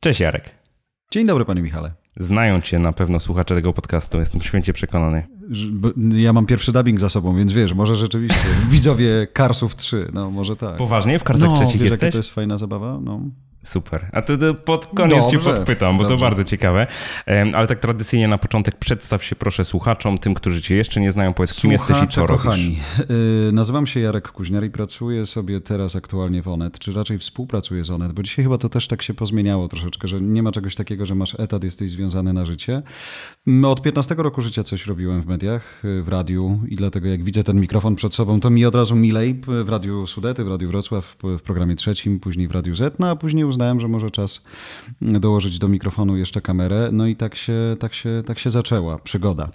Cześć Jarek. Dzień dobry panie Michale. Znają cię na pewno słuchacze tego podcastu, jestem święcie przekonany. Ja mam pierwszy dubbing za sobą, więc wiesz, może rzeczywiście. Widzowie Karsów 3, no może tak. Poważnie? W Karsach no, trzecich wiesz, jesteś? to jest fajna zabawa? No. Super. A to, to pod koniec Dobrze. cię podpytam, bo Dobrze. to bardzo ciekawe. Ale tak tradycyjnie na początek przedstaw się proszę słuchaczom, tym, którzy cię jeszcze nie znają, powiedz kim Słuchacze, jesteś i co kochani. robisz. Yy, nazywam się Jarek Kuźniar i pracuję sobie teraz aktualnie w Onet, czy raczej współpracuję z Onet, bo dzisiaj chyba to też tak się pozmieniało troszeczkę, że nie ma czegoś takiego, że masz etat, jesteś związany na życie. Mm, od 15 roku życia coś robiłem w mediach, y, w radiu i dlatego jak widzę ten mikrofon przed sobą, to mi od razu milej w Radiu Sudety, w Radiu Wrocław, w programie trzecim, później w Radiu Zetna, no a później uznałem uznałem, że może czas dołożyć do mikrofonu jeszcze kamerę. No i tak się, tak się, tak się zaczęła przygoda.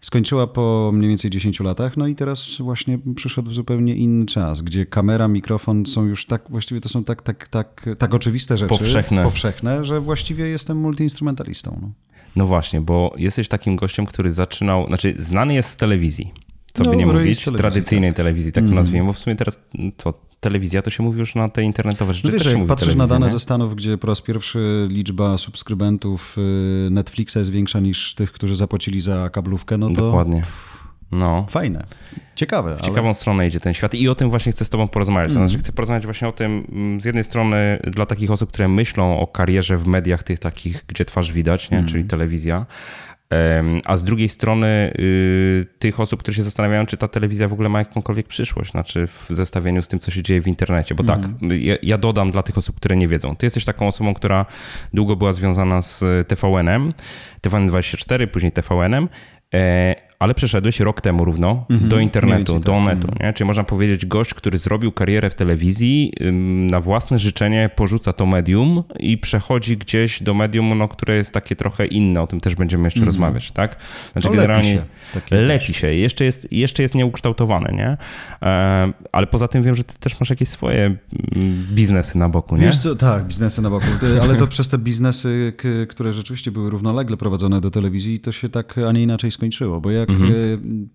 Skończyła po mniej więcej 10 latach, no i teraz właśnie przyszedł zupełnie inny czas, gdzie kamera, mikrofon są już tak, właściwie to są tak, tak, tak, tak oczywiste rzeczy. Powszechne. Powszechne, że właściwie jestem multiinstrumentalistą. No. No właśnie, bo jesteś takim gościem, który zaczynał, znaczy znany jest z telewizji. Co no, by nie mówić, tradycyjnej tak. telewizji, tak mm. to mhm. nazwijmy, bo w sumie teraz co, telewizja, to się mówi już na te internetowe rzeczy. No wiesz, jak patrzysz na dane nie? ze Stanów, gdzie po raz pierwszy liczba subskrybentów y, Netflixa jest większa niż tych, którzy zapłacili za kablówkę, no to... Dokładnie. No. Fajne. Ciekawe. W ale... ciekawą stronę idzie ten świat i o tym właśnie chcę z tobą porozmawiać. Mm. Znaczy chcę porozmawiać właśnie o tym mm, z jednej strony dla takich osób, które myślą o karierze w mediach tych takich, gdzie twarz widać, nie? Mm. czyli telewizja, a z drugiej strony y, tych osób, które się zastanawiają, czy ta telewizja w ogóle ma jakąkolwiek przyszłość, znaczy w zestawieniu z tym, co się dzieje w internecie. Bo tak, mhm. y, ja, ja, dodam dla tych osób, które nie wiedzą. Ty jesteś taką osobą, która długo była związana z y, TVN-em, TVN24, później TVN-em e, ale przeszedłeś rok temu równo mm -hmm. do internetu, do netu. Mm Nie? Czyli można powiedzieć, gość, który zrobił karierę w telewizji, na własne życzenie porzuca to medium i przechodzi gdzieś do medium, no, które jest takie trochę inne, o tym też będziemy jeszcze mm -hmm. rozmawiać, tak? Znaczy to generalnie lepi się, lepi się. Jeszcze, jest, jeszcze jest nieukształtowane, nie? E, ale poza tym wiem, że ty też masz jakieś swoje mm, biznesy na boku, nie? Wiesz co, tak, biznesy na boku, ale to przez te biznesy, które rzeczywiście były równolegle prowadzone do telewizji, to się tak, a nie inaczej skończyło, bo ja jak mhm. e,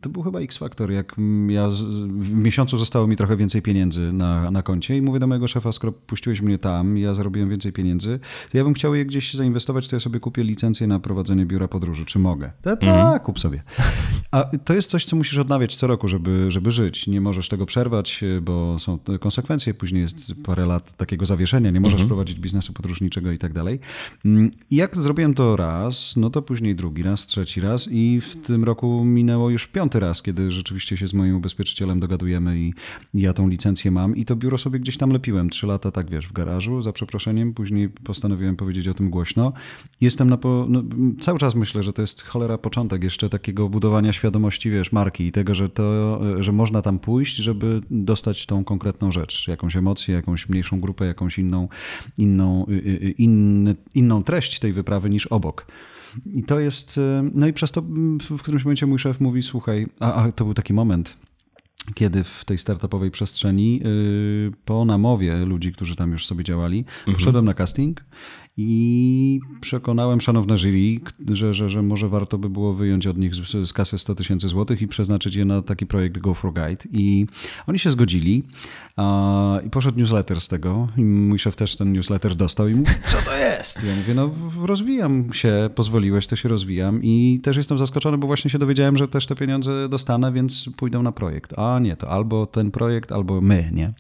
to był chyba X Factor, jak ja w miesiącu zostało mi trochę więcej pieniędzy na, na koncie i mówię do mojego szefa, skoro puściłeś mnie tam, ja zarobiłem więcej pieniędzy, to ja bym chciał je gdzieś zainwestować, to ja sobie kupię licencję na prowadzenie biura podróży, czy mogę? Tak, kup sobie. A to jest coś, co musisz odnawiać co roku, żeby, żeby żyć. Nie możesz tego przerwać, e, bo są konsekwencje, później jest parę lat takiego zawieszenia, nie możesz mhm. prowadzić biznesu podróżniczego i tak dalej. I mm, jak zrobiłem to raz, no to później drugi raz, trzeci raz i w tym roku minęło już piąty raz, kiedy rzeczywiście się z moim ubezpieczycielem dogadujemy i, ja tą licencję mam i to biuro sobie gdzieś tam lepiłem. Trzy lata, tak wiesz, w garażu, za przeproszeniem. Później postanowiłem powiedzieć o tym głośno. Jestem na... Po... No, cały czas myślę, że to jest cholera początek jeszcze takiego budowania świadomości, wiesz, marki i tego, że, to, że można tam pójść, żeby dostać tą konkretną rzecz, jakąś emocję, jakąś mniejszą grupę, jakąś inną, inną, y, y, y, inną treść tej wyprawy niż obok. I to jest. Y, no i przez to mm, w którymś momencie mój szef mówi: Słuchaj, a, a to był taki moment, kiedy w tej startupowej przestrzeni y, po namowie ludzi, którzy tam już sobie działali, mhm. poszedłem na casting i przekonałem szanowne jury, że, że, że może warto by było wyjąć od nich z, z kasy 100 tysięcy złotych i przeznaczyć je na taki projekt Go for Guide. I oni się zgodzili a, i poszedł newsletter z tego. I mój szef też ten newsletter dostał i mówi, co to jest? Ja mówię, no rozwijam się, pozwoliłeś, to się rozwijam i też jestem zaskoczony, bo właśnie się dowiedziałem, że też te pieniądze dostanę, więc pójdą na projekt. A nie, to albo ten projekt, albo my, nie?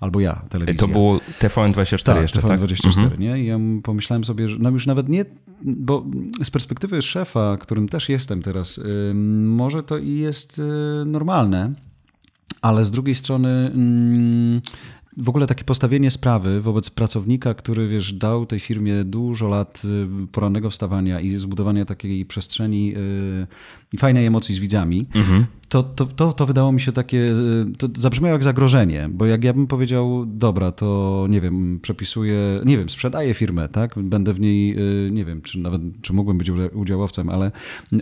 Albo ja, e, telewizja. To było TVN24 tak, jeszcze, TVN24, tak? TVN24, mhm. nie? I ja pomyślałem, myślałem sobie, że no już nawet nie, bo z perspektywy szefa, którym też jestem teraz, y, może to i jest y, normalne, ale z drugiej strony mm, w ogóle takie postawienie sprawy wobec pracownika, który wiesz, dał tej firmie dużo lat y, porannego wstawania i zbudowania takiej przestrzeni i fajnej emocji z widzami, mhm. to, to, to, to wydało mi się takie, e, to zabrzmiało jak zagrożenie, bo jak ja bym powiedział, dobra, to nie wiem, przepisuję, nie wiem, sprzedaję firmę, tak, będę w niej, e, nie wiem, czy nawet, czy mógłbym być udziałowcem, ale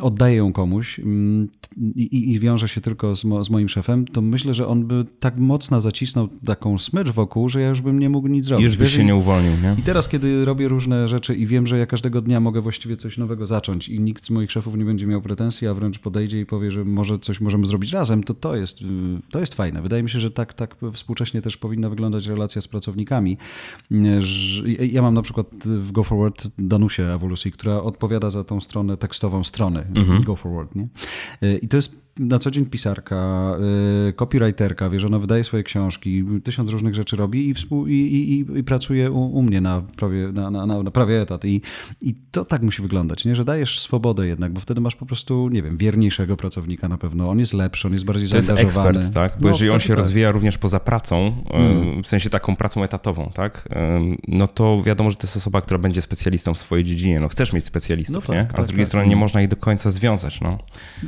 oddaję ją komuś mm, i, i wiąże się tylko z, mo, z, moim szefem, to myślę, że on by tak mocno zacisnął taką smycz wokół, że ja już bym nie mógł nic zrobić. Już byś się nie uwolnił, nie? I teraz, kiedy robię różne rzeczy i wiem, że ja każdego dnia mogę właściwie coś nowego zacząć i nikt z moich szefów nie będzie miał pretensji, a wręcz podejdzie i powie, że może coś możemy zrobić razem, to to jest, to jest fajne. Wydaje mi się, że tak, tak współcześnie też powinna wyglądać relacja z pracownikami. Ja mam na przykład w Go Forward Danusię Evolucji, która odpowiada za tą stronę, tekstową strony mhm. Go Forward. I to jest na co dzień pisarka, y, copywriterka, wiesz, ona wydaje swoje książki, tysiąc różnych rzeczy robi i, współ, i, i, i pracuje u, u, mnie na prawie, na, na, na prawie etat. I, I to tak musi wyglądać, nie? że dajesz swobodę jednak, bo wtedy masz po prostu, nie wiem, wierniejszego pracownika na pewno. On jest lepszy, on jest bardziej to zaangażowany. jest ekspert, tak? Bo no, jeżeli on się tak. rozwija również poza pracą, mm. w sensie taką pracą etatową, tak? No to wiadomo, że to jest osoba, która będzie specjalistą w swojej dziedzinie. No chcesz mieć specjalistów, no tak, nie? A tak, z drugiej tak. strony nie mm. można ich do końca związać, no.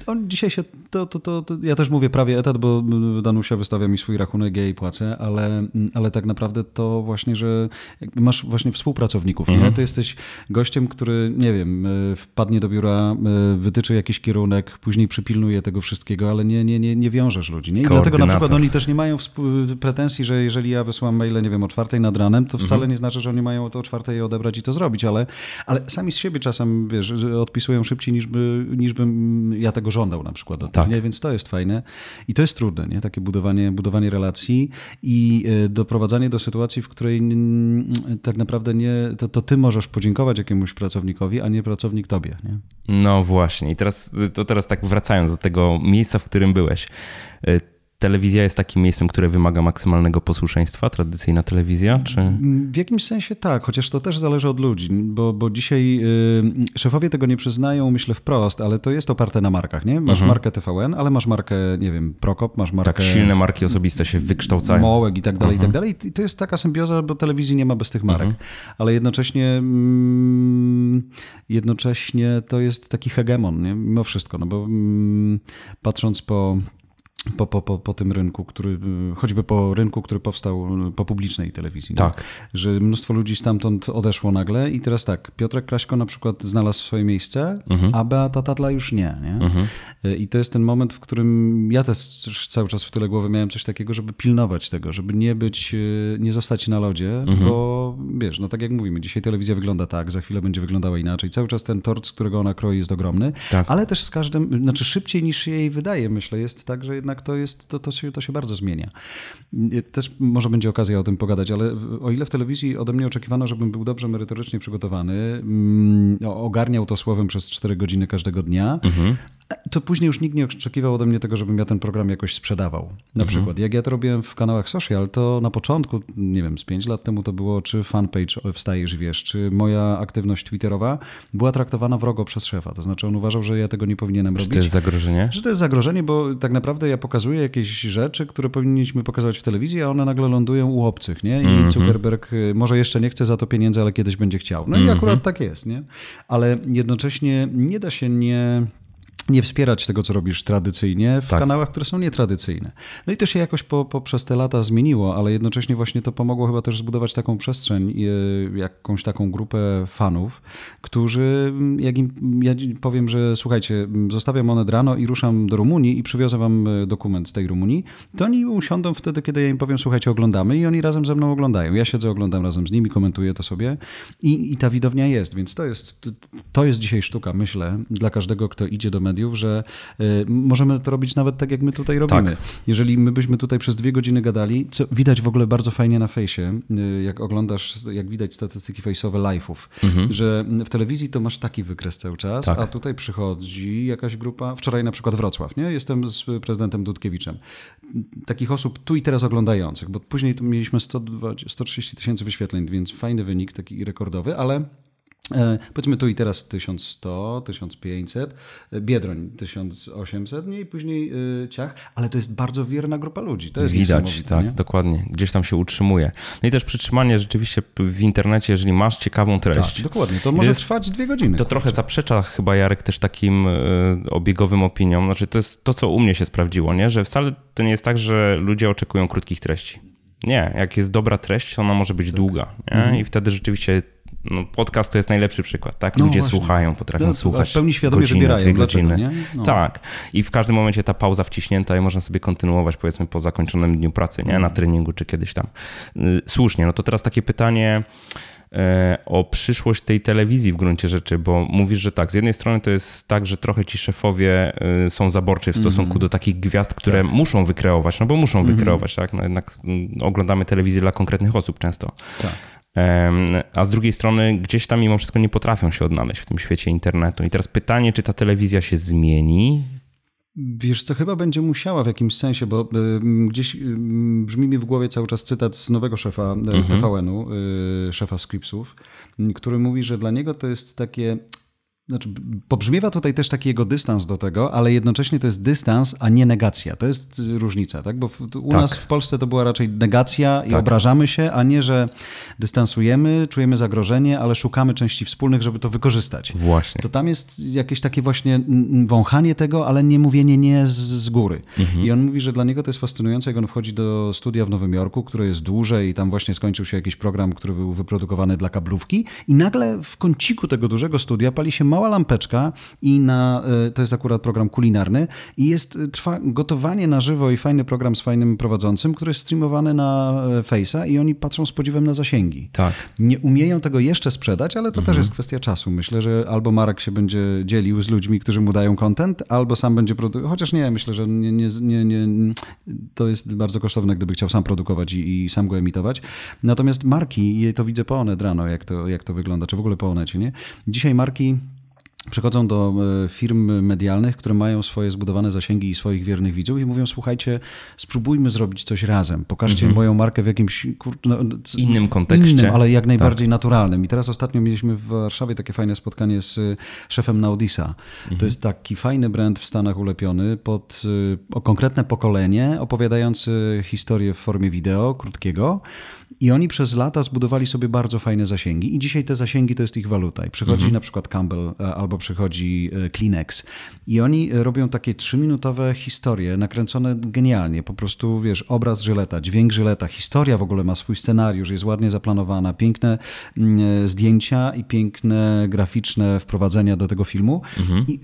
On dzisiaj się to to, to, to, ja też mówię prawie etat, bo Danusia wystawia mi swój rachunek, ja jej płacę, ale, ale tak naprawdę to właśnie, że masz właśnie współpracowników, mhm. nie? Ty jesteś gościem, który, nie wiem, e, wpadnie do biura, e, wytyczy jakiś kierunek, później przypilnuje tego wszystkiego, ale nie, nie, nie, nie wiążesz ludzi, nie? I dlatego na przykład oni też nie mają e, pretensji, że jeżeli ja wysłam maile, nie wiem, o czwartej nad ranem, to wcale mhm. nie znaczy, że oni mają to o czwartej odebrać i to zrobić, ale, ale sami z siebie czasem, wiesz, odpisują szybciej niż, by, niż bym ja tego żądał na przykład. Tak, nie? Więc to jest fajne i to jest trudne, nie? Takie budowanie, budowanie relacji i e, doprowadzanie do sytuacji, w której tak naprawdę nie, to, to ty możesz podziękować jakiemuś pracownikowi, a nie pracownik tobie, nie? No właśnie. I teraz, to teraz tak wracając do tego miejsca, w którym byłeś e, telewizja jest takim miejscem, które wymaga maksymalnego posłuszeństwa, tradycyjna telewizja? Czy... W jakimś sensie tak, chociaż to też zależy od ludzi, bo, bo dzisiaj y, szefowie tego nie przyznają, myślę wprost, ale to jest oparte na markach, nie? Masz mhm. markę TVN, ale masz markę, nie wiem, Prokop, masz markę... Tak, silne marki osobiste się wykształcają. Mołek i tak dalej, mhm. i tak mhm. dalej. I to jest taka symbioza, bo telewizji nie ma bez tych marek. Mhm. Ale jednocześnie mm, jednocześnie to jest taki hegemon, nie? mimo wszystko, no bo mm, patrząc po po, po, po, po tym rynku, który, y, choćby po rynku, który powstał y, po publicznej telewizji. Tak. No? Że mnóstwo ludzi stamtąd odeszło nagle i teraz tak, Piotrek Kraśko na przykład znalazł swoje miejsce, mhm. a Beata Tatla już nie. nie? Mhm. Y, I to jest ten moment, w którym ja też cały czas w tyle głowy miałem coś takiego, żeby pilnować tego, żeby nie być, nie zostać na lodzie, mhm. bo wiesz, no tak jak mówimy, dzisiaj telewizja wygląda tak, za chwilę będzie wyglądała inaczej. Cały czas ten tort, z którego ona kroi jest ogromny, tak. ale też z każdym, znaczy szybciej niż jej wydaje, myślę, jest tak, że jednak to jest, to, to, się, to się bardzo zmienia. Też może będzie okazja o tym pogadać, ale o ile w telewizji ode mnie oczekiwano, żebym był dobrze merytorycznie przygotowany, mm, ogarniał to słowem przez 4 godziny każdego dnia, mhm to później już nikt nie oczekiwał ode mnie tego, żebym ja ten program jakoś sprzedawał. Na mhm. przykład, jak ja to robiłem w kanałach social, to na początku, nie wiem, z 5 lat temu to było, czy fanpage Wstajesz Wiesz, czy moja aktywność twitterowa była traktowana wrogo przez szefa. To znaczy on uważał, że ja tego nie powinienem że robić. Że to jest zagrożenie? Że to jest zagrożenie, bo tak naprawdę ja pokazuję jakieś rzeczy, które powinniśmy pokazywać w telewizji, a one nagle lądują u obcych, nie? I mhm. Zuckerberg y, może jeszcze nie chce za to pieniędzy, ale kiedyś będzie chciał. No mhm. i akurat tak jest, nie? Ale jednocześnie nie da się nie nie wspierać tego, co robisz tradycyjnie w tak. kanałach, które są nietradycyjne. No i to się jakoś po, po, przez te lata zmieniło, ale jednocześnie właśnie to pomogło chyba też zbudować taką przestrzeń, e, jakąś taką grupę fanów, którzy, mm, jak im ja powiem, że słuchajcie, mm, zostawiam Monet rano i ruszam do Rumunii i przywiozę wam e, dokument z tej Rumunii, to oni usiądą wtedy, kiedy ja im powiem, słuchajcie, oglądamy i oni razem ze mną oglądają. Ja siedzę, oglądam razem z nimi, komentuję to sobie i, i ta widownia jest, więc to jest, to jest dzisiaj sztuka, myślę, dla każdego, kto idzie do mediów mediów, że y, możemy to robić nawet tak, jak my tutaj robimy. Tak. Jeżeli my byśmy tutaj przez dwie godziny gadali, co widać w ogóle bardzo fajnie na fejsie, y, jak oglądasz, jak widać statystyki fejsowe live'ów, mhm. że mm, w telewizji to masz taki wykres cały czas, tak. a tutaj przychodzi jakaś grupa, wczoraj na przykład Wrocław, nie? Jestem z prezydentem Dudkiewiczem. Takich osób tu i teraz oglądających, bo później mieliśmy 120, 130 tysięcy wyświetleń, więc fajny wynik, taki rekordowy, ale E, powiedzmy tu i teraz 1100, 1500, e, Biedroń 1800 nie? i później e, Ciach, ale to jest bardzo wierna grupa ludzi. To jest Widać, tak, nie? dokładnie. Gdzieś tam się utrzymuje. No i też przytrzymanie rzeczywiście w internecie, jeżeli masz ciekawą treść. Tak, dokładnie, to może jest, trwać dwie godziny. To trochę zaprzecza chyba Jarek też takim obiegowym opiniom. Znaczy to jest to, co u mnie się sprawdziło, nie? że wcale to nie jest tak, że ludzie oczekują krótkich treści. Nie, jak jest dobra treść, to ona może być tak. długa. Nie? Mhm. I wtedy rzeczywiście no, podcast to jest najlepszy przykład, tak? No Ludzie no słuchają, potrafią no, słuchać. W pełni świadomie godziny, wybierają, dlaczego, godziny. No. Tak. I w każdym momencie ta pauza wciśnięta i można sobie kontynuować, powiedzmy, po zakończonym dniu pracy, nie? Na mm. treningu czy kiedyś tam. Y, słusznie. No to teraz takie pytanie e, o przyszłość tej telewizji w gruncie rzeczy, bo mówisz, że tak, z jednej strony to jest tak, że trochę ci szefowie y, są zaborczy w stosunku mm -hmm. do takich gwiazd, które tak. muszą wykreować, no bo muszą mm -hmm. wykreować, tak? No jednak mm, oglądamy telewizję dla konkretnych osób często. Tak a z drugiej strony gdzieś tam mimo wszystko nie potrafią się odnaleźć w tym świecie internetu. I teraz pytanie, czy ta telewizja się zmieni? Wiesz co, chyba będzie musiała w jakimś sensie, bo gdzieś brzmi mi w głowie cały czas cytat z nowego szefa e, mhm. TVN-u, e, szefa Scripsów, który mówi, że dla niego to jest takie znaczy, pobrzmiewa tutaj też taki jego dystans do tego, ale jednocześnie to jest dystans, a nie negacja. To jest różnica, tak? Bo u tak. nas w Polsce to była raczej negacja i tak. obrażamy się, a nie, że dystansujemy, czujemy zagrożenie, ale szukamy części wspólnych, żeby to wykorzystać. Właśnie. To tam jest jakieś takie właśnie wąchanie tego, ale nie mówienie nie z, z góry. Mhm. I on mówi, że dla niego to jest fascynujące, jak on wchodzi do studia w Nowym Jorku, które jest duże i tam właśnie skończył się jakiś program, który był wyprodukowany dla kablówki i nagle w kąciku tego dużego studia pali się mała lampeczka i na, e, to jest akurat program kulinarny i jest, e, trwa gotowanie na żywo i fajny program z fajnym prowadzącym, który jest streamowany na e, Face'a i oni patrzą z podziwem na zasięgi. Tak. Nie umieją tego jeszcze sprzedać, ale to mhm. też jest kwestia czasu. Myślę, że albo Marek się będzie dzielił z ludźmi, którzy mu dają content, albo sam będzie produkował. Chociaż nie, myślę, że nie, nie, nie, nie, to jest bardzo kosztowne, gdyby chciał sam produkować i, i sam go emitować. Natomiast marki, i to widzę po Onet rano, jak to, jak to wygląda, czy w ogóle po Onecie, nie? Dzisiaj marki Przechodzą do e, firm medialnych, które mają swoje zbudowane zasięgi i swoich wiernych widzów i mówią: Słuchajcie, spróbujmy zrobić coś razem. Pokażcie mm -hmm. moją markę w jakimś kur... no, no innym kontekście. Innym, ale jak tak. najbardziej tak. naturalnym. I teraz ostatnio mieliśmy w Warszawie takie fajne spotkanie z e, szefem Naudisa. Mm -hmm. To mhm. jest taki fajny brand w Stanach ulepiony pod e, konkretne pokolenie, opowiadający historię w formie wideo krótkiego. I oni przez lata zbudowali sobie bardzo fajne zasięgi i dzisiaj te zasięgi to jest ich waluta. I przychodzi mhm. na przykład Campbell e, albo przychodzi e, Kleenex i oni e, robią takie trzyminutowe historie nakręcone genialnie. Po prostu, wiesz, obraz Żyleta, dźwięk Żyleta, historia w ogóle ma swój scenariusz, jest ładnie zaplanowana, piękne mm, zdjęcia i piękne graficzne wprowadzenia do tego filmu. Mhm. I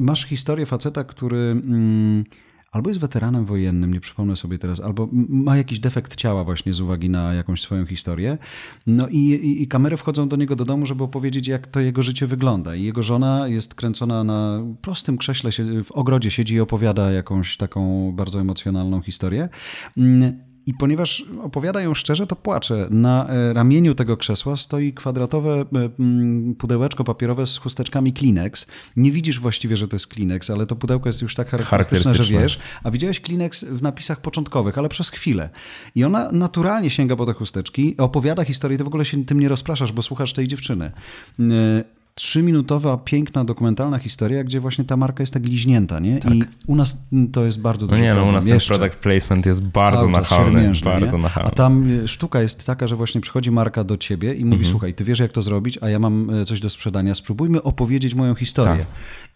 masz historię faceta, który... Mm, albo jest weteranem wojennym, nie przypomnę sobie teraz, albo ma jakiś defekt ciała właśnie z uwagi na jakąś swoją historię. No i, i, i kamery wchodzą do niego do domu, żeby opowiedzieć, jak to jego życie wygląda. I jego żona jest kręcona na prostym krześle, w ogrodzie siedzi i opowiada jakąś taką bardzo emocjonalną historię. Mm, i ponieważ opowiadają szczerze, to płaczę. Na e, ramieniu tego krzesła stoi kwadratowe e, mm, pudełeczko papierowe z chusteczkami Kleenex. Nie widzisz właściwie, że to jest Kleenex, ale to pudełko jest już tak charakterystyczne, charakterystyczne. że wiesz. A widziałeś Kleenex w napisach początkowych, ale przez chwilę. I ona naturalnie sięga po te chusteczki, opowiada historię, to w ogóle się tym nie rozpraszasz, bo słuchasz tej dziewczyny. E, trzyminutowa, piękna, dokumentalna historia, gdzie właśnie ta marka jest tak liźnięta, nie? Tak. I u nas to jest bardzo no duży no nie, no u nas ten product placement jest bardzo nachalny, bardzo nachalny. A tam e, sztuka jest taka, że właśnie przychodzi marka do ciebie i mówi, mhm. słuchaj, ty wiesz jak to zrobić, a ja mam e, coś do sprzedania, spróbujmy opowiedzieć moją historię. Tak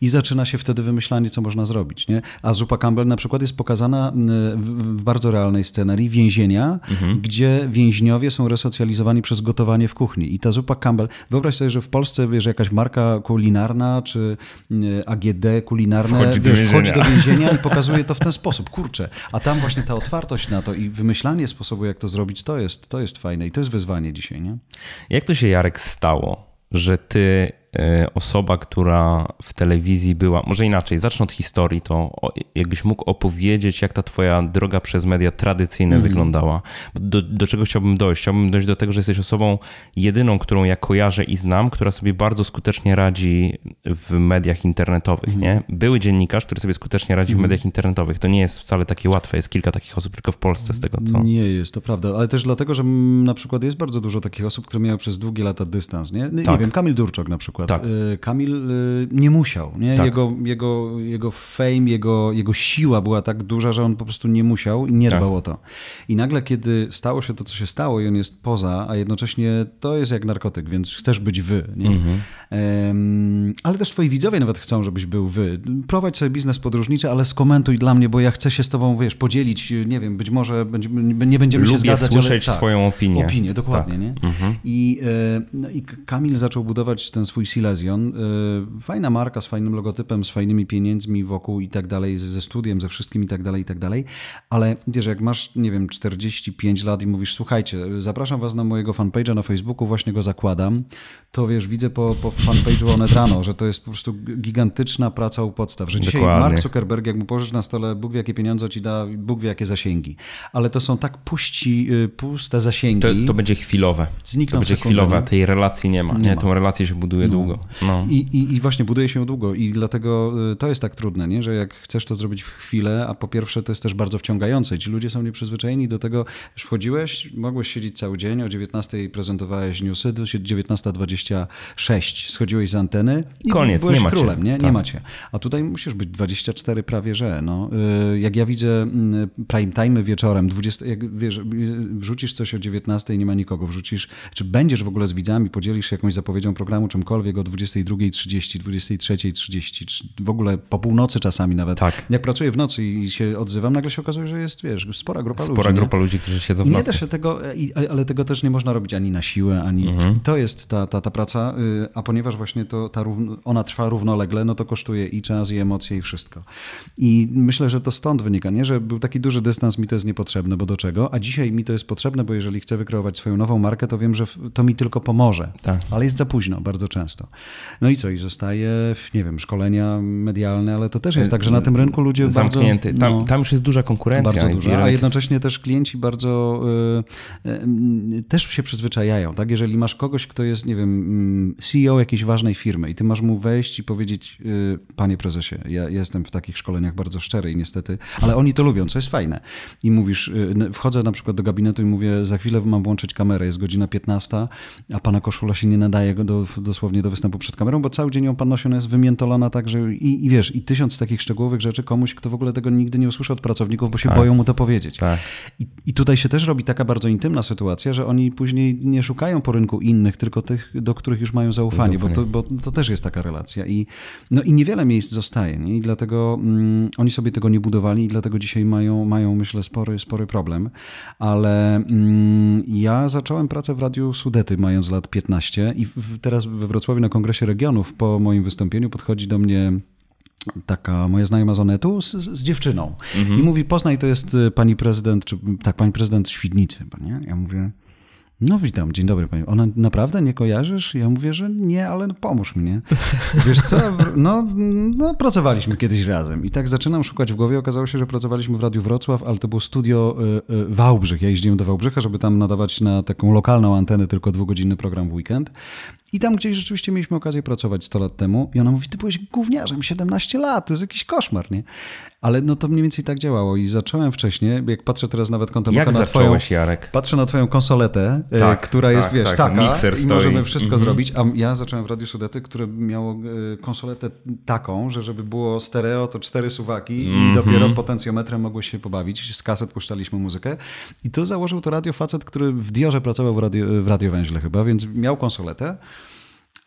i zaczyna się wtedy wymyślanie, co można zrobić. Nie? A Zupa Campbell na przykład jest pokazana e, w bardzo realnej scenarii więzienia, mhm. gdzie więźniowie są resocjalizowani przez gotowanie w kuchni. I ta Zupa Campbell, wyobraź sobie, że w Polsce wiesz, jakaś marka kulinarna czy e, AGD kulinarne wchodzi, wiesz, do, wchodzi do więzienia i pokazuje to w ten sposób. Kurczę, a tam właśnie ta otwartość na to i wymyślanie sposobu, jak to zrobić, to jest, to jest fajne i to jest wyzwanie dzisiaj. Nie? Jak to się, Jarek, stało, że ty E, osoba, która w telewizji była, może inaczej, zacznę od historii, to jakbyś mógł opowiedzieć, jak ta twoja droga przez media tradycyjne mhm. wyglądała. Do, do, czego chciałbym dojść? Chciałbym dojść do tego, że jesteś osobą jedyną, którą ja kojarzę i znam, która sobie bardzo skutecznie radzi w mediach internetowych, mhm. nie? Były dziennikarz, który sobie skutecznie radzi w mhm. mediach internetowych. To nie jest wcale takie łatwe. Jest kilka takich osób tylko w Polsce z tego, co... Nie jest, to prawda, ale też dlatego, że na przykład jest bardzo dużo takich osób, które miały przez długie lata dystans, nie? No nie, tak. nie wiem, Kamil Durczok na przykład przykład. Tak. Y, Kamil y, nie musiał. Nie? Tak. Jego, jego, jego fame, jego, jego siła była tak duża, że on po prostu nie musiał i nie tak. dbał tak. o to. I nagle, kiedy stało się to, co się stało i on jest poza, a jednocześnie to jest jak narkotyk, więc chcesz być wy. Nie? Mhm. Um, ale też twoi widzowie nawet chcą, żebyś był wy. Prowadź sobie biznes podróżniczy, ale skomentuj dla mnie, bo ja chcę się z tobą, wiesz, podzielić, y, nie wiem, być może będziemy nie będziemy Lubię się zgadzać. Lubię słyszeć ale, tak, twoją opinię. Opinię, dokładnie. Tak. Nie? Mhm. I, e, no, I Kamil zaczął budować ten swój Silesian. Y, fajna marka z fajnym logotypem, z fajnymi pieniędzmi wokół i tak dalej, ze studiem, ze wszystkim i tak dalej, i tak dalej. Ale wiesz, jak masz, nie wiem, 45 lat i mówisz, słuchajcie, zapraszam was na mojego fanpage'a na Facebooku, właśnie go zakładam, to wiesz, widzę po, po fanpage'u One Rano, że to jest po prostu gigantyczna praca u podstaw, że dzisiaj Dokładnie. Mark Zuckerberg, jak mu położysz na stole, Bóg wie jakie pieniądze ci da, Bóg wie jakie zasięgi. Ale to są tak puści, y, puste zasięgi. To, to będzie chwilowe. Znikną to będzie chwilowe, tej relacji nie ma. Nie, nie ma. tą relację się buduje długo długo. No. I, i, I, właśnie buduje się długo i dlatego y, to jest tak trudne, nie? że jak chcesz to zrobić w chwilę, a po pierwsze to jest też bardzo wciągające ci ludzie są nieprzyzwyczajeni do tego, że wchodziłeś, mogłeś siedzieć cały dzień, o 19 prezentowałeś newsy, 19.26 schodziłeś z anteny i Koniec, byłeś nie macie. królem, nie? Tak. Nie macie. A tutaj musisz być 24 prawie, że. No. Y, jak ja widzę mm, prime time wieczorem, 20, jak wiesz, y, wrzucisz coś o 19 nie ma nikogo, wrzucisz, czy będziesz w ogóle z widzami, podzielisz się jakąś zapowiedzią programu, czymkolwiek, Krakowiego o 22.30, 23.30, w ogóle po północy czasami nawet. Tak. Jak pracuję w nocy i się odzywam, nagle się okazuje, że jest, wiesz, spora grupa spora ludzi. Spora grupa nie? ludzi, którzy siedzą w nocy. Nie da się tego, e, e, ale tego też nie można robić ani na siłę, ani... Mhm. To jest ta, ta, ta praca, y, a ponieważ właśnie to, ta równo, ona trwa równolegle, no to kosztuje i czas, i emocje, i wszystko. I myślę, że to stąd wynika, nie? Że był taki duży dystans, mi to jest niepotrzebne, bo do czego? A dzisiaj mi to jest potrzebne, bo jeżeli chcę wykreować swoją nową markę, to wiem, że to mi tylko pomoże. Tak. Ale jest za późno bardzo często. No i co? I zostaje, nie wiem, szkolenia medialne, ale to też jest tak, że na tym rynku ludzie Zamknięty. Bardzo, zamknięty no, tam już jest duża konkurencja. Bardzo duża, a jednocześnie też klienci bardzo y, y, też się przyzwyczajają, tak? Jeżeli masz kogoś, kto jest, nie wiem, CEO jakiejś ważnej firmy i ty masz mu wejść i powiedzieć, y, panie prezesie, ja jestem w takich szkoleniach bardzo szczery i niestety, ale oni to lubią, co jest fajne. I mówisz, wchodzę na przykład do gabinetu i mówię, za chwilę mam włączyć kamerę, jest godzina 15, a pana koszula się nie nadaje do, dosłownie do do występu przed kamerą, bo cały dzień ją pan nosi, ona jest wymiętolona także i, i wiesz, i tysiąc takich szczegółowych rzeczy komuś, kto w ogóle tego nigdy nie usłyszy od pracowników, bo się tak. boją mu to powiedzieć. Tak. I, I tutaj się też robi taka bardzo intymna sytuacja, że oni później nie szukają po rynku innych, tylko tych, do których już mają zaufanie, zaufanie. Bo, to, bo to też jest taka relacja. I, no i niewiele miejsc zostaje, nie? i dlatego mm, oni sobie tego nie budowali i dlatego dzisiaj mają, mają myślę, spory, spory problem. Ale mm, ja zacząłem pracę w Radiu Sudety mając lat 15 i w, teraz we Wrocławiu na Kongresie Regionów po moim wystąpieniu podchodzi do mnie taka moja znajoma z Onetu z, z dziewczyną mhm. i mówi Poznaj to jest y, pani prezydent, czy tak, pani prezydent Świdnicy. panie Ja mówię, no witam, dzień dobry panie Ona naprawdę nie kojarzysz? Ja mówię, że nie, ale no pomóż mnie. Wiesz co, no, no, pracowaliśmy kiedyś razem i tak zaczynam szukać w głowie. Okazało się, że pracowaliśmy w Radiu Wrocław, ale to było studio y, y, Wałbrzych. Ja jeździłem do Wałbrzycha, żeby tam nadawać na taką lokalną antenę tylko dwugodzinny program w weekend. I tam gdzieś rzeczywiście mieliśmy okazję pracować 100 lat temu i ona mówi, ty byłeś gówniarzem, 17 lat, to jest jakiś koszmar, nie? Ale no to mniej więcej tak działało i zacząłem wcześniej, jak patrzę teraz nawet kątem jak oka na twoją... Jarek? Patrzę na twoją konsoletę, e, tak, która tak, jest, tak, wiesz, tak, taka mikser i możemy wszystko mhm. zrobić, a ja zacząłem w Radiu Sudety, które miało e, konsoletę taką, że żeby było stereo, to cztery suwaki i mhm. dopiero potencjometrem mogło się pobawić. Z kaset puszczaliśmy muzykę i to założył to radio facet, który w Diorze pracował w, radio, w radiowęźle chyba, więc miał konsoletę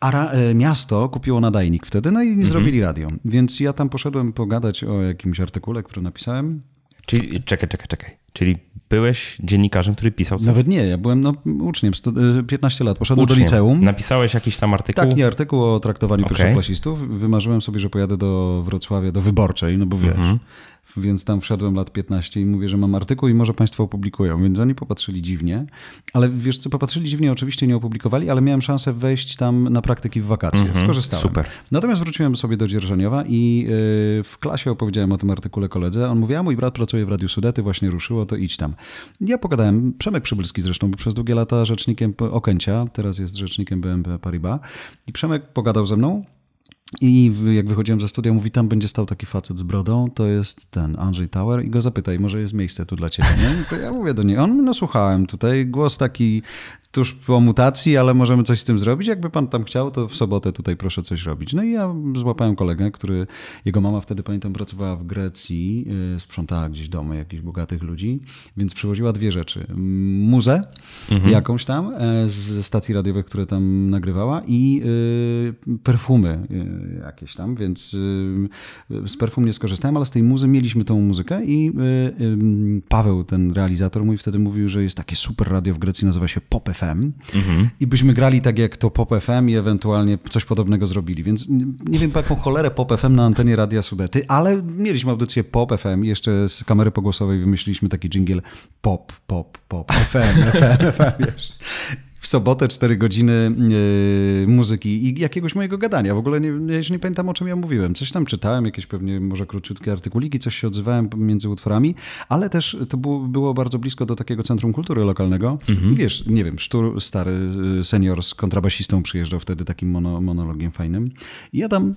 a e, miasto kupiło nadajnik wtedy, no i mhm. zrobili radio. Więc ja tam poszedłem pogadać o jakimś artykule, który napisałem. Czyli czekaj, czekaj, czekaj. Czyli byłeś dziennikarzem, który pisał coś? Nawet nie, ja byłem no, uczniem, 15 e, lat, poszedłem uczniem. do liceum. Napisałeś jakiś tam artykuł? Tak, nie, artykuł o traktowaniu okay. pierwszoklasistów. Wymarzyłem sobie, że pojadę do Wrocławia, do Wyborczej, no bo wiesz, mhm więc tam wszedłem lat 15 i mówię, że mam artykuł i może Państwo opublikują. Więc oni popatrzyli dziwnie, ale wiesz co, popatrzyli dziwnie, oczywiście nie opublikowali, ale miałem szansę wejść tam na praktyki w wakacje. Mm -hmm, Skorzystałem. Super. Natomiast wróciłem sobie do Dzierżoniowa i y, w klasie opowiedziałem o tym artykule koledze. On mówi, a mój brat pracuje w Radiu Sudety, właśnie ruszyło, to idź tam. Ja pogadałem, Przemek Przybylski zresztą był przez długie lata rzecznikiem Okęcia, teraz jest rzecznikiem BNP Paribas i Przemek pogadał ze mną i jak wychodziłem ze studia, mówi, tam będzie stał taki facet z brodą, to jest ten Andrzej Tower i go zapytaj, może jest miejsce tu dla ciebie, nie? To ja mówię do niej, on, no słuchałem tutaj, głos taki tuż po mutacji, ale możemy coś z tym zrobić. Jakby pan tam chciał, to w sobotę tutaj proszę coś robić. No i ja złapałem kolegę, który, jego mama wtedy pamiętam pracowała w Grecji, y, sprzątała gdzieś domy jakichś bogatych ludzi, więc przywoziła dwie rzeczy. Muzę mhm. jakąś tam e, ze stacji radiowych, które tam nagrywała i y, perfumy y, jakieś tam, więc z perfum nie skorzystałem, ale z tej muzy mieliśmy tą muzykę i Paweł, ten realizator mój wtedy mówił, że jest takie super radio w Grecji, nazywa się Pop FM mhm. i byśmy grali tak jak to Pop FM i ewentualnie coś podobnego zrobili. Więc nie wiem po jaką cholerę Pop FM na antenie Radia Sudety, ale mieliśmy audycję Pop FM i jeszcze z kamery pogłosowej wymyśliliśmy taki jingle Pop, Pop, Pop, FM, FM, FM, wiesz w sobotę 4 godziny e, muzyki i jakiegoś mojego gadania. W ogóle nie, ja już nie pamiętam, o czym ja mówiłem. Coś tam czytałem, jakieś pewnie może króciutkie artykuliki, coś się odzywałem między utworami, ale też to było, było bardzo blisko do takiego Centrum Kultury Lokalnego. Mhm. I wiesz, nie wiem, Sztur, stary e, senior z kontrabasistą przyjeżdżał wtedy takim mono, monologiem fajnym. I ja tam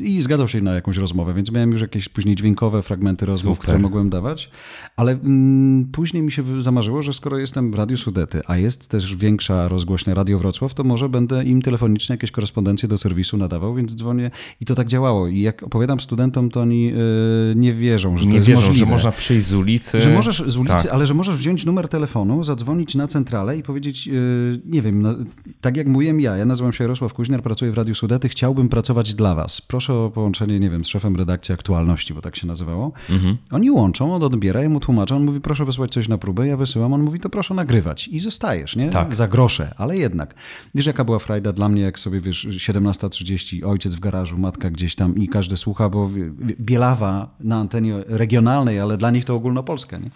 i zgadzał się na jakąś rozmowę, więc miałem już jakieś później dźwiękowe fragmenty rozmów, Super. które mogłem dawać, ale mm, później mi się zamarzyło, że skoro jestem w Radiu Sudety, a jest też większa rozgłośnia Radio Wrocław, to może będę im telefonicznie jakieś korespondencje do serwisu nadawał, więc dzwonię i to tak działało. I jak opowiadam studentom, to oni yy, nie wierzą, że nie to jest wierzą, możliwe. że można przyjść z ulicy. Że możesz z ulicy, tak. ale że możesz wziąć numer telefonu, zadzwonić na centralę i powiedzieć, yy, nie wiem, no, tak jak mówiłem ja, ja nazywam się Jarosław Kuźniar, pracuję w Radiu Sudety, chciałbym pracować dla was. Was, proszę o połączenie, nie wiem, z szefem redakcji aktualności, bo tak się nazywało. Mhm. Oni łączą, on odbiera, mu tłumaczę, on mówi, proszę wysłać coś na próbę, ja wysyłam, on mówi, to proszę nagrywać. I zostajesz, nie? Tak. Za grosze, ale jednak. Wiesz, jaka była frajda dla mnie, jak sobie, wiesz, 17.30, ojciec w garażu, matka gdzieś tam i każdy słucha, bo Bielawa na antenie regionalnej, ale dla nich to ogólnopolska, nie?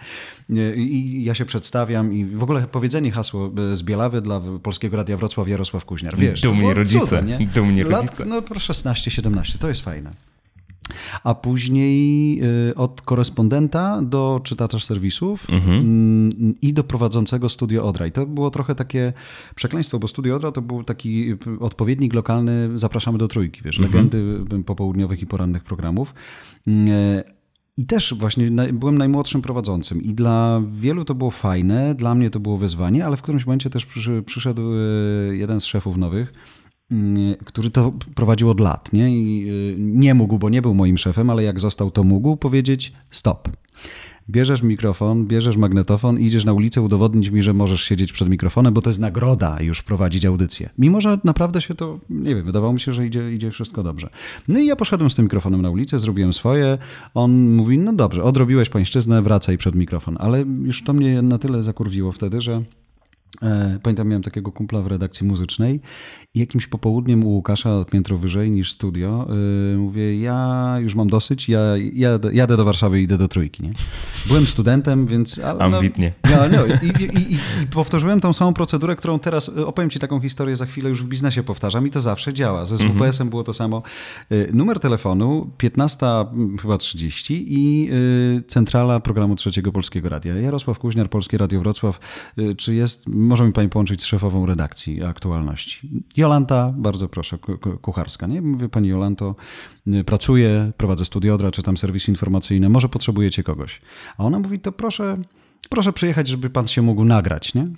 I ja się przedstawiam i w ogóle powiedzenie hasło e, z Bielawy dla Polskiego Radia Wrocław Jarosław Kuźniar, wiesz. Dumni rodzice, nie? dumni rodzice. Lat, no 16 17. To jest fajne. A później y, od korespondenta do czytacza serwisów mhm. Mm, i do prowadzącego Studio Odra. I to było trochę takie przekleństwo, bo Studio Odra to był taki y, odpowiednik lokalny, zapraszamy do trójki, wiesz, mhm. legendy y, popołudniowych i porannych programów. I też właśnie byłem najmłodszym prowadzącym i dla wielu to było fajne, dla mnie to było wyzwanie, ale w którymś momencie też przyszedł jeden z szefów nowych, Mm, który to prowadził od lat. Nie? I y, nie mógł, bo nie był moim szefem, ale jak został, to mógł powiedzieć stop. Bierzesz mikrofon, bierzesz magnetofon i idziesz na ulicę udowodnić mi, że możesz siedzieć przed mikrofonem, bo to jest nagroda już prowadzić audycję. Mimo, że naprawdę się to, nie wiem, wydawało mi się, że idzie, idzie wszystko dobrze. No i ja poszedłem z tym mikrofonem na ulicę, zrobiłem swoje. On mówi, no dobrze, odrobiłeś pańszczyznę, wracaj przed mikrofon. Ale już to mnie na tyle zakurwiło wtedy, że E, pamiętam, miałem takiego kumpla w redakcji muzycznej i jakimś popołudniem u Łukasza, piętro wyżej niż studio, e, mówię, ja już mam dosyć, ja, ja jadę do Warszawy i idę do Trójki. Nie? Byłem studentem, więc... A, no, Ambitnie. No, no, no i, i, i, i, powtórzyłem tą samą procedurę, którą teraz, e, opowiem ci taką historię za chwilę, już w biznesie powtarzam i to zawsze działa. Ze WPS-em mhm. było to samo. Numer telefonu 15 mm, chyba 30 i centrala programu Trzeciego Polskiego Radia. Jarosław Kuźniar, Polskie Radio Wrocław. Czy jest może mi pani połączyć z szefową redakcji aktualności. Jolanta, bardzo proszę, kucharska. Nie? Mówię, pani Jolanto, y, pracuję, prowadzę studiodra, tam serwisy informacyjne, może potrzebujecie kogoś. A ona mówi, to proszę, proszę przyjechać, żeby pan się mógł nagrać, nie?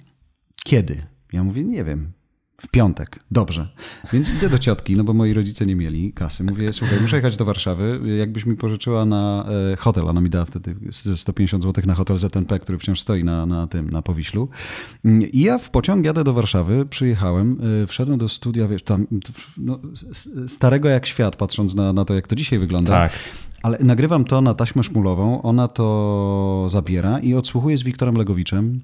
Kiedy? Ja mówię, nie wiem, w piątek, dobrze. Więc idę do ciotki, no bo moi rodzice nie mieli kasy. Mówię, słuchaj, muszę jechać do Warszawy, jakbyś mi pożyczyła na e, hotel. Ona mi dała wtedy 150 zł na hotel ZNP, który wciąż stoi na, na tym, na Powiślu. I ja w pociąg jadę do Warszawy, przyjechałem, e, wszedłem do studia, wiesz, tam no, starego jak świat, patrząc na, na to, jak to dzisiaj wygląda. Tak. Ale nagrywam to na taśmę szmulową, ona to zabiera i odsłuchuję z Wiktorem Legowiczem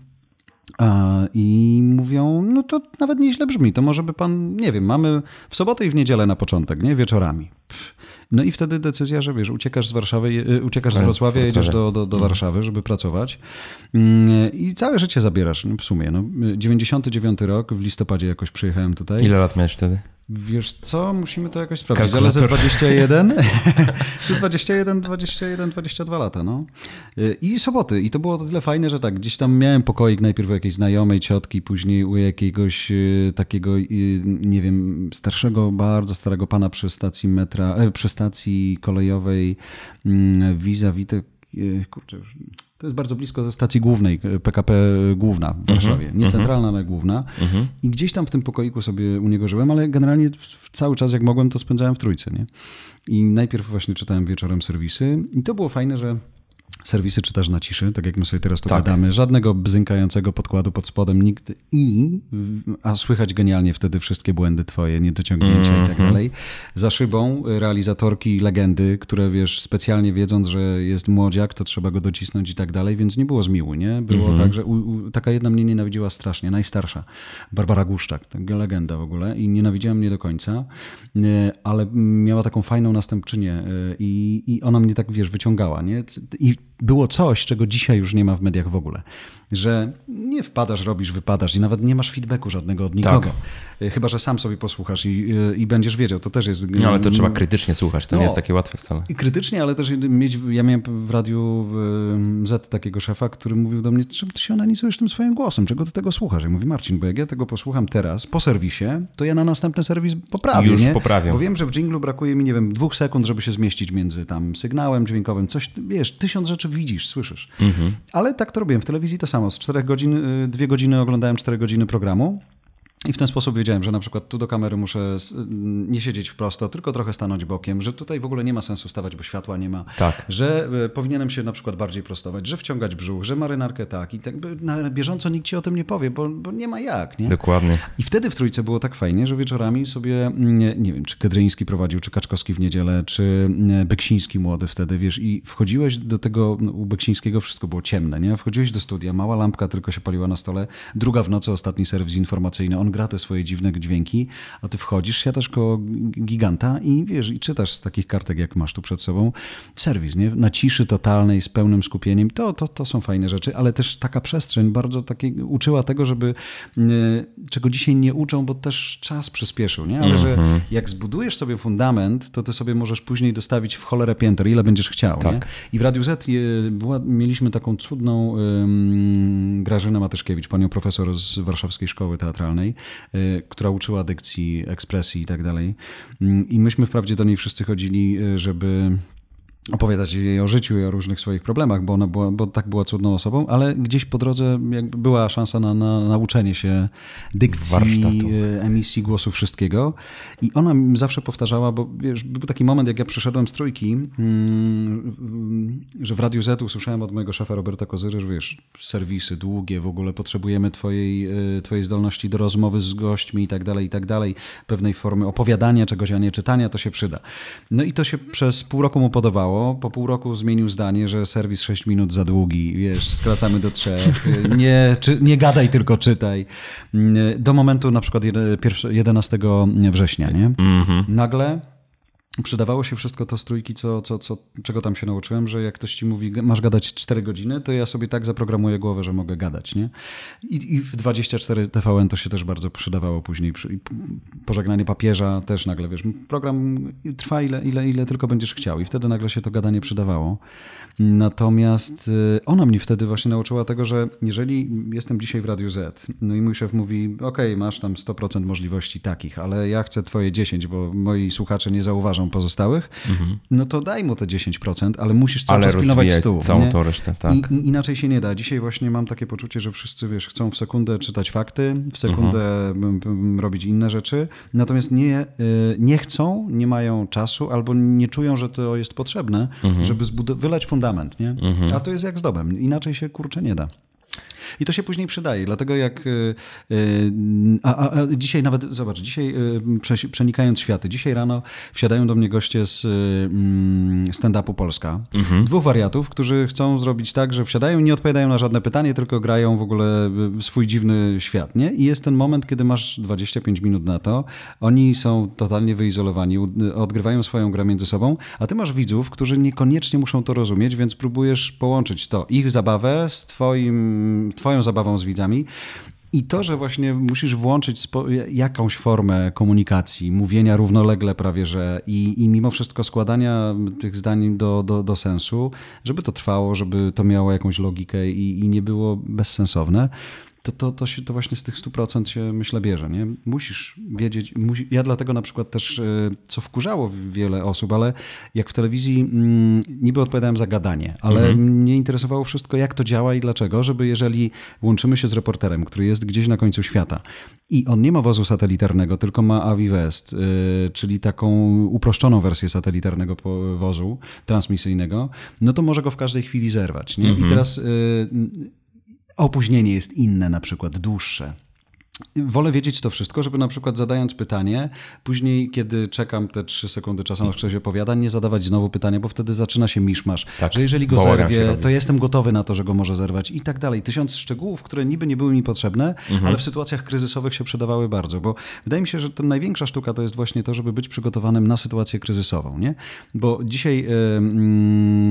i mówią, no to nawet nieźle brzmi, to może by pan, nie wiem, mamy w sobotę i w niedzielę na początek, nie, wieczorami. No i wtedy decyzja, że wiesz, uciekasz z Warszawy, e, e, uciekasz z tak, Wrocławia, jedziesz do, do, do mhm. Warszawy, żeby pracować mm, i całe życie zabierasz, no w sumie. No, 99 rok, w listopadzie jakoś przyjechałem tutaj. Ile lat miałeś wtedy? Wiesz co, musimy to jakoś sprawdzić, Kalkulator. ale ze 21, 21, 21, 22 lata, no. Y, I soboty. I to było tyle fajne, że tak, gdzieś tam miałem pokoik najpierw u jakiejś znajomej ciotki, później u jakiegoś y, takiego, y, nie wiem, starszego, bardzo starego pana przy stacji metra, e, przy stacji kolejowej mm, Visa Witek E, kurczę, to jest bardzo blisko stacji głównej, PKP e, e, główna w mhm. Warszawie. Nie mhm. centralna, ale główna. Mhm. I gdzieś tam w tym pokoiku sobie u niego żyłem, ale generalnie cały czas jak mogłem, to spędzałem w trójce. Nie? I najpierw właśnie czytałem wieczorem serwisy i to było fajne, że serwisy czy też na ciszy, tak jak my sobie teraz tu tak. gadamy. Żadnego bzynkającego podkładu pod spodem nigdy i, a słychać genialnie wtedy wszystkie błędy twoje, niedociągnięcia mm -hmm. i tak mhm. dalej. Za szybą realizatorki legendy, które wiesz, specjalnie wiedząc, że jest młodziak, to trzeba go docisnąć i tak dalej, więc nie było zmiłu, nie? Było mm -hmm. tak, że u, u, taka jedna mnie nienawidziła strasznie, najstarsza, Barbara Guszczak, taka legenda w ogóle i nienawidziła mnie do końca, e, ale miała taką fajną następczynię e, i, i ona mnie tak, wiesz, wyciągała, nie? I you było coś, czego dzisiaj już nie ma w mediach w ogóle. Że nie wpadasz, robisz, wypadasz i nawet nie masz feedbacku żadnego od nikogo. Tak. Y, chyba, że sam sobie posłuchasz i, y, i będziesz wiedział. To też jest... Y, no, ale to trzeba no, krytycznie słuchać, to no, nie jest takie łatwe wcale. I krytycznie, ale też mieć... Ja miałem w radiu Z takiego szefa, który mówił do mnie, czy ty się analizujesz tym swoim głosem? Czego ty tego słuchasz? Ja mówię, Marcin, bo jak ja tego posłucham teraz, po serwisie, to ja na następny serwis poprawię. Już nie? poprawiam. Bo wiem, że w dżinglu brakuje mi, nie wiem, dwóch sekund, żeby się zmieścić między tam sygnałem dźwiękowym, coś, wiesz, tysiąc rzeczy rzeczy widzisz, słyszysz. Mhm. Ale tak to robiłem w telewizji to samo. Z 4 godzin, 2 y, godziny oglądałem 4 godziny programu, i w ten sposób wiedziałem, że na przykład tu do kamery muszę nie siedzieć wprost, tylko trochę stanąć bokiem, że tutaj w ogóle nie ma sensu stawać, bo światła nie ma. Tak. Że e, powinienem się na przykład bardziej prostować, że wciągać brzuch, że marynarkę tak. I tak na bieżąco nikt ci o tym nie powie, bo, bo nie ma jak. Nie? Dokładnie. I wtedy w trójce było tak fajnie, że wieczorami sobie, mm, nie, nie wiem, czy Kedryński prowadził, czy Kaczkowski w niedzielę, czy mm, Beksiński młody wtedy, wiesz, i wchodziłeś do tego, no, u Beksińskiego wszystko było ciemne, nie? Wchodziłeś do studia, mała lampka tylko się paliła na stole, druga w nocy, ostatni serwis informacyjny, on gra te swoje dziwne dźwięki, a ty wchodzisz, siadasz koło giganta i wiesz, i czytasz z takich kartek, jak masz tu przed sobą, serwis, nie? Na ciszy totalnej, z pełnym skupieniem. To, to, to są fajne rzeczy, ale też taka przestrzeń bardzo takie uczyła tego, żeby e, czego dzisiaj nie uczą, bo też czas przyspieszył, nie? Ale że mhm. jak zbudujesz sobie fundament, to ty sobie możesz później dostawić w cholerę pięter, ile będziesz chciał, tak. nie? I w Radiu Z e, była, mieliśmy taką cudną um, Grażynę Matyszkiewicz, panią profesor z Warszawskiej Szkoły Teatralnej, Y, która uczyła dykcji, ekspresji i tak dalej. Mm, I myśmy wprawdzie do niej wszyscy chodzili, y, żeby opowiadać jej o życiu i o różnych swoich problemach, bo ona była, bo tak była cudną osobą, ale gdzieś po drodze była szansa na, na nauczenie się dykcji, Warsztatu. E, emisji głosu, wszystkiego. I ona zawsze powtarzała, bo wiesz, był taki moment, jak ja przyszedłem z trójki, mm, że w Radiu Z usłyszałem od mojego szefa Roberta Kozyry, że wiesz, serwisy długie, w ogóle potrzebujemy twojej, e, twojej zdolności do rozmowy z gośćmi i tak dalej, i tak dalej, pewnej formy opowiadania czegoś, a nie czytania, to się przyda. No i to się przez pół roku mu podobało, podobało. Po pół roku zmienił zdanie, że serwis 6 minut za długi, wiesz, skracamy do trzech. Nie, czy, nie gadaj, tylko czytaj. Mm, do momentu na przykład 11 września, nie? Mhm. Nagle przydawało się wszystko to z trójki, co, co, co, czego tam się nauczyłem, że jak ktoś ci mówi, masz gadać 4 godziny, to ja sobie tak zaprogramuję głowę, że mogę gadać. Nie? I, I, w 24 TVN to się też bardzo przydawało później. pożegnanie papieża też nagle, wiesz, program trwa ile, ile, ile tylko będziesz chciał i wtedy nagle się to gadanie przydawało. Natomiast y, ona mnie wtedy właśnie nauczyła tego, że jeżeli jestem dzisiaj w Radiu Z, no i mój szef mówi, ok, masz tam 100% możliwości takich, ale ja chcę twoje 10, bo moi słuchacze nie zauważą pozostałych, mhm. no to daj mu te 10%, ale musisz cały ale czas pilnować stół. całą tą resztę, tak. I, inaczej się nie da. Dzisiaj właśnie mam takie poczucie, że wszyscy, wiesz, chcą w sekundę czytać fakty, w sekundę mhm. robić inne rzeczy, natomiast nie, y, nie chcą, nie mają czasu albo nie czują, że to jest potrzebne, mhm. żeby wylać fundację fundament, nie? Mhm. A to jest jak z inaczej się kurczę nie da. I to się później przydaje. Dlatego jak. Y, y, a, a, a dzisiaj nawet, zobacz, dzisiaj y, przenikając światy, dzisiaj rano wsiadają do mnie goście z mm, stand-upu Polska. Mhm. Dwóch wariatów, którzy chcą zrobić tak, że wsiadają i nie odpowiadają na żadne pytanie, tylko grają w ogóle swój dziwny świat. Nie? I jest ten moment, kiedy masz 25 minut na to. Oni są totalnie wyizolowani, odgrywają swoją grę między sobą, a ty masz widzów, którzy niekoniecznie muszą to rozumieć, więc próbujesz połączyć to, ich zabawę z twoim, twoją zabawą z widzami. I to, że właśnie musisz włączyć jakąś formę komunikacji, mówienia równolegle prawie, że i, i mimo wszystko składania tych zdań do, do, do, sensu, żeby to trwało, żeby to miało jakąś logikę i, i nie było bezsensowne, to, to, to, się, to właśnie z tych 100% się myślę bierze. Nie? Musisz wiedzieć. Musi... Ja dlatego na przykład też, e, co wkurzało wiele osób, ale jak w telewizji mm, niby odpowiadałem za gadanie, ale mhm. mnie interesowało wszystko, jak to działa i dlaczego, żeby jeżeli łączymy się z reporterem, który jest gdzieś na końcu świata i on nie ma wozu satelitarnego, tylko ma AviVest, e, czyli taką uproszczoną wersję satelitarnego wozu transmisyjnego, no to może go w każdej chwili zerwać. Nie? Mhm. I teraz e, opóźnienie jest inne, na przykład dłuższe. Wolę wiedzieć to wszystko, żeby na przykład zadając pytanie, później kiedy czekam te trzy sekundy czasem na ktoś opowiada, nie zadawać znowu pytania, bo wtedy zaczyna się miszmasz. Tak, że jeżeli go zerwie, to jestem gotowy na to, że go może zerwać i tak dalej. Tysiąc szczegółów, które niby nie były mi potrzebne, mhm. ale w sytuacjach kryzysowych się przydawały bardzo, bo wydaje mi się, że ten największa sztuka to jest właśnie to, żeby być przygotowanym na sytuację kryzysową, nie? Bo dzisiaj... Yy,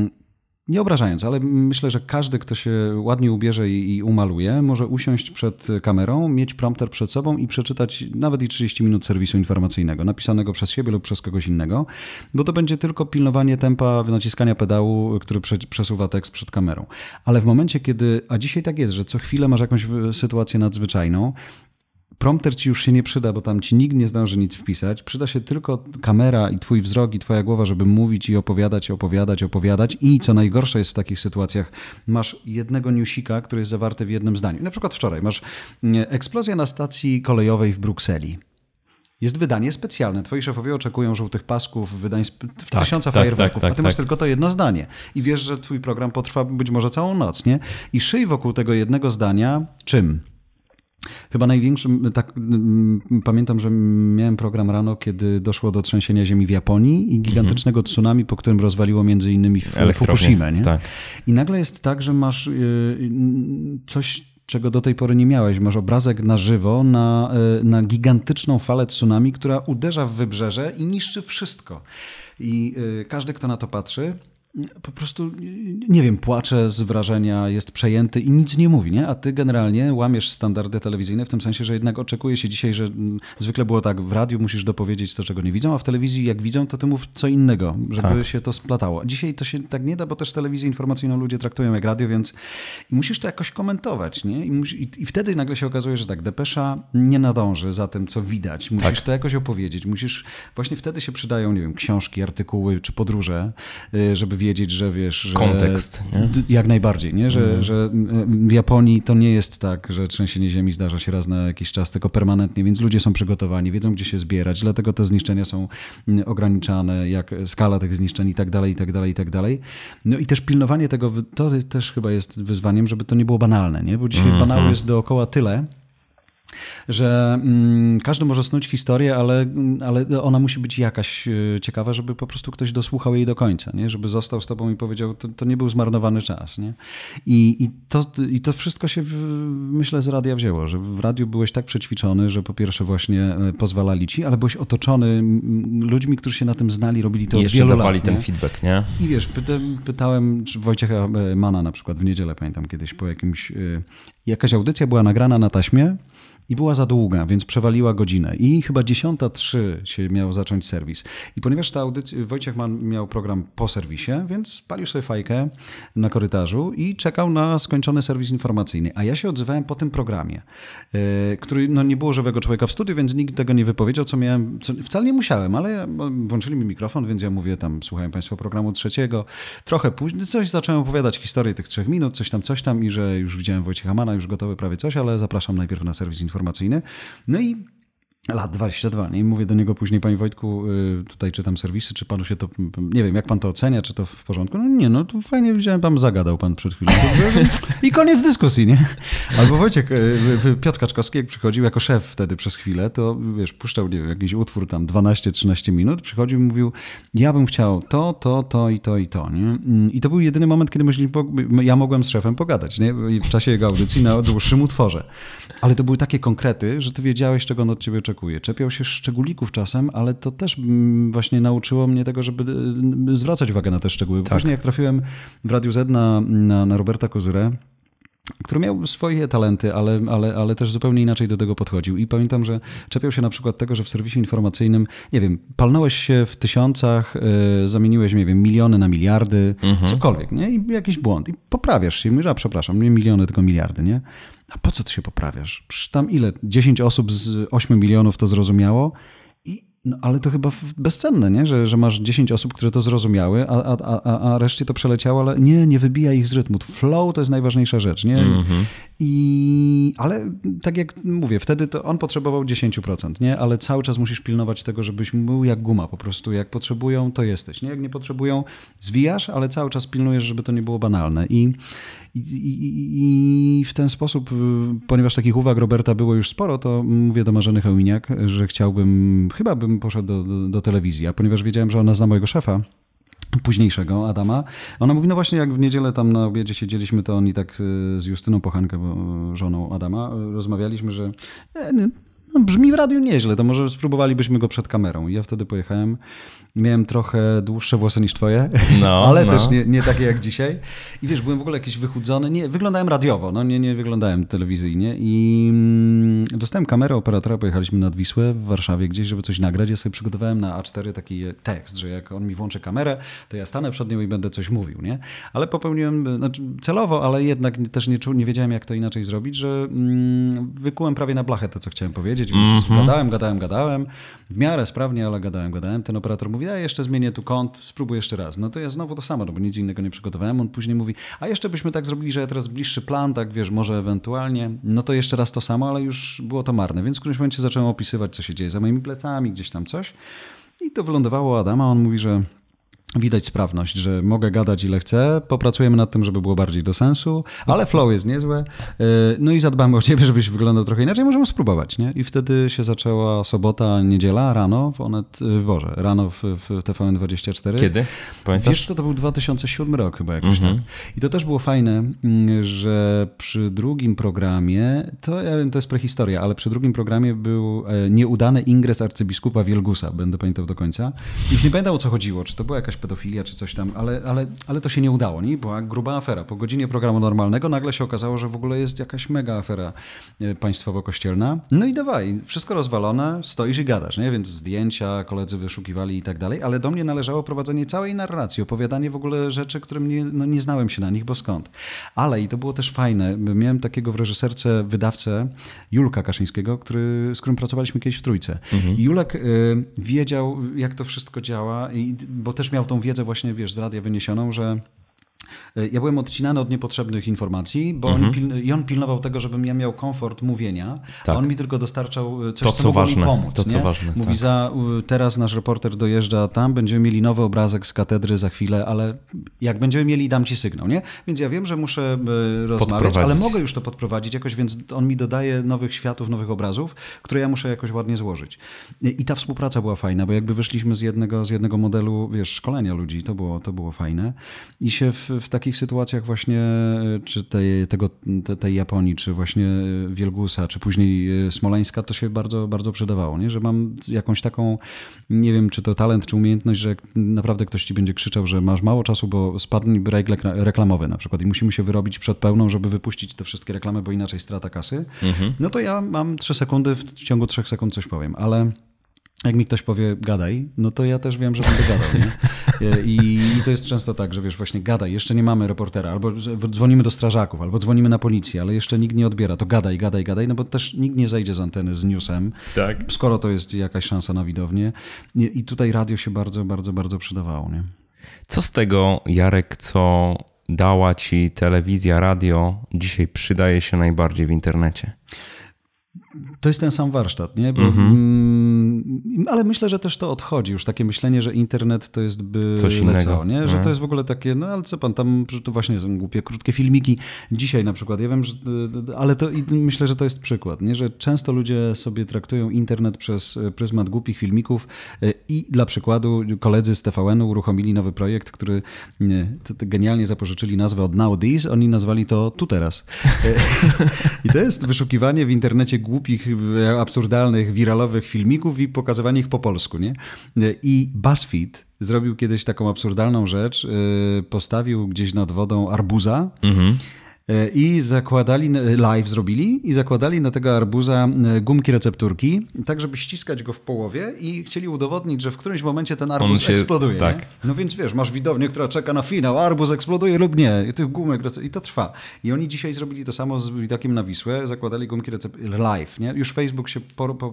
yy, nie obrażając, ale myślę, że każdy, kto się ładnie ubierze i, umaluje, może usiąść przed kamerą, mieć prompter przed sobą i przeczytać nawet i 30 minut serwisu informacyjnego, napisanego przez siebie lub przez kogoś innego, bo to będzie tylko pilnowanie tempa naciskania pedału, który przesuwa tekst przed kamerą. Ale w momencie, kiedy, a dzisiaj tak jest, że co chwilę masz jakąś sytuację nadzwyczajną, prompter ci już się nie przyda, bo tam ci nikt nie zdąży nic wpisać. Przyda się tylko kamera i twój wzrok i twoja głowa, żeby mówić i opowiadać, opowiadać, opowiadać. I co najgorsze jest w takich sytuacjach, masz jednego newsika, który jest zawarty w jednym zdaniu. Na przykład wczoraj masz mm, eksplozję na stacji kolejowej w Brukseli. Jest wydanie specjalne. Twoi szefowie oczekują żółtych pasków, wydań tak, tysiąca tak, fajerwerków, tak, tak, a ty masz tylko to jedno zdanie. I wiesz, że twój program potrwa być może całą noc, nie? I szyj wokół tego jednego zdania czym? Chyba największym, tak mm, pamiętam, że miałem program rano, kiedy doszło do trzęsienia ziemi w Japonii i mhm. gigantycznego tsunami, po którym rozwaliło między innymi Fukushimę. Nie? Tak. I nagle jest tak, że masz y, y, coś czego do tej pory nie miałeś. Masz obrazek na żywo na, y, na gigantyczną falę tsunami, która uderza w wybrzeże i niszczy wszystko. I każdy, kto na to patrzy, po prostu, nie wiem, płacze z wrażenia, jest przejęty i nic nie mówi, nie? A ty generalnie łamiesz standardy telewizyjne w tym sensie, że jednak oczekuje się dzisiaj, że mm, zwykle było tak, w radiu musisz dopowiedzieć to, czego nie widzą, a w telewizji jak widzą, to ty mów co innego, żeby tak. się to splatało. Dzisiaj to się tak nie da, bo też telewizję informacyjną ludzie traktują jak radio, więc I musisz to jakoś komentować, nie? I, I, wtedy nagle się okazuje, że tak, depesza nie nadąży za tym, co widać. Musisz tak. to jakoś opowiedzieć, musisz... Właśnie wtedy się przydają, nie wiem, książki, artykuły czy podróże, y, żeby wiedzieć, że wiesz. Że Kontekst. Nie? Jak najbardziej, nie? Że, mhm. że w Japonii to nie jest tak, że trzęsienie ziemi zdarza się raz na jakiś czas, tylko permanentnie, więc ludzie są przygotowani, wiedzą, gdzie się zbierać, dlatego te zniszczenia są ograniczane, jak skala tych zniszczeń i tak dalej, i tak dalej, i tak dalej. No i też pilnowanie tego, to też chyba jest wyzwaniem, żeby to nie było banalne, nie? Bo dzisiaj mhm. banału jest dookoła tyle, że mm, każdy może snuć historię, ale, mm, ale ona musi być jakaś e, ciekawa, żeby po prostu ktoś dosłuchał jej do końca, nie? żeby został z tobą i powiedział, to, to nie był zmarnowany czas. Nie? I, i, to, I to wszystko się, w, myślę, z radia wzięło, że w radiu byłeś tak przećwiczony, że po pierwsze właśnie e, pozwalali ci, ale byłeś otoczony ludźmi, którzy się na tym znali, robili to I od jeszcze wielu dawali lat, ten nie? feedback, nie? I wiesz, pyta, pytałem czy Wojciecha e, Mana na przykład w niedzielę, pamiętam kiedyś po jakimś, jakaś audycja była nagrana na taśmie, i była za długa, więc przewaliła godzinę. I chyba 10.03 się miał zacząć serwis. I ponieważ ta audycja, Wojciech Mann miał program po serwisie, więc palił sobie fajkę na korytarzu i czekał na skończony serwis informacyjny. A ja się odzywałem po tym programie, e, który no nie było żywego człowieka w studiu, więc nikt tego nie wypowiedział, co miałem, co wcale nie musiałem, ale włączyli mi mikrofon, więc ja mówię tam, słuchają Państwo programu trzeciego. Trochę później no, coś zacząłem opowiadać historię tych trzech minut, coś tam, coś tam i że już widziałem Wojciecha Mana, już gotowy prawie coś, ale zapraszam najpierw na serwis informacyjny informacyjne, No i Lat 22. I mówię do niego później, panie Wojtku, y, tutaj czytam serwisy, czy panu się to, nie wiem, jak pan to ocenia, czy to w porządku? No nie, no to fajnie widziałem, pan zagadał pan przed chwilą. I koniec dyskusji, nie? Albo Wojciech, y, y, Piotr Kaczkowski, jak przychodził jako szef wtedy przez chwilę, to wiesz, puszczał, nie wiem, jakiś utwór tam 12-13 minut, przychodził i mówił, ja bym chciał to, to, to i to i to, nie? I to był jedyny moment, kiedy myśli, ja mogłem z szefem pogadać, nie? w czasie jego audycji na dłuższym utworze. Ale to były takie konkrety, że ty wiedziałeś, czego on od ciebie Czepiał się szczególików czasem, ale to też mm, właśnie nauczyło mnie tego, żeby y, zwracać uwagę na te szczegóły. Tak. Później jak trafiłem w Radiu Z na, na, na Roberta Kozyrę, który miał swoje talenty, ale, ale, ale też zupełnie inaczej do tego podchodził. I pamiętam, że czepiał się na przykład tego, że w serwisie informacyjnym, nie wiem, palnąłeś się w tysiącach, yy, zamieniłeś, nie wiem, miliony na miliardy, mhm. cokolwiek, nie? I jakiś błąd. I poprawiasz się i mówisz, a przepraszam, nie miliony, tylko miliardy, nie? A po co ty się poprawiasz? Przecież tam ile? 10 osób z 8 milionów to zrozumiało. I, no, ale to chyba bezcenne, nie? Że, że masz 10 osób, które to zrozumiały, a, a, a, a reszcie to przeleciało, ale nie, nie wybija ich z rytmu. Flow to jest najważniejsza rzecz, nie? Mm -hmm. I, ale tak jak mówię, wtedy to on potrzebował 10%, nie? Ale cały czas musisz pilnować tego, żebyś był jak guma po prostu. Jak potrzebują, to jesteś, nie? Jak nie potrzebują, zwijasz, ale cały czas pilnujesz, żeby to nie było banalne. I, i, w ten sposób, y, ponieważ takich uwag Roberta było już sporo, to mówię do Marzeny Hełminiak, że chciałbym, chyba bym poszedł do, do, do telewizji, a ponieważ wiedziałem, że ona zna mojego szefa, późniejszego Adama. Ona mówi, no właśnie jak w niedzielę tam na obiedzie siedzieliśmy, to oni tak y, z Justyną Pochankę, żoną Adama, y, rozmawialiśmy, że e, no, brzmi w radiu nieźle, to może spróbowalibyśmy go przed kamerą. I ja wtedy pojechałem. Miałem trochę dłuższe włosy niż twoje, no, ale no. też nie, nie, takie jak dzisiaj. I wiesz, byłem w ogóle jakiś wychudzony. Nie, wyglądałem radiowo, no nie, nie wyglądałem telewizyjnie. I mm, dostałem kamerę operatora, pojechaliśmy nad Wisłę w Warszawie gdzieś, żeby coś nagrać. Ja sobie przygotowałem na A4 taki tekst, że jak on mi włączy kamerę, to ja stanę przed nią i będę coś mówił, nie? Ale popełniłem, znaczy celowo, ale jednak też nie, czu, nie wiedziałem jak to inaczej zrobić, że mm, wykułem prawie na blachę to, co chciałem powiedzieć powiedzieć, więc mm -hmm. gadałem, gadałem, gadałem. W miarę sprawnie, ale gadałem, gadałem. Ten operator mówi, a jeszcze zmienię tu kąt, spróbuję jeszcze raz. No to ja znowu to samo, no bo nic innego nie przygotowałem. On później mówi, a jeszcze byśmy tak zrobili, że ja teraz bliższy plan, tak wiesz, może ewentualnie. No to jeszcze raz to samo, ale już było to marne. Więc w którymś momencie zacząłem opisywać, co się dzieje za moimi plecami, gdzieś tam coś. I to wylądowało Adama. On mówi, że widać sprawność, że mogę gadać ile chcę, popracujemy nad tym, żeby było bardziej do sensu, ale flow jest niezłe, y, no i zadbamy o ciebie, żebyś wyglądał trochę inaczej, możemy spróbować, nie? I wtedy się zaczęła sobota, niedziela, rano w Onet, y, w Boże, rano w, w TVN24. Kiedy? Pamiętasz? Wiesz co, to był 2007 rok chyba jakoś, tak? mhm. tak? I to też było fajne, mm, że przy drugim programie, to ja wiem, to jest prehistoria, ale przy drugim programie był e, nieudany ingres arcybiskupa Wielgusa, będę pamiętał do końca. Już nie pamiętam o co chodziło, czy to była jakaś pedofilia czy coś tam, ale, ale, ale to się nie udało, nie? Była gruba afera. Po godzinie programu normalnego nagle się okazało, że w ogóle jest jakaś mega afera e, państwowo-kościelna. No i dawaj, wszystko rozwalone, stoisz i gadasz, nie? Więc zdjęcia koledzy wyszukiwali i tak dalej, ale do mnie należało prowadzenie całej narracji, opowiadanie w ogóle rzeczy, którym nie, no nie znałem się na nich, bo skąd. Ale i to było też fajne, miałem takiego w reżyserce wydawcę Julka Kaszyńskiego, który, z którym pracowaliśmy kiedyś w Trójce. Mhm. Julek y, wiedział, jak to wszystko działa, i, bo też miał to tą wiedzę właśnie, wiesz, z radia wyniesioną, że Y, ja byłem odcinany od niepotrzebnych informacji, bo mhm. on i on pilnował tego, żebym ja miał komfort mówienia, tak. a on mi tylko dostarczał y, coś, to, co, co ważne. mi pomóc. To, co ważne, Mówi tak. za, y, teraz nasz reporter dojeżdża tam, będziemy mieli nowy obrazek z katedry za chwilę, ale jak będziemy mieli, dam ci sygnał, nie? Więc ja wiem, że muszę rozmawiać, ale mogę już to podprowadzić jakoś, więc on mi dodaje nowych światów, nowych obrazów, które ja muszę jakoś ładnie złożyć. I ta współpraca była fajna, bo jakby wyszliśmy z jednego, z jednego modelu, wiesz, szkolenia ludzi, to było, to było fajne i się w, w takich sytuacjach właśnie, e, czy tej, tego, tej Japonii, czy właśnie e, Wielgusa, czy później e, Smoleńska, to się bardzo, bardzo przydawało, nie? że mam jakąś taką, nie wiem, czy to talent, czy umiejętność, że naprawdę ktoś ci będzie krzyczał, że masz mało czasu, bo spadnie break reklamowy na przykład i musimy się wyrobić przed pełną, żeby wypuścić te wszystkie reklamy, bo inaczej strata kasy, mhm. no to ja mam trzy sekundy, w ciągu trzech sekund coś powiem, ale jak mi ktoś powie gadaj, no to ja też wiem, że będę gadał. Nie? E, I, to jest często tak, że wiesz, właśnie gadaj, jeszcze nie mamy reportera, albo dzwonimy do strażaków, albo dzwonimy na policję, ale jeszcze nikt nie odbiera, to gadaj, gadaj, gadaj, no bo też nikt nie zejdzie z anteny z newsem, tak. skoro to jest jakaś szansa na widownię. I tutaj radio się bardzo, bardzo, bardzo przydawało. Nie? Co z tego, Jarek, co dała ci telewizja, radio, dzisiaj przydaje się najbardziej w internecie? To jest ten sam warsztat, nie? Bo, mhm. mm ale myślę, że też to odchodzi. Już takie myślenie, że internet to jest by Coś innego. Leco, nie? że no. to mhm. jest w ogóle takie, no ale co pan tam, że to właśnie są głupie, krótkie filmiki. Dzisiaj na przykład, ja wiem, że, ale to myślę, że to jest przykład, nie? że często ludzie sobie traktują internet przez pryzmat głupich filmików e, i dla przykładu koledzy z TVN-u uruchomili nowy projekt, który nie, genialnie zapożyczyli nazwę od Now oni nazwali to Tu Teraz. E, I to jest wyszukiwanie w internecie głupich, e, absurdalnych, wiralowych filmików i pokazywanie ich po polsku. Nie? I BuzzFeed zrobił kiedyś taką absurdalną rzecz. Y, postawił gdzieś nad wodą arbuza. Mhm E, i zakładali, e, live zrobili i zakładali na tego arbuza e, gumki recepturki, tak żeby ściskać go w połowie i chcieli udowodnić, że w którymś momencie ten arbuz się, eksploduje. Tak. No więc wiesz, masz widownię, która czeka na finał, arbuz eksploduje lub nie, i tych gumek, i to trwa. I oni dzisiaj zrobili to samo z widokiem na Wisłę, zakładali gumki recepturki live, nie? Już Facebook się por, por,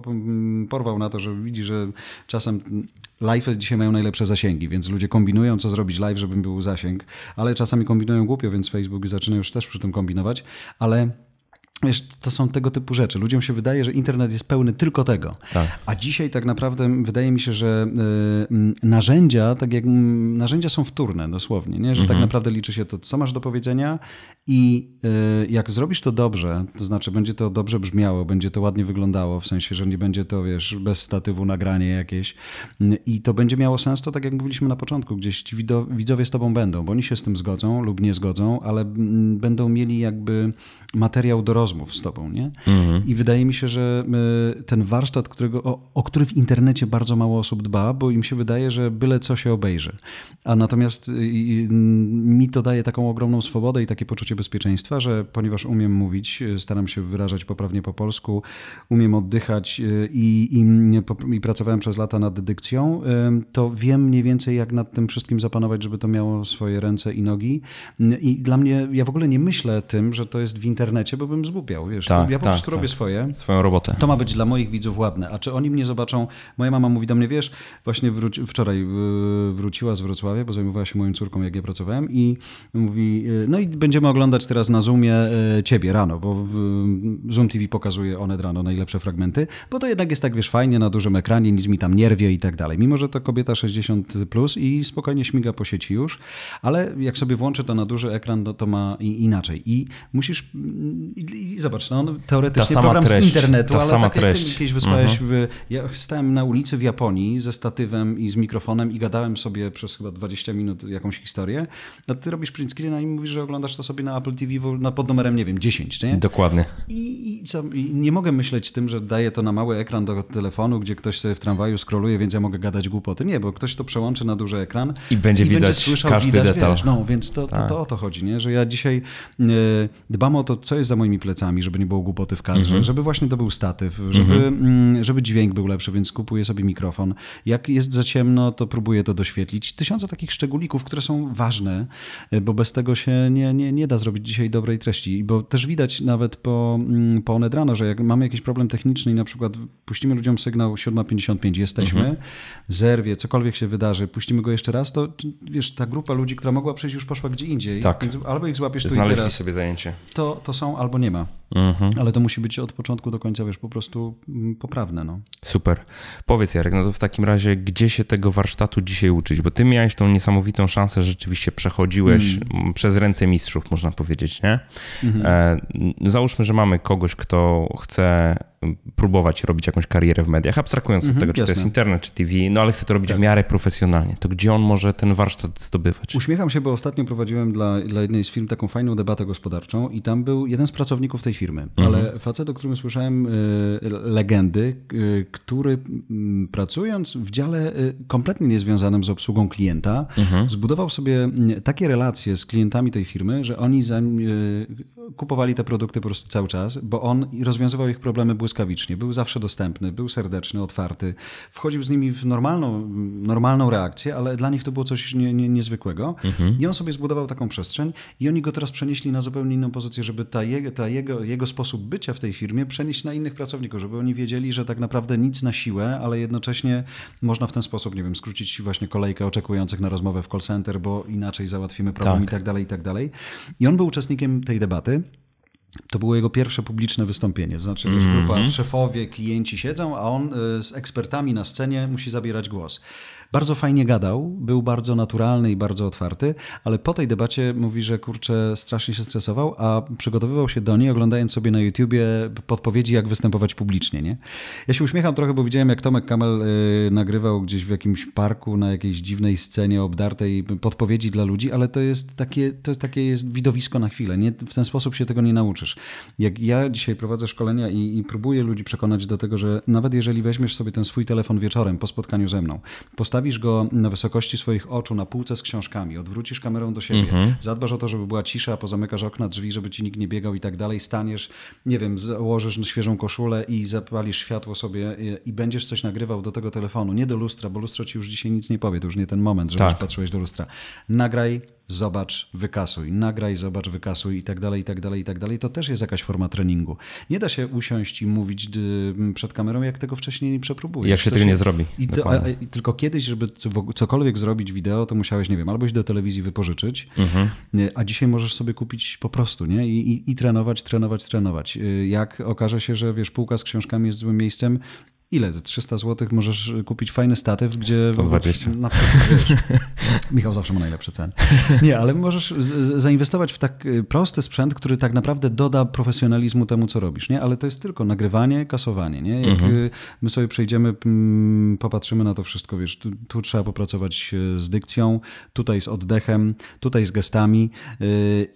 porwał na to, że widzi, że czasem live dzisiaj mają najlepsze zasięgi, więc ludzie kombinują, co zrobić live, żeby był zasięg, ale czasami kombinują głupio, więc Facebook zaczyna już też przy tym kombinować, ale Wiesz, to są tego typu rzeczy. Ludziom się wydaje, że internet jest pełny tylko tego. Tak. A dzisiaj tak naprawdę wydaje mi się, że y, mm, narzędzia, tak jak mm, narzędzia są wtórne dosłownie, nie? że tak mhm. naprawdę liczy się to, co masz do powiedzenia i y, jak zrobisz to dobrze, to znaczy będzie to dobrze brzmiało, będzie to ładnie wyglądało, w sensie, że nie będzie to, wiesz, bez statywu nagranie jakieś mm, i to będzie miało sens, to tak jak mówiliśmy na początku, gdzieś ci widzowie z tobą będą, bo oni się z tym zgodzą lub nie zgodzą, ale będą mieli jakby materiał do rozwoju rozmów z tobą, nie? Mhm. I wydaje mi się, że y, ten warsztat, którego, o, o, który w internecie bardzo mało osób dba, bo im się wydaje, że byle co się obejrzy. A natomiast y, mi to daje taką ogromną swobodę i takie poczucie bezpieczeństwa, że ponieważ umiem mówić, y, staram się wyrażać poprawnie po polsku, umiem oddychać i, i, i pracowałem przez lata nad dykcją, to wiem mniej więcej, jak nad tym wszystkim zapanować, żeby to miało swoje ręce i nogi. I dla mnie, ja w ogóle nie myślę tym, że to jest w internecie, bo bym zgłupiał, wiesz. Tak, ja po tak, prostu tak. robię swoje. Swoją robotę. To ma być dla moich widzów ładne. A czy oni mnie zobaczą? Moja mama mówi do mnie, wiesz, właśnie wróci, wczoraj wróciła z Wrocławia, bo zajmowała się moją córką, jak ja pracowałem i mówi, y, no i będziemy oglądać teraz na Zoomie y, ciebie rano, bo Zoom TV pokazuje one rano najlepsze fragmenty, bo to jednak jest tak, wiesz, fajnie na dużym ekranie, nic mi tam nierwie i tak dalej. Mimo, że to kobieta 60 plus i spokojnie śmiga po sieci już, ale jak sobie włączę to na duży ekran, to, no to ma inaczej. I musisz, mm, i, i zobacz, no, on teoretycznie program treść, z internetu, ale sama tak treść. jak ty kiedyś wysłałeś, mhm. w, ja stałem na ulicy w Japonii ze statywem i z mikrofonem i gadałem sobie przez chyba 20 minut jakąś historię, a no, ty robisz print screen i mówisz, że oglądasz to sobie na Apple TV na pod numerem, nie wiem, 10, nie? Dokładnie. I, i, co, I, nie mogę myśleć tym, że daję to na mały ekran do telefonu, gdzie ktoś sobie w tramwaju skroluje, więc ja mogę gadać głupoty. Nie, bo ktoś to przełączy na duży ekran i będzie, i widać będzie słyszał, każdy widać, detal. Wiesz, no, więc to, tak. to, to, tak. o to chodzi, nie? że ja dzisiaj y, dbam o to, co jest za moimi plecami, hamulcami, żeby nie było głupoty w kadrze, mhm. żeby właśnie to był statyw, żeby, mhm. mm, żeby dźwięk był lepszy, więc kupuję sobie mikrofon. Jak jest za ciemno, to próbuję to doświetlić. Tysiące takich szczególików, które są ważne, e, bo bez tego się nie, nie, nie da zrobić dzisiaj dobrej treści. Bo też widać nawet po, mm, po one Rano, że jak mamy jakiś problem techniczny i na przykład puścimy ludziom sygnał 7.55, jesteśmy, mhm. zerwie, cokolwiek się wydarzy, puścimy go jeszcze raz, to wiesz, ta grupa ludzi, która mogła przejść, już poszła gdzie indziej. Tak. albo ich złapiesz Znaleźli tu i teraz. sobie zajęcie. To, to są albo nie ma. Aha. Mhm. Ale to musi być od początku do końca, wiesz, po prostu mm, poprawne. No. Super. Powiedz Jarek, no to w takim razie, gdzie się tego warsztatu dzisiaj uczyć? Bo ty miałeś tą niesamowitą szansę, rzeczywiście przechodziłeś mm. przez ręce mistrzów, można powiedzieć, nie? Mhm. E, załóżmy, że mamy kogoś, kto chce próbować robić jakąś karierę w mediach, abstrahując mhm, od tego, czy jasne. to jest internet, czy TV, no ale chce to robić tak. w miarę profesjonalnie. To gdzie on może ten warsztat zdobywać? Uśmiecham się, bo ostatnio prowadziłem dla, dla jednej z firm taką fajną debatę gospodarczą i tam był jeden z pracowników tej firmy, firmy, mhm. ale facet, o którym słyszałem y, legendy, y, który mm, pracując w dziale y, kompletnie niezwiązanym z obsługą klienta, mhm. zbudował sobie mm, takie relacje z klientami tej firmy, że oni za, kupowali te produkty po prostu cały czas, bo on rozwiązywał ich problemy błyskawicznie. Był zawsze dostępny, był serdeczny, otwarty. Wchodził z nimi w normalną, normalną reakcję, ale dla nich to było coś nie, nie, niezwykłego. Mhm. I on sobie zbudował taką przestrzeń i oni go teraz przenieśli na zupełnie inną pozycję, żeby ta, je, ta jego, jego sposób bycia w tej firmie przenieść na innych pracowników, żeby oni wiedzieli, że tak naprawdę nic na siłę, ale jednocześnie można w ten sposób, nie wiem, skrócić właśnie kolejkę oczekujących na rozmowę w call center, bo inaczej załatwimy problem tak. i tak dalej, i tak dalej. I on był uczestnikiem tej debaty warsztaty. To było jego pierwsze publiczne wystąpienie. Znaczy, wiesz, mm -hmm. grupa mhm. szefowie, klienci siedzą, a on y, z ekspertami na scenie musi zabierać głos. Bardzo fajnie gadał, był bardzo naturalny i bardzo otwarty, ale po tej debacie mówi, że kurczę, strasznie się stresował, a przygotowywał się do niej, oglądając sobie na YouTubie podpowiedzi, jak występować publicznie. Nie? Ja się uśmiecham trochę, bo widziałem, jak Tomek Kamel y, nagrywał gdzieś w jakimś parku na jakiejś dziwnej scenie obdartej podpowiedzi dla ludzi, ale to jest takie, to takie jest widowisko na chwilę. Nie, w ten sposób się tego nie nauczysz. Jak ja dzisiaj prowadzę szkolenia i, i próbuję ludzi przekonać do tego, że nawet jeżeli weźmiesz sobie ten swój telefon wieczorem po spotkaniu ze mną, postawisz postawisz go na wysokości swoich oczu na półce z książkami, odwrócisz kamerę do siebie, mhm. zadbasz o to, żeby była cisza, pozamykasz okna, drzwi, żeby ci nikt nie biegał i tak dalej, staniesz, nie wiem, założysz świeżą koszulę i zapalisz światło sobie y, i będziesz coś nagrywał do tego telefonu, nie do lustra, bo lustro ci już dzisiaj nic nie powie, to już nie ten moment, żebyś tak. patrzyłeś do lustra. Nagraj zobacz, wykasuj, nagraj, zobacz, wykasuj i tak dalej, i tak dalej, i tak dalej. To też jest jakaś forma treningu. Nie da się usiąść i mówić y, przed kamerą, jak tego wcześniej nie przepróbujesz. Jak się to tego się... nie zrobi. I to, a, tylko kiedyś, żeby cokolwiek zrobić wideo, to musiałeś, nie wiem, albo iść do telewizji wypożyczyć, mhm. a dzisiaj możesz sobie kupić po prostu, nie? I, i, I, trenować, trenować, trenować. Y, jak okaże się, że wiesz, półka z książkami jest złym miejscem, ile? Za 300 zł możesz y, kupić fajny statyw, gdzie... 120. Na przykład, wiesz, Michał zawsze ma najlepsze ceny. Nie, ale możesz zainwestować w tak y, prosty sprzęt, który tak naprawdę doda profesjonalizmu temu, co robisz, nie? Ale to jest tylko nagrywanie, kasowanie, nie? Jak mhm. Y, my sobie przejdziemy, mm, popatrzymy na to wszystko, wiesz, tu, tu trzeba popracować z dykcją, tutaj z oddechem, tutaj z gestami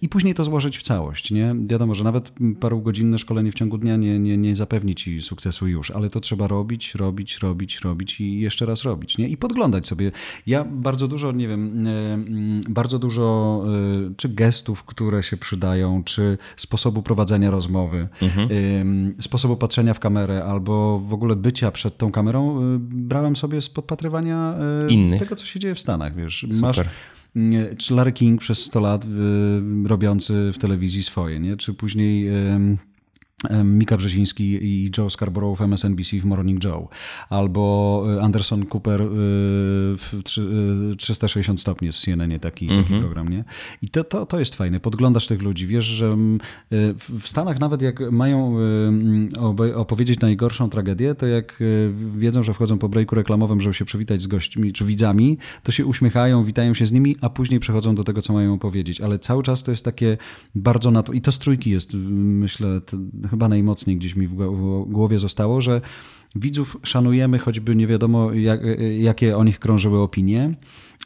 i później to złożyć w całość, nie? Wiadomo, że nawet mm, parugodzinne szkolenie w ciągu dnia nie, nie, nie zapewni ci sukcesu już, ale to trzeba robić robić, robić, robić, robić i jeszcze raz robić, nie? I podglądać sobie. Ja bardzo dużo, nie wiem, e, mm, bardzo dużo e, czy gestów, które się przydają, czy sposobu prowadzenia rozmowy, mhm. sposobu patrzenia w kamerę, albo w ogóle bycia przed tą kamerą, e, brałem sobie z podpatrywania Innych. tego, co się dzieje w Stanach, wiesz. Super. Masz mm, czy Larry King przez 100 lat y, robiący w telewizji swoje, nie? czy później y, Mika Brzeziński i Joe Scarborough w MSNBC w Morning Joe, albo e, Anderson Cooper e, w 360 e, stopni w CNN, taki, mm -hmm. taki mhm. program, nie? I to, to, to jest fajne, podglądasz tych ludzi, wiesz, że w Stanach nawet jak mają opowiedzieć najgorszą tragedię, to jak wiedzą, że wchodzą po breaku reklamowym, żeby się przywitać z gośćmi czy widzami, to się uśmiechają, witają się z nimi, a później przechodzą do tego, co mają opowiedzieć, ale cały czas to jest takie bardzo na to i to z trójki jest, myślę, chyba chyba najmocniej gdzieś mi w głowie zostało, że widzów szanujemy, choćby nie wiadomo, jak, jakie o nich krążyły opinie.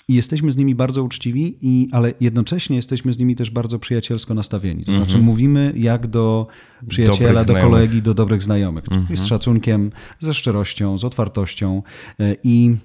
I jesteśmy z nimi bardzo uczciwi, i, ale jednocześnie jesteśmy z nimi też bardzo przyjacielsko nastawieni. To znaczy, mhm. mówimy jak do przyjaciela, dobrych do znajomych. kolegi, do dobrych znajomych. Mm Z mhm. szacunkiem, ze szczerością, z otwartością. E, I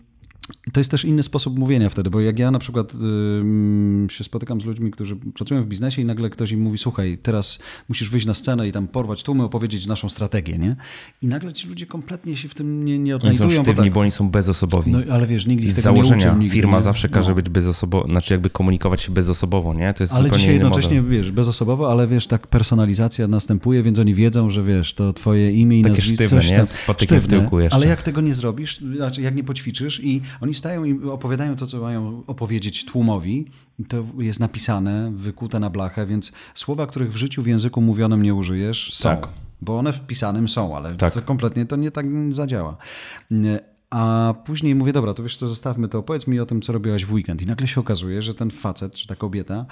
to jest też inny sposób mówienia wtedy, bo jak ja na przykład yy, się spotykam z ludźmi, którzy pracują w biznesie i nagle ktoś im mówi, słuchaj, teraz musisz wyjść na scenę i tam porwać tłumy, opowiedzieć naszą strategię, nie? I nagle ci ludzie kompletnie się w tym nie, nie odnajdują. Oni są sztywni, bo, tak, bo oni są bezosobowi. No ale wiesz, nigdy z, z tego założenia nie uczą, nigdy, firma nie? zawsze każe no. być bezosobowo, znaczy jakby komunikować się bezosobowo, nie? To jest ale dzisiaj jednocześnie, model. wiesz, bezosobowo, ale wiesz, tak personalizacja następuje, więc oni wiedzą, że wiesz, to twoje imię i Takie nazwisko. Takie sztywne, coś, nie? Tam, sztywne, w tyłku jeszcze. Ale jak tego nie zrobisz, znaczy jak nie poćwiczysz i oni stają i opowiadają to, co mają opowiedzieć tłumowi. To jest napisane, wykute na blachę, więc słowa, których w życiu w języku mówionym nie użyjesz, są. Tak. Bo one w pisanym są, ale tak. to kompletnie to nie tak zadziała. A później mówię, dobra, to wiesz co, zostawmy to, powiedz mi o tym, co robiłaś w weekend. I nagle się okazuje, że ten facet czy ta kobieta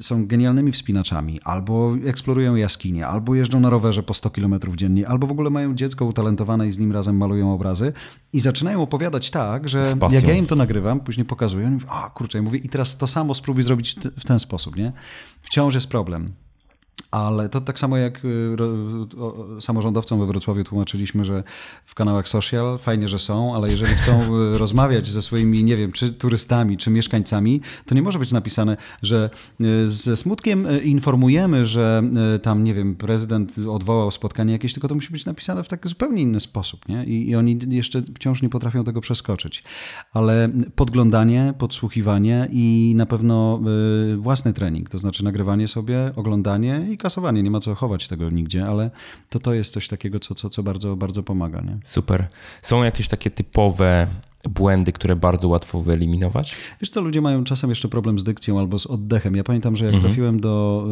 są genialnymi wspinaczami, albo eksplorują jaskinie, albo jeżdżą na rowerze po 100 km dziennie, albo w ogóle mają dziecko utalentowane i z nim razem malują obrazy i zaczynają opowiadać tak, że jak ja im to nagrywam, później pokazuję, oni a kurczę, mówię, i teraz to samo spróbuj zrobić w ten sposób, nie? Wciąż jest problem. Ale to tak samo jak y, samorządowcom we Wrocławiu tłumaczyliśmy, że w kanałach social fajnie, że są, ale jeżeli chcą y, rozmawiać ze swoimi, nie wiem, czy turystami, czy mieszkańcami, to nie może być napisane, że y, ze smutkiem informujemy, że tam, nie wiem, prezydent odwołał spotkanie jakieś, tylko to musi być napisane w taki zupełnie inny sposób. Nie? I, I oni jeszcze wciąż nie potrafią tego przeskoczyć. Ale podglądanie, podsłuchiwanie i na pewno własny trening, to znaczy nagrywanie sobie, oglądanie i kasowanie nie ma co chować tego nigdzie, ale to to jest coś takiego, co, co, co bardzo, bardzo pomaga. Nie? Super. Są jakieś takie typowe błędy, które bardzo łatwo wyeliminować? Wiesz co, ludzie mają czasem jeszcze problem z dykcją albo z oddechem. Ja pamiętam, że jak mhm. trafiłem do,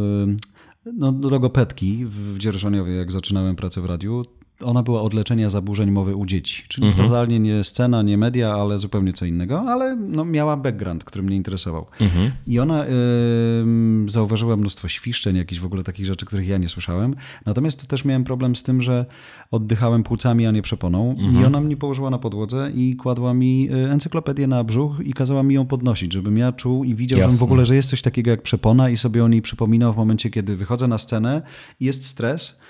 no, do logopedki w Dzierżoniowie, jak zaczynałem pracę w radiu, ona była od leczenia zaburzeń mowy u dzieci. Czyli mhm. totalnie nie scena, nie media, ale zupełnie co innego, ale no, miała background, który mnie interesował. Mhm. I ona y, zauważyła mnóstwo świszczeń, jakichś w ogóle takich rzeczy, których ja nie słyszałem. Natomiast też miałem problem z tym, że oddychałem płucami, a nie przeponą. Mhm. I ona mnie położyła na podłodze i kładła mi e, encyklopedię na brzuch i kazała mi ją podnosić, żebym ja czuł i widział, że w ogóle, że jest coś takiego jak przepona i sobie o niej przypominał w momencie, kiedy wychodzę na scenę, jest stres,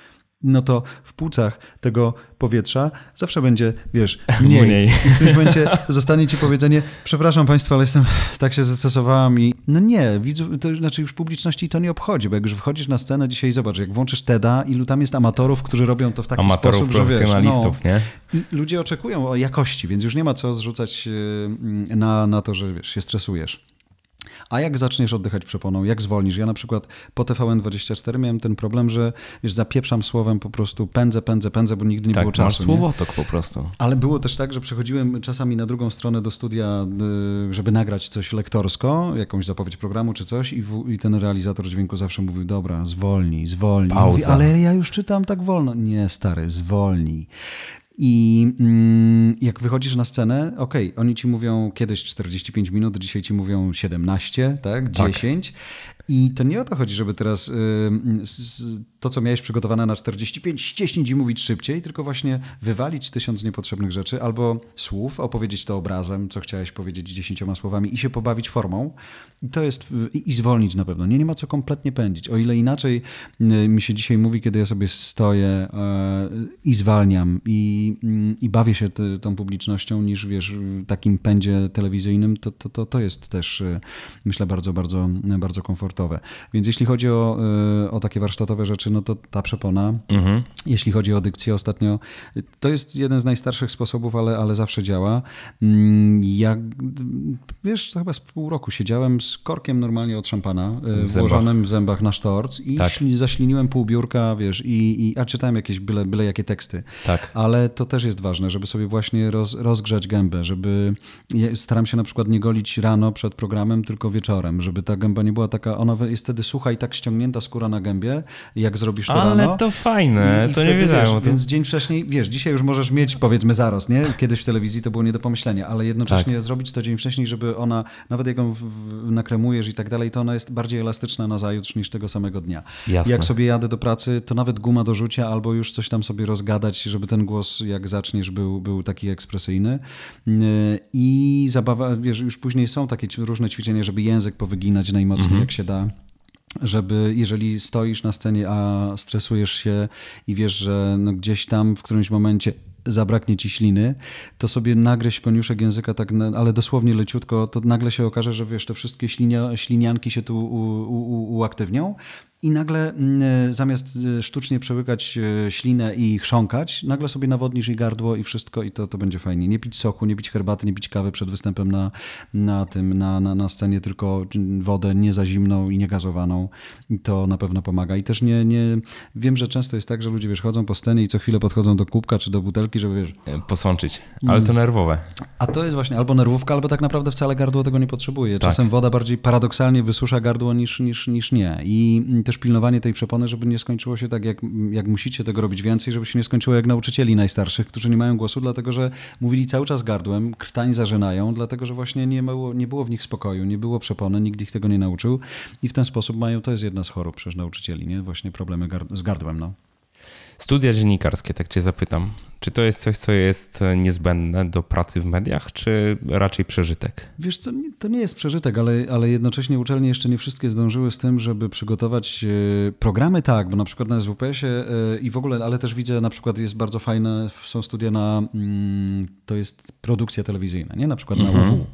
no to w płucach tego powietrza zawsze będzie, wiesz, mniej. mniej. W którymś momencie zostanie ci powiedzenie, przepraszam Państwa, ale jestem, tak się zastosowałam i no nie, widzów, to znaczy już publiczności to nie obchodzi, bo jak już wchodzisz na scenę dzisiaj, zobacz, jak włączysz TEDa, ilu tam jest amatorów, którzy robią to w taki amatorów, sposób, że wiesz, no, nie? I ludzie oczekują o jakości, więc już nie ma co zrzucać yy, na, na to, że wiesz, się stresujesz. A jak zaczniesz oddychać przeponą? Jak zwolnisz? Ja na przykład po TVN24 miałem ten problem, że wiesz, zapieprzam słowem po prostu pędzę, pędzę, pędzę, bo nigdy nie tak, było czasu. słowotok po prostu. Ale było też tak, że przechodziłem czasami na drugą stronę do studia, y, żeby nagrać coś lektorsko, jakąś zapowiedź programu czy coś i, w, i ten realizator dźwięku zawsze mówił, dobra, zwolnij, zwolnij. Mówi, ale ja już czytam tak wolno. Nie, stary, zwolnij. I mm, jak wychodzisz na scenę, okej, okay, oni ci mówią kiedyś 45 minut, dzisiaj ci mówią 17, tak? 10. Tak. I to nie o to chodzi, żeby teraz y, mm, to, co miałeś przygotowane na 45, ścieśnić i mówić szybciej, tylko właśnie wywalić tysiąc niepotrzebnych rzeczy albo słów, opowiedzieć to obrazem, co chciałeś powiedzieć dziesięcioma słowami i się pobawić formą, i to jest, i zwolnić na pewno. Nie, nie ma co kompletnie pędzić. O ile inaczej y, mi się dzisiaj mówi, kiedy ja sobie stoję y, i zwalniam i, y, i bawię się tą publicznością, niż wiesz, w takim pędzie telewizyjnym, to, to, to, to jest też, myślę, bardzo, bardzo, bardzo komfortowe. Więc jeśli chodzi o, o takie warsztatowe rzeczy, no to ta przepona. Mhm. Jeśli chodzi o dykcję ostatnio, to jest jeden z najstarszych sposobów, ale, ale zawsze działa. Mm, ja, wiesz, chyba z pół roku siedziałem z korkiem normalnie od szampana e, w włożonym zębach. w zębach na sztorc i tak. zaśliniłem pół biurka, wiesz, i, i, a czytałem jakieś byle, byle jakie teksty. Tak. Ale to też jest ważne, żeby sobie właśnie roz, rozgrzać gębę, żeby staram się na przykład nie golić rano przed programem, tylko wieczorem, żeby ta gęba nie była taka, ona jest wtedy sucha i tak ściągnięta skóra na gębie, jak zrobisz to Ale rano. to fajne, i, i to nie wiedziałem Więc dzień wcześniej, wiesz, dzisiaj już możesz mieć powiedzmy zarost, nie? Kiedyś w telewizji to było nie do pomyślenia, ale jednocześnie tak. zrobić to dzień wcześniej, żeby ona, nawet jak ją na nakremujesz i tak dalej, to ona jest bardziej elastyczna na zajutrz niż tego samego dnia. Jasne. Jak sobie jadę do pracy, to nawet guma do rzucia albo już coś tam sobie rozgadać, żeby ten głos, jak zaczniesz, był, był taki ekspresyjny. Yy, I zabawa, wiesz, już później są takie różne ćwiczenia, żeby język powyginać najmocniej, mhm. jak się da żeby jeżeli stoisz na scenie, a stresujesz się i wiesz, że no gdzieś tam w którymś momencie zabraknie ci śliny, to sobie nagryź koniuszek języka tak, ale dosłownie leciutko, to nagle się okaże, że wiesz, te wszystkie ślinia, ślinianki się tu u, u, uaktywnią i nagle mm, e, zamiast e, sztucznie przełykać e, ślinę i chrząkać, nagle sobie nawodnisz i gardło i wszystko i to, to będzie fajnie. Nie pić soku, nie pić herbaty, nie pić kawy przed występem na, na tym, na, na, na scenie, tylko mm, wodę nie za zimną i nie gazowaną. I to na pewno pomaga. I też nie, nie, wiem, że często jest tak, że ludzie wiesz, chodzą po scenie i co chwilę podchodzą do kubka czy do butelki, żeby wiesz... E, posączyć, ale to mm. nerwowe. A to jest właśnie albo nerwówka, albo tak naprawdę wcale gardło tego nie potrzebuje. Tak. Czasem tak. woda bardziej paradoksalnie wysusza gardło niż, niż, niż nie. I też pilnowanie tej przepony, żeby nie skończyło się tak, jak, jak musicie tego robić więcej, żeby się nie skończyło jak nauczycieli najstarszych, którzy nie mają głosu, dlatego że mówili cały czas gardłem, krtań zażynają, dlatego że właśnie nie było, nie było w nich spokoju, nie było przepony, nikt ich tego nie nauczył i w ten sposób mają, to jest jedna z chorób przecież nauczycieli, nie? Właśnie problemy gard z gardłem, no. Studia dziennikarskie, tak Cię zapytam. Czy to jest coś, co jest e, niezbędne do pracy w mediach, czy raczej przeżytek? Wiesz co, to nie jest przeżytek, ale, ale jednocześnie uczelnie jeszcze nie wszystkie zdążyły z tym, żeby przygotować e, programy tak, bo na przykład na SWPS-ie e, i w ogóle, ale też widzę na przykład jest bardzo fajne, są studia na, mm, to jest produkcja telewizyjna, nie? Na przykład mhm. na UW.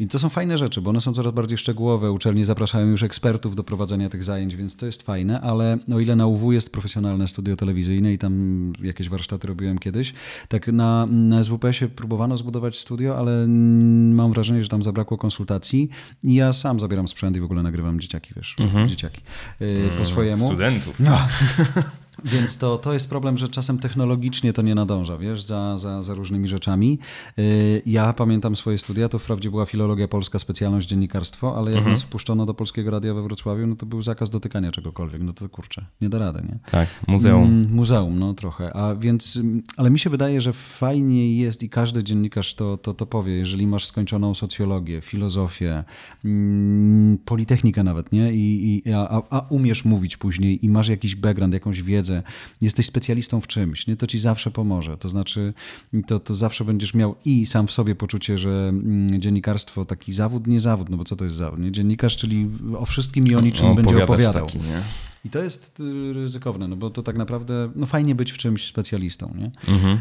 I to są fajne rzeczy, bo one są coraz bardziej szczegółowe. Uczelnie zapraszają już ekspertów do prowadzenia tych zajęć, więc to jest fajne, ale o no, ile na UW jest profesjonalne studio telewizyjne i tam jakieś warsztaty robiłem kiedyś, tak na, na SWP-ie próbowano zbudować studio, ale mam wrażenie, że tam zabrakło konsultacji i ja sam zabieram sprzęt i w ogóle nagrywam dzieciaki, wiesz, mhm. dzieciaki y, po mm, swojemu. Studentów. No. Więc to, to jest problem, że czasem technologicznie to nie nadąża, wiesz, za, za, za różnymi rzeczami. Y, ja pamiętam swoje studia, to wprawdzie była filologia polska, specjalność dziennikarstwo, ale jak mhm. nas wpuszczono do Polskiego Radia we Wrocławiu, no to był zakaz dotykania czegokolwiek. No to kurczę, nie da rady, nie? Tak, muzeum. Mm, muzeum, no trochę. A więc, ale mi się wydaje, że fajnie jest i każdy dziennikarz to, to, to powie, jeżeli masz skończoną socjologię, filozofię, mm, politechnikę nawet, nie? I, i a, a umiesz mówić później i masz jakiś background, jakąś wiedzę, wiedzę, jesteś specjalistą w czymś, nie? to ci zawsze pomoże. To znaczy, to, to zawsze będziesz miał i sam w sobie poczucie, że mm, dziennikarstwo taki zawód, nie zawód, no bo co to jest zawód? Nie? Dziennikarz, czyli o wszystkim i o no, niczym no, będzie opowiadał. Taki, nie? I to jest y, ryzykowne, no bo to tak naprawdę no fajnie być w czymś specjalistą. Nie? Mhm.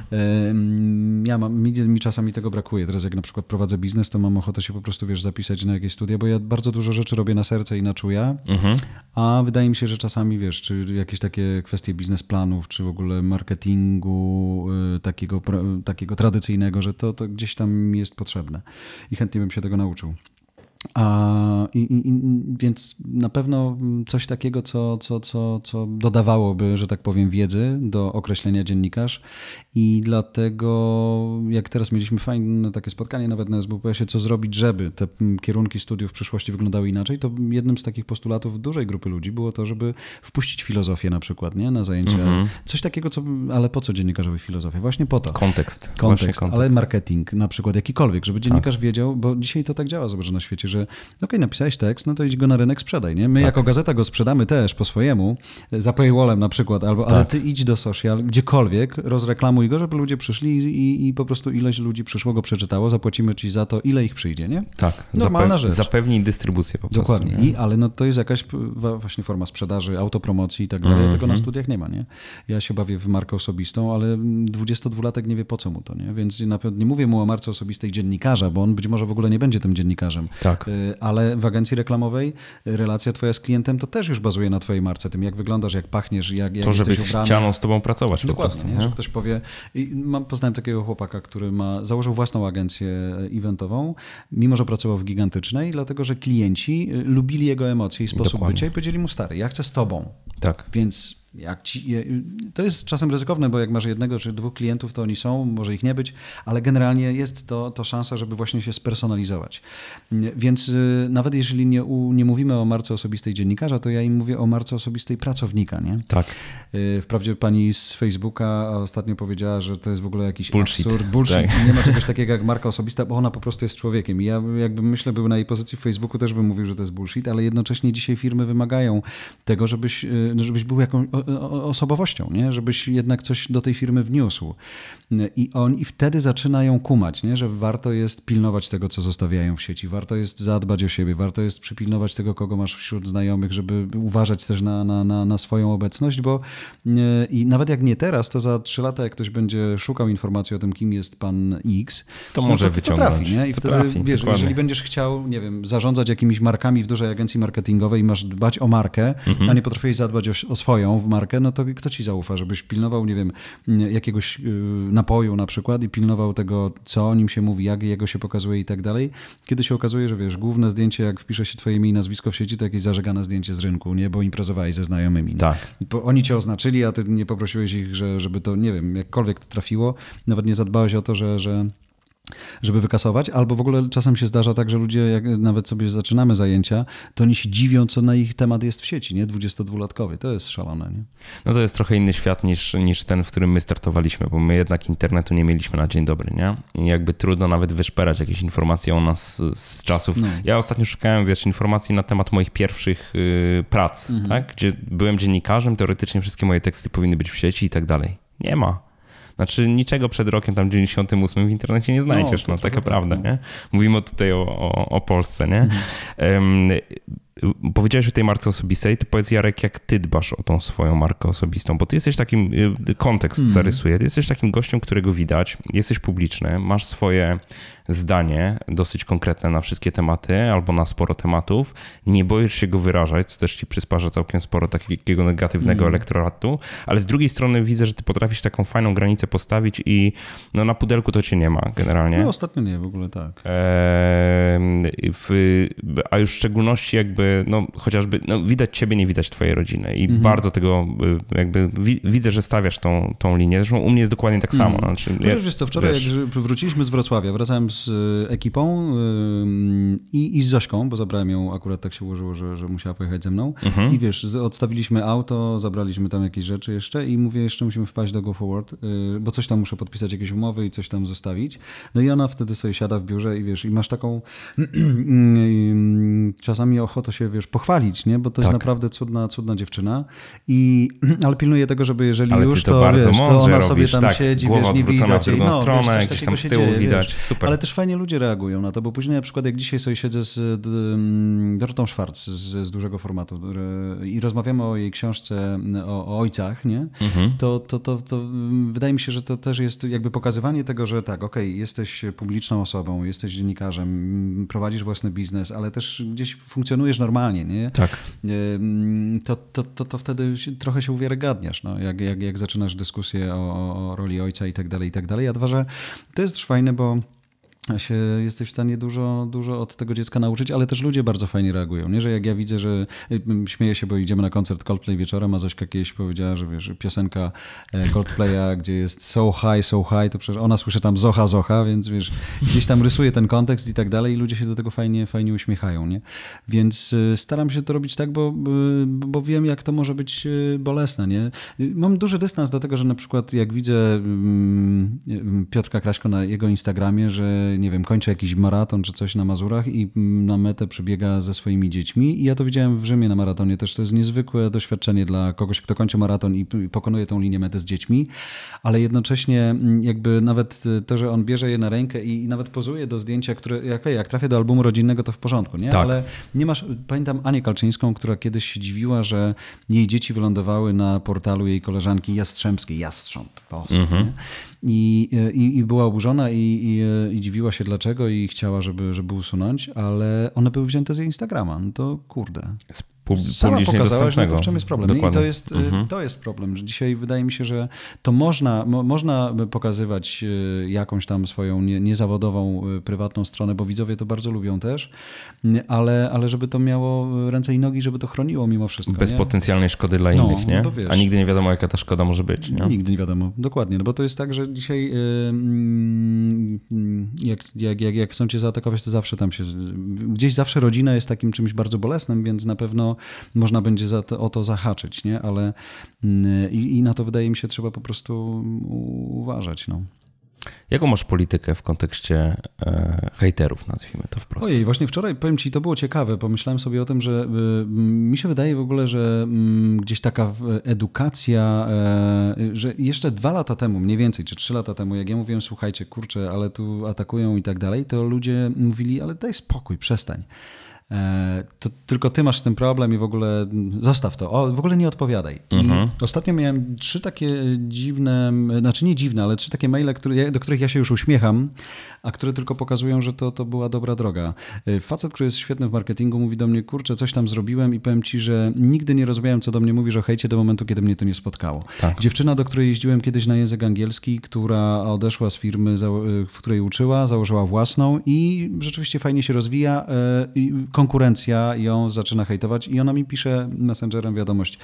Ja mam, mi, mi, czasami tego brakuje. Teraz jak na przykład prowadzę biznes, to mam ochotę się po prostu wiesz, zapisać na jakieś studia, bo ja bardzo dużo rzeczy robię na serce i na czuja, mhm. a wydaje mi się, że czasami wiesz, czy jakieś takie kwestie biznesplanów, czy w ogóle marketingu y, takiego, takiego tradycyjnego, że to, to gdzieś tam jest potrzebne. I chętnie bym się tego nauczył. A, i, i, więc na pewno coś takiego, co, co, co, co dodawałoby, że tak powiem, wiedzy do określenia dziennikarz. I dlatego, jak teraz mieliśmy fajne takie spotkanie nawet na SBPS-ie, co zrobić, żeby te kierunki studiów w przyszłości wyglądały inaczej, to jednym z takich postulatów dużej grupy ludzi było to, żeby wpuścić filozofię na przykład nie? na zajęcia. Mhm. Coś takiego, co, ale po co dziennikarzowi filozofia? Właśnie po to. Kontekst. Kontekst, kontekst. ale marketing na przykład jakikolwiek, żeby tak. dziennikarz tak. wiedział, bo dzisiaj to tak działa, zobacz, na świecie, że okej, okay, napisałeś tekst, no to idź go na rynek sprzedaj, nie? My tak. jako gazeta go sprzedamy też po swojemu, e, za paywallem na przykład, albo tak. ale ty idź do social, gdziekolwiek, rozreklamuj go, żeby ludzie przyszli i, i po prostu ileś ludzi przyszło, go przeczytało, zapłacimy ci za to, ile ich przyjdzie, nie? Tak. Normalna Zape rzecz. Zapewnij dystrybucję po prostu. Dokładnie. I, ale no to jest jakaś właśnie forma sprzedaży, autopromocji i tak dalej. Mm -hmm. Tego na studiach nie ma, nie? Ja się bawię w markę osobistą, ale 22-latek nie wie po co mu to, nie? Więc na pewno nie mówię mu o marce osobistej dziennikarza, bo on być może w ogóle nie będzie tym dziennikarzem. Tak. Tak. Y, ale w agencji reklamowej y, relacja twoja z klientem to też już bazuje na twojej marce, tym jak wyglądasz, jak pachniesz, jak, jak to, jesteś ubrany. To, żeby chciano z tobą pracować Dokładnie, po prostu. Nie? Że ktoś powie... I mam, poznałem takiego chłopaka, który ma, założył własną agencję eventową, mimo że pracował w gigantycznej, dlatego że klienci y, lubili jego emocje i sposób Dokładnie. bycia i powiedzieli mu, stary, ja chcę z tobą. Tak. Więc jak ci, to jest czasem ryzykowne, bo jak masz jednego czy dwóch klientów, to oni są, może ich nie być, ale generalnie jest to, to szansa, żeby właśnie się spersonalizować. Więc y, nawet jeżeli nie, nie mówimy o marce osobistej dziennikarza, to ja im mówię o marce osobistej pracownika. Nie? Tak. Y, wprawdzie pani z Facebooka ostatnio powiedziała, że to jest w ogóle jakiś bullshit. absurd, bullshit. Tak. Nie ma czegoś takiego jak marka osobista, bo ona po prostu jest człowiekiem. I ja jakbym myślę, był na jej pozycji w Facebooku, też bym mówił, że to jest bullshit, ale jednocześnie dzisiaj firmy wymagają tego, żebyś, y, no, żebyś był jaką, osobowością, nie? żebyś jednak coś do tej firmy wniósł. I on i wtedy zaczynają kumać, nie? że warto jest pilnować tego, co zostawiają w sieci, warto jest zadbać o siebie, warto jest przypilnować tego, kogo masz wśród znajomych, żeby uważać też na, na, na, na swoją obecność, bo i nawet jak nie teraz, to za trzy lata, jak ktoś będzie szukał informacji o tym, kim jest pan X, to no może to, wyciągnąć. To trafi, nie? I to wtedy, trafi, wiesz, dokładnie. jeżeli będziesz chciał, nie wiem, zarządzać jakimiś markami w dużej agencji marketingowej i masz dbać o markę, mhm. a nie potrafisz zadbać o, o swoją w markę, no to kto ci zaufa, żebyś pilnował, nie wiem, mm, jakiegoś y, napoju na przykład i pilnował tego, co o nim się mówi, jak jego się pokazuje i tak dalej. Kiedy się okazuje, że wiesz, główne zdjęcie, jak wpisze się twoje imię i nazwisko w sieci, to jakieś zażegane zdjęcie z rynku, nie? Bo imprezowałeś ze znajomymi. Tak. Bo oni cię oznaczyli, a ty nie poprosiłeś ich, że, żeby to, nie wiem, jakkolwiek to trafiło. Nawet nie zadbałeś o to, że, że żeby wykasować, albo w ogóle czasem się zdarza tak, że ludzie, jak nawet sobie zaczynamy zajęcia, to oni się dziwią, co na ich temat jest w sieci, nie? 22-latkowie. To jest szalone, nie? No to jest trochę inny świat niż, niż ten, w którym my startowaliśmy, bo my jednak internetu nie mieliśmy na dzień dobry, nie? I jakby trudno nawet wyszperać jakieś informacje o nas z, z czasów. No. Ja ostatnio szukałem, wiesz, informacji na temat moich pierwszych yy, prac, mhm. tak? Gdzie byłem dziennikarzem, teoretycznie wszystkie moje teksty powinny być w sieci i tak dalej. Nie ma. Znaczy niczego przed rokiem tam 98 w internecie nie znajdziesz, no, no taka prawda, tak, nie? No. Mówimy tutaj o, o, o Polsce, nie? Mhm. Um, powiedziałeś o tej marce osobistej, to powiedz Jarek, jak ty dbasz o tą swoją markę osobistą, bo ty jesteś takim, y, y, kontekst mm. zarysuje, ty jesteś takim gościem, którego widać, jesteś publiczny, masz swoje zdanie dosyć konkretne na wszystkie tematy albo na sporo tematów, nie boisz się go wyrażać, co też ci przysparza całkiem sporo takiego negatywnego mm. elektoratu, ale z drugiej strony widzę, że ty potrafisz taką fajną granicę postawić i no, na pudelku to cię nie ma generalnie. No ostatnio nie, w ogóle tak. Eee, w, a już w szczególności jakby no chociażby, no, widać ciebie, nie widać twojej rodziny i mhm. bardzo tego y, jakby widzę, że stawiasz tą, tą linię. Zresztą u mnie jest dokładnie tak samo. Mhm. Znaczy, no, ja, wiesz co, wczoraj wiesz. jak wróciliśmy z Wrocławia, wracałem z y, ekipą i, i z Zośką, bo zabrałem ją, akurat tak się ułożyło, że, że musiała pojechać ze mną mhm. i wiesz, odstawiliśmy auto, zabraliśmy tam jakieś rzeczy jeszcze i mówię, jeszcze musimy wpaść do Go Forward, y, bo coś tam muszę podpisać, jakieś umowy i coś tam zostawić. No i ona wtedy sobie siada w biurze i wiesz, i masz taką czasami ochotę się się, wiesz, pochwalić, nie? Bo to tak. jest naprawdę cudna, cudna dziewczyna. I, ale pilnuję tego, żeby jeżeli ale już, to, to, bardzo wiesz, to ona sobie tam tak, siedzi, wiesz, nie widać. W drugą no, stronę, wiesz, gdzieś tam z tyłu dzieje, widać. Wiesz. Super. Ale też fajnie ludzie reagują na to, bo później na przykład jak dzisiaj sobie siedzę z Dorotą Schwarz z, z dużego formatu i rozmawiamy o jej książce o, o ojcach, nie? Mhm. To, to, to, to wydaje mi się, że to też jest jakby pokazywanie tego, że tak, okej, okay, jesteś publiczną osobą, jesteś dziennikarzem, prowadzisz własny biznes, ale też gdzieś funkcjonujesz żyjesz normalnie, nie? Tak. To, to, to, to wtedy trochę się uwiarygadniasz, no, jak, jak, jak zaczynasz dyskusję o, o roli ojca i tak dalej, i tak dalej. A dwa, że to jest też fajne, bo się jesteś w stanie dużo, dużo od tego dziecka nauczyć, ale też ludzie bardzo fajnie reagują. Nie, że jak ja widzę, że mm, śmieję się, bo idziemy na koncert Coldplay wieczorem, a Zośka kiedyś powiedziała, że wiesz, piosenka e, Coldplaya, gdzie jest so high, so high, to przecież ona słyszy tam zocha, zocha, więc wiesz, gdzieś tam rysuje ten kontekst i tak dalej i ludzie się do tego fajnie, fajnie uśmiechają, nie? Więc e, staram się to robić tak, bo, e, bo wiem, jak to może być bolesne, nie? Mam duży dystans do tego, że na przykład jak widzę mm, Piotrka Kraśko na jego Instagramie, że nie wiem, kończy jakiś maraton czy coś na Mazurach i na metę przybiega ze swoimi dziećmi. I ja to widziałem w Rzymie na maratonie też. To jest niezwykłe doświadczenie dla kogoś, kto kończy maraton i pokonuje tą linię mety z dziećmi, ale jednocześnie mm, jakby nawet to, że on bierze je na rękę i nawet pozuje do zdjęcia, które, jak, jak trafię do albumu rodzinnego, to w porządku, nie? Tak. Ale nie masz, pamiętam Anię Kalczyńską, która kiedyś się dziwiła, że jej dzieci wylądowały na portalu jej koleżanki Jastrzębskiej, Jastrząb, post, mhm. I, i, i była oburzona i, i, i, dziwiła się dlaczego i chciała, żeby, żeby usunąć, ale one były wzięte z jej Instagrama. No to kurde. Sama pokazałaś, no to w czym jest problem? Dokładnie. I to jest, y, mhm. to jest problem, że dzisiaj wydaje mi się, że to można, mo, można pokazywać y, jakąś tam swoją nie, niezawodową, y, prywatną stronę, bo widzowie to bardzo lubią też, ale, ale żeby to miało ręce i nogi, żeby to chroniło mimo wszystko. Bez nie? potencjalnej szkody dla no, innych, nie? No A nigdy nie wiadomo, jaka ta szkoda może być. Nie? Nigdy nie wiadomo, dokładnie, no bo to jest tak, że dzisiaj mm, jak, jak, jak, jak chcą cię zaatakować, to zawsze tam się, gdzieś zawsze rodzina jest takim czymś bardzo bolesnym, więc na pewno można będzie za to, o to zahaczyć, nie? Ale mm, i, i na to wydaje mi się trzeba po prostu uważać, no. Jaką masz politykę w kontekście e, hejterów, nazwijmy to wprost? Ojej, właśnie wczoraj, powiem ci, to było ciekawe. Pomyślałem sobie o tym, że y, mi się wydaje w ogóle, że y, gdzieś taka edukacja, y, że jeszcze dwa lata temu, mniej więcej, czy trzy lata temu, jak ja mówiłem, słuchajcie, kurczę, ale tu atakują i tak dalej, to ludzie mówili, ale daj spokój, przestań. E, to tylko ty masz z tym problem i w ogóle zostaw to. O, w ogóle nie odpowiadaj. Mhm. Ostatnio miałem trzy takie dziwne, znaczy nie dziwne, ale trzy takie maile, które, do których ja się już uśmiecham, a które tylko pokazują, że to, to była dobra droga. E, facet, który jest świetny w marketingu, mówi do mnie, kurczę, coś tam zrobiłem i powiem ci, że nigdy nie rozumiałem, co do mnie mówisz o hejcie do momentu, kiedy mnie to nie spotkało. Tak. Dziewczyna, do której jeździłem kiedyś na język angielski, która odeszła z firmy, e, w której uczyła, założyła własną i rzeczywiście fajnie się rozwija. I konkurencja ją zaczyna hejtować i ona mi pisze messengerem wiadomość.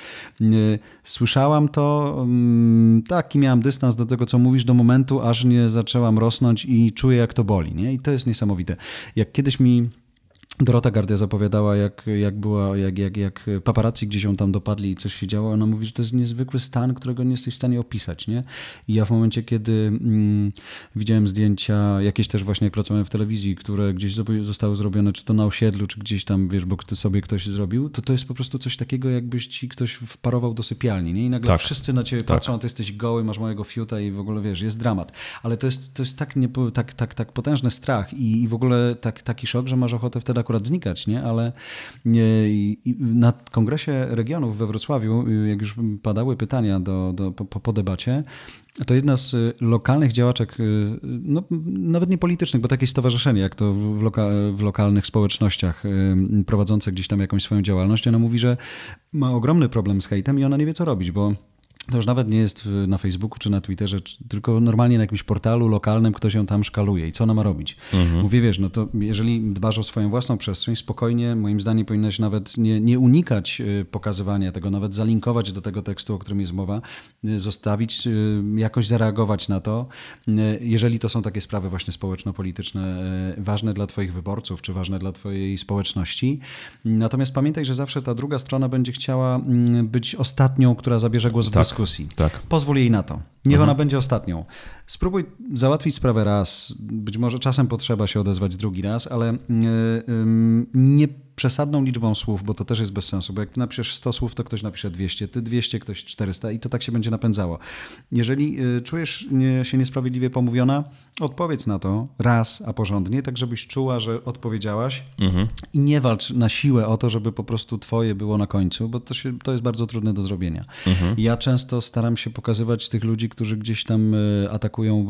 Słyszałam to, mm, taki miałam dystans do tego, co mówisz, do momentu, aż nie zaczęłam rosnąć i czuję, jak to boli. Nie? I to jest niesamowite. Jak kiedyś mi Dorota Gardia zapowiadała, jak, jak była, jak, jak, jak paparazzi gdzieś ją tam dopadli i coś się działo. Ona mówi, że to jest niezwykły stan, którego nie jesteś w stanie opisać, nie? I ja w momencie, kiedy mm, widziałem zdjęcia, jakieś też właśnie jak pracowałem w telewizji, które gdzieś zostały zrobione, czy to na osiedlu, czy gdzieś tam, wiesz, bo sobie ktoś zrobił, to to jest po prostu coś takiego, jakbyś ci ktoś wparował do sypialni, nie? I nagle tak. wszyscy na ciebie tak. patrzą, a ty jesteś goły, masz małego fiuta i w ogóle, wiesz, jest dramat. Ale to jest, to jest tak, nie, tak, tak, tak potężny strach i, i w ogóle tak, taki szok, że masz ochotę wtedy akurat znikać, nie? ale e, na Kongresie Regionów we Wrocławiu, e, jak już padały pytania do, do po, po debacie, to jedna z e, lokalnych działaczek, no, nawet nie politycznych, bo takie stowarzyszenie, jak to w, loka, w lokalnych społecznościach prowadzące gdzieś tam jakąś swoją działalność, ona mówi, że ma ogromny problem z hejtem i ona nie wie, co robić, bo to już nawet nie jest y, na Facebooku czy na Twitterze, tylko normalnie na jakimś portalu lokalnym ktoś się tam szkaluje i co ona ma robić. Mhm. Mówię, wiesz, no to jeżeli dbasz o swoją własną przestrzeń, spokojnie, moim zdaniem powinnaś nawet nie, nie unikać y, pokazywania tego, nawet zalinkować do tego tekstu, o którym jest mowa, y, zostawić, jakoś zareagować na to, jeżeli to są takie sprawy właśnie społeczno-polityczne, ważne dla twoich wyborców, czy ważne dla twojej społeczności. Natomiast pamiętaj, że zawsze ta druga strona będzie chciała mm, być ostatnią, która zabierze głos tak. w dyskusji. Tak. Pozwól jej na to. Niech mhm. ona będzie ostatnią. Spróbuj załatwić sprawę raz. Być może czasem potrzeba się odezwać drugi raz, ale mm, y, nie przesadną liczbą słów, bo to też jest bez sensu, bo jak ty napiszesz 100 słów, to ktoś napisze 200, ty 200, ktoś 400 i to tak się będzie napędzało. Jeżeli y, czujesz się niesprawiedliwie pomówiona, odpowiedz na to raz, a porządnie, tak żebyś czuła, że odpowiedziałaś mhm. i nie walcz na siłę o to, żeby po prostu twoje było na końcu, bo to, się, to jest bardzo trudne do zrobienia. Mhm. Ja często staram się pokazywać tych ludzi, którzy gdzieś tam y, atakują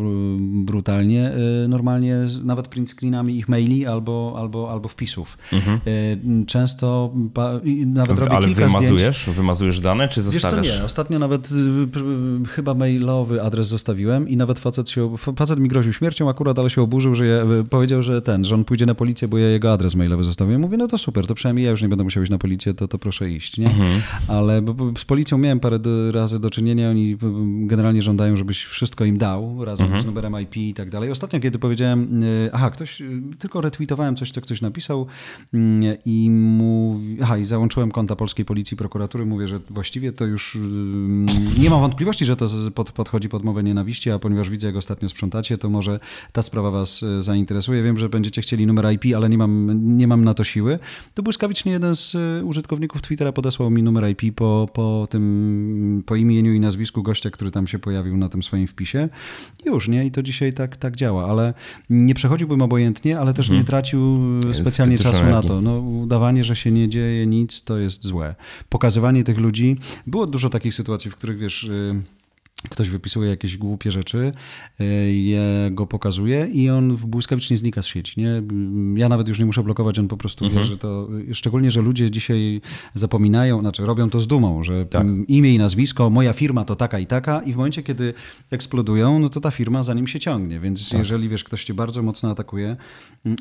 brutalnie, y, normalnie nawet print screenami ich maili albo, albo, albo wpisów. Mhm. Często nawet robię Ale kilka wymazujesz? Zdjęć. Wymazujesz dane, czy zostawiasz? Wiesz co, nie. Ostatnio nawet y, y, y, chyba mailowy adres zostawiłem i nawet facet, się, facet mi groził śmiercią akurat, ale się oburzył, że powiedział, że ten, że on pójdzie na policję, bo ja jego adres mailowy zostawiłem. Mówię, no to super, to przynajmniej ja już nie będę musiał iść na policję, to, to proszę iść, nie? Mhm. Ale z policją miałem parę razy do czynienia, oni generalnie żądają, żebyś wszystko im dał, razem mhm. z numerem IP i tak dalej. Ostatnio, kiedy powiedziałem, aha, ktoś, tylko retweetowałem coś, co ktoś napisał mm, i mówi... Aha, i załączyłem konta Polskiej Policji Prokuratury. Mówię, że właściwie to już mm, nie mam wątpliwości, że to pod, podchodzi pod mowę nienawiści, a ponieważ widzę, jak ostatnio sprzątacie, to może ta sprawa was e, zainteresuje. Wiem, że będziecie chcieli numer IP, ale nie mam, nie mam na to siły. To błyskawicznie jeden z e, użytkowników Twittera podesłał mi numer IP po, po tym, po imieniu i nazwisku gościa, który tam się pojawił na tym swoim wpisie. Już, nie? I to dzisiaj tak, tak działa, ale nie przechodziłbym obojętnie, ale też hmm. nie mhm. tracił e, specjalnie czasu na to. No, udawanie, że się nie dzieje nic, to jest złe. Pokazywanie tych ludzi. Było dużo takich sytuacji, w których wiesz. Yy, Ktoś wypisuje jakieś głupie rzeczy, e, je go pokazuje i on błyskawicznie znika z sieci. Nie? Ja nawet już nie muszę blokować, on po prostu mhm. wie, że to. Szczególnie, że ludzie dzisiaj zapominają, znaczy robią to z dumą, że tak. imię i nazwisko, moja firma to taka i taka, i w momencie, kiedy eksplodują, no to ta firma za nim się ciągnie. Więc tak. jeżeli wiesz, ktoś cię bardzo mocno atakuje,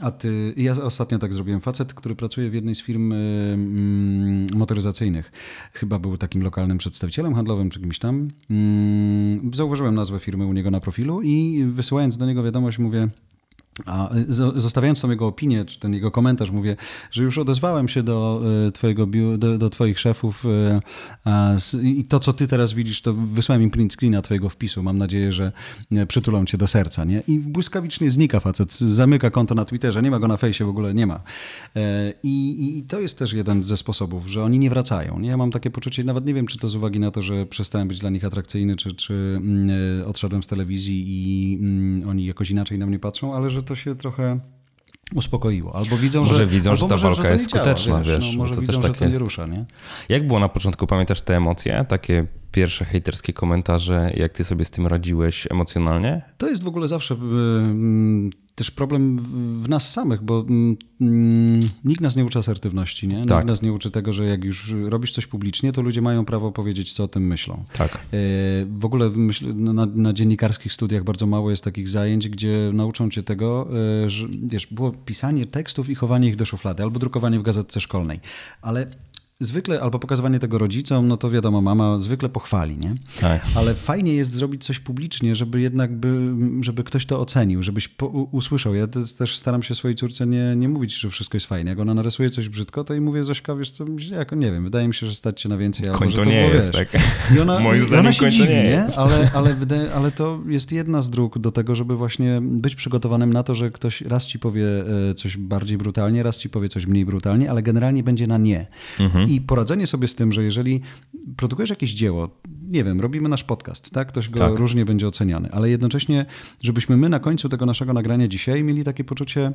a ty. Ja ostatnio tak zrobiłem. Facet, który pracuje w jednej z firm e, mm, motoryzacyjnych, chyba był takim lokalnym przedstawicielem handlowym czy kimś tam mm, Mm, zauważyłem nazwę firmy u niego na profilu i wysyłając do niego wiadomość mówię, a y, zostawiając tam jego opinię, czy ten jego komentarz, mówię, że już odezwałem się do y, twojego biu, do, do, twoich szefów y, i to, co ty teraz widzisz, to wysłałem im print screena twojego wpisu. Mam nadzieję, że przytulą cię do serca, nie? I błyskawicznie znika facet, zamyka konto na Twitterze, nie ma go na fejsie, w ogóle nie ma. E, I, I, to jest też jeden ze sposobów, że oni nie wracają. Nie? Ja mam takie poczucie, nawet nie wiem, czy to z uwagi na to, że przestałem być dla nich atrakcyjny, czy, czy mm, e, odszedłem z telewizji i mm, oni jakoś inaczej na mnie patrzą, ale że to się trochę uspokoiło. Albo widzą, może że, widzą, że ta może, walka że jest skuteczna, działa, wiesz, no, może widzą, tak że to jest. nie rusza, nie? Jak było na początku, pamiętasz te emocje? Takie pierwsze hejterskie komentarze, jak ty sobie z tym radziłeś emocjonalnie? To jest w ogóle zawsze y, mm, też problem w nas samych, bo mm, mm, nikt nas nie uczy asertywności, nie? Tak. Nikt nas nie uczy tego, że jak już robisz coś publicznie, to ludzie mają prawo powiedzieć, co o tym myślą. Tak. Y, w ogóle myśl, no, na, na, dziennikarskich studiach bardzo mało jest takich zajęć, gdzie nauczą cię tego, y, że wiesz, było pisanie tekstów i chowanie ich do szuflady albo drukowanie w gazetce szkolnej, ale zwykle, albo pokazywanie tego rodzicom, no to wiadomo, mama zwykle pochwali, nie? Tak. Ale fajnie jest zrobić coś publicznie, żeby jednak, by, żeby ktoś to ocenił, żebyś po, usłyszał. Ja też staram się swojej córce nie, nie mówić, że wszystko jest fajnie. Jak ona narysuje coś brzydko, to i mówię, Zośka, wiesz co, jako nie wiem, wydaje mi się, że stać się na więcej. albo, że to nie jest, tak. I ona, Moim zdaniem ona się dziwi, nie, nie? Ale, ale, ale to jest jedna z dróg do tego, żeby właśnie być przygotowanym na to, że ktoś raz ci powie e, coś bardziej brutalnie, raz ci powie coś mniej brutalnie, ale generalnie będzie na nie. Mhm. Mhm. I poradzenie sobie z tym, że jeżeli produkujesz jakieś dzieło, nie wiem, robimy nasz podcast, tak? Ktoś go tak. różnie będzie oceniany, ale jednocześnie, żebyśmy my na końcu tego naszego nagrania dzisiaj mieli takie poczucie,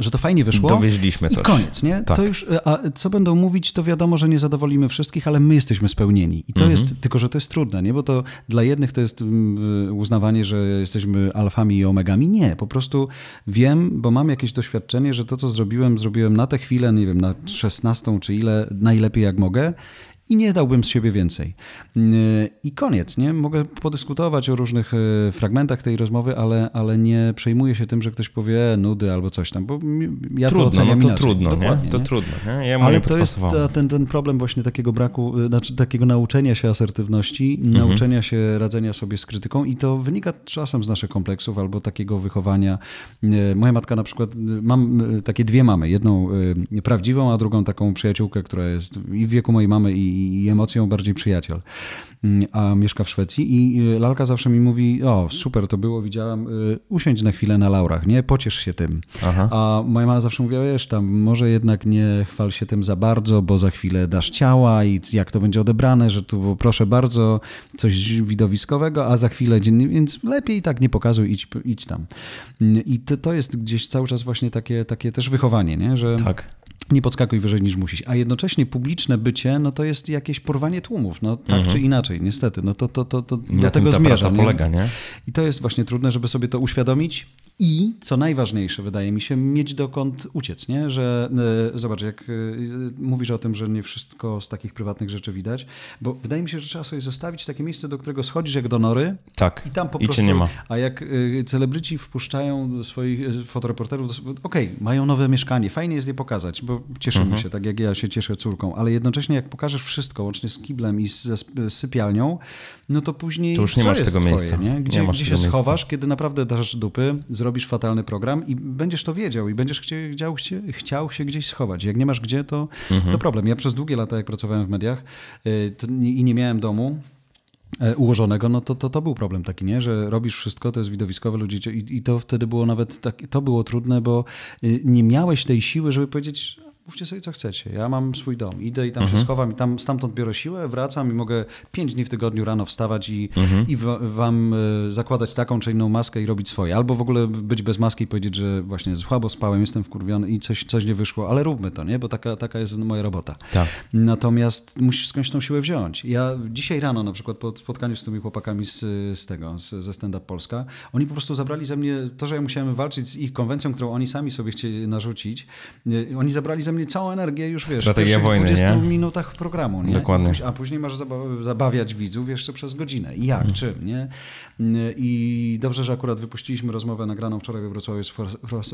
że to fajnie wyszło. Dowieźliśmy coś. I koniec, nie? Tak. To już, e, a co będą mówić, to wiadomo, że nie zadowolimy wszystkich, ale my jesteśmy spełnieni. I to mhm. jest, tylko że to jest trudne, nie? Bo to dla jednych to jest mm, uznawanie, że jesteśmy alfami i omegami. Nie, po prostu wiem, bo mam jakieś doświadczenie, że to, co zrobiłem, zrobiłem na tę chwilę, nie wiem, na 16 czy ile, najlepiej jak mogę i nie dałbym z siebie więcej. Y, I koniec, nie? Mogę podyskutować o różnych y, fragmentach tej rozmowy, ale, ale nie przejmuję się tym, że ktoś powie e, nudy albo coś tam, bo ja trudno, to oceniam no to Trudno, Dokładnie, nie? To nie? trudno, nie? Ja ale to jest ten, ten problem właśnie takiego braku, y, znaczy takiego nauczenia się asertywności, mhm. nauczenia się radzenia sobie z krytyką i to wynika czasem z naszych kompleksów albo takiego wychowania. Moja matka na przykład, mam takie dwie mamy, jedną prawdziwą, a drugą taką przyjaciółkę, która jest i w wieku mojej mamy i i emocją bardziej przyjaciel, mm, a mieszka w Szwecji i y, lalka zawsze mi mówi, o super to było, widziałam, y, usiądź na chwilę na laurach, nie, pociesz się tym. Aha. A moja mama zawsze mówiła, wiesz tam, może jednak nie chwal się tym za bardzo, bo za chwilę dasz ciała i jak to będzie odebrane, że tu proszę bardzo, coś widowiskowego, a za chwilę dzień, więc lepiej tak nie pokazuj, idź, idź tam. Mm, I to, to jest gdzieś cały czas właśnie takie, takie też wychowanie, nie? że tak nie podskakuj wyżej niż musisz. A jednocześnie publiczne bycie, no to jest jakieś porwanie tłumów, no tak mhm. czy inaczej, niestety. No to, to, to, to do tego zmierza. Nie? polega, nie? I to jest właśnie trudne, żeby sobie to uświadomić i, co najważniejsze wydaje mi się, mieć dokąd uciec, nie? Że, y, zobacz, jak y, mówisz o tym, że nie wszystko z takich prywatnych rzeczy widać, bo wydaje mi się, że trzeba sobie zostawić takie miejsce, do którego schodzisz jak do nory tak. i tam po I prostu... nie ma. A jak y, celebryci wpuszczają swoich fotoreporterów, okej, okay, mają nowe mieszkanie, fajnie jest je pokazać, bo cieszymy mhm. się, tak jak ja się cieszę córką, ale jednocześnie jak pokażesz wszystko, łącznie z kiblem i z, sypialnią, no to później to już nie masz tego twoje, miejsca. Nie? Gdzie, nie gdzie się miejsca. schowasz, kiedy naprawdę dasz dupy, zrobisz fatalny program i będziesz to wiedział i będziesz chciał, chciał się gdzieś schować. Jak nie masz gdzie, to, mhm. to problem. Ja przez długie lata, jak pracowałem w mediach y, i nie miałem domu, e, ułożonego, no to, to, to był problem taki, nie? że robisz wszystko, to jest widowiskowe ludzie i, i to wtedy było nawet tak, to było trudne, bo y, nie miałeś tej siły, żeby powiedzieć mówcie sobie co chcecie. Ja mam swój dom, idę i tam mhm. się schowam i tam stamtąd biorę siłę, wracam i mogę pięć dni w tygodniu rano wstawać i, mhm. i wam e, zakładać taką czy inną maskę i robić swoje. Albo w ogóle być bez maski i powiedzieć, że właśnie słabo spałem, jestem wkurwiony i coś, coś nie wyszło, ale róbmy to, nie? Bo taka, taka jest moja robota. Tak. Natomiast musisz skądś tą siłę wziąć. Ja dzisiaj rano na przykład po spotkaniu z tymi chłopakami z, z tego, z, ze Stand Up Polska, oni po prostu zabrali ze mnie to, że ja musiałem walczyć z ich konwencją, którą oni sami sobie chcieli narzucić. E, oni zabrali ze ze mnie całą energię już wiesz, Strategia w wojny, 20 nie? minutach programu. Nie? Dokładnie. A później masz zabawiać widzów jeszcze przez godzinę. I jak, mm. czym, nie? I dobrze, że akurat wypuściliśmy rozmowę nagraną wczoraj we Wrocławiu z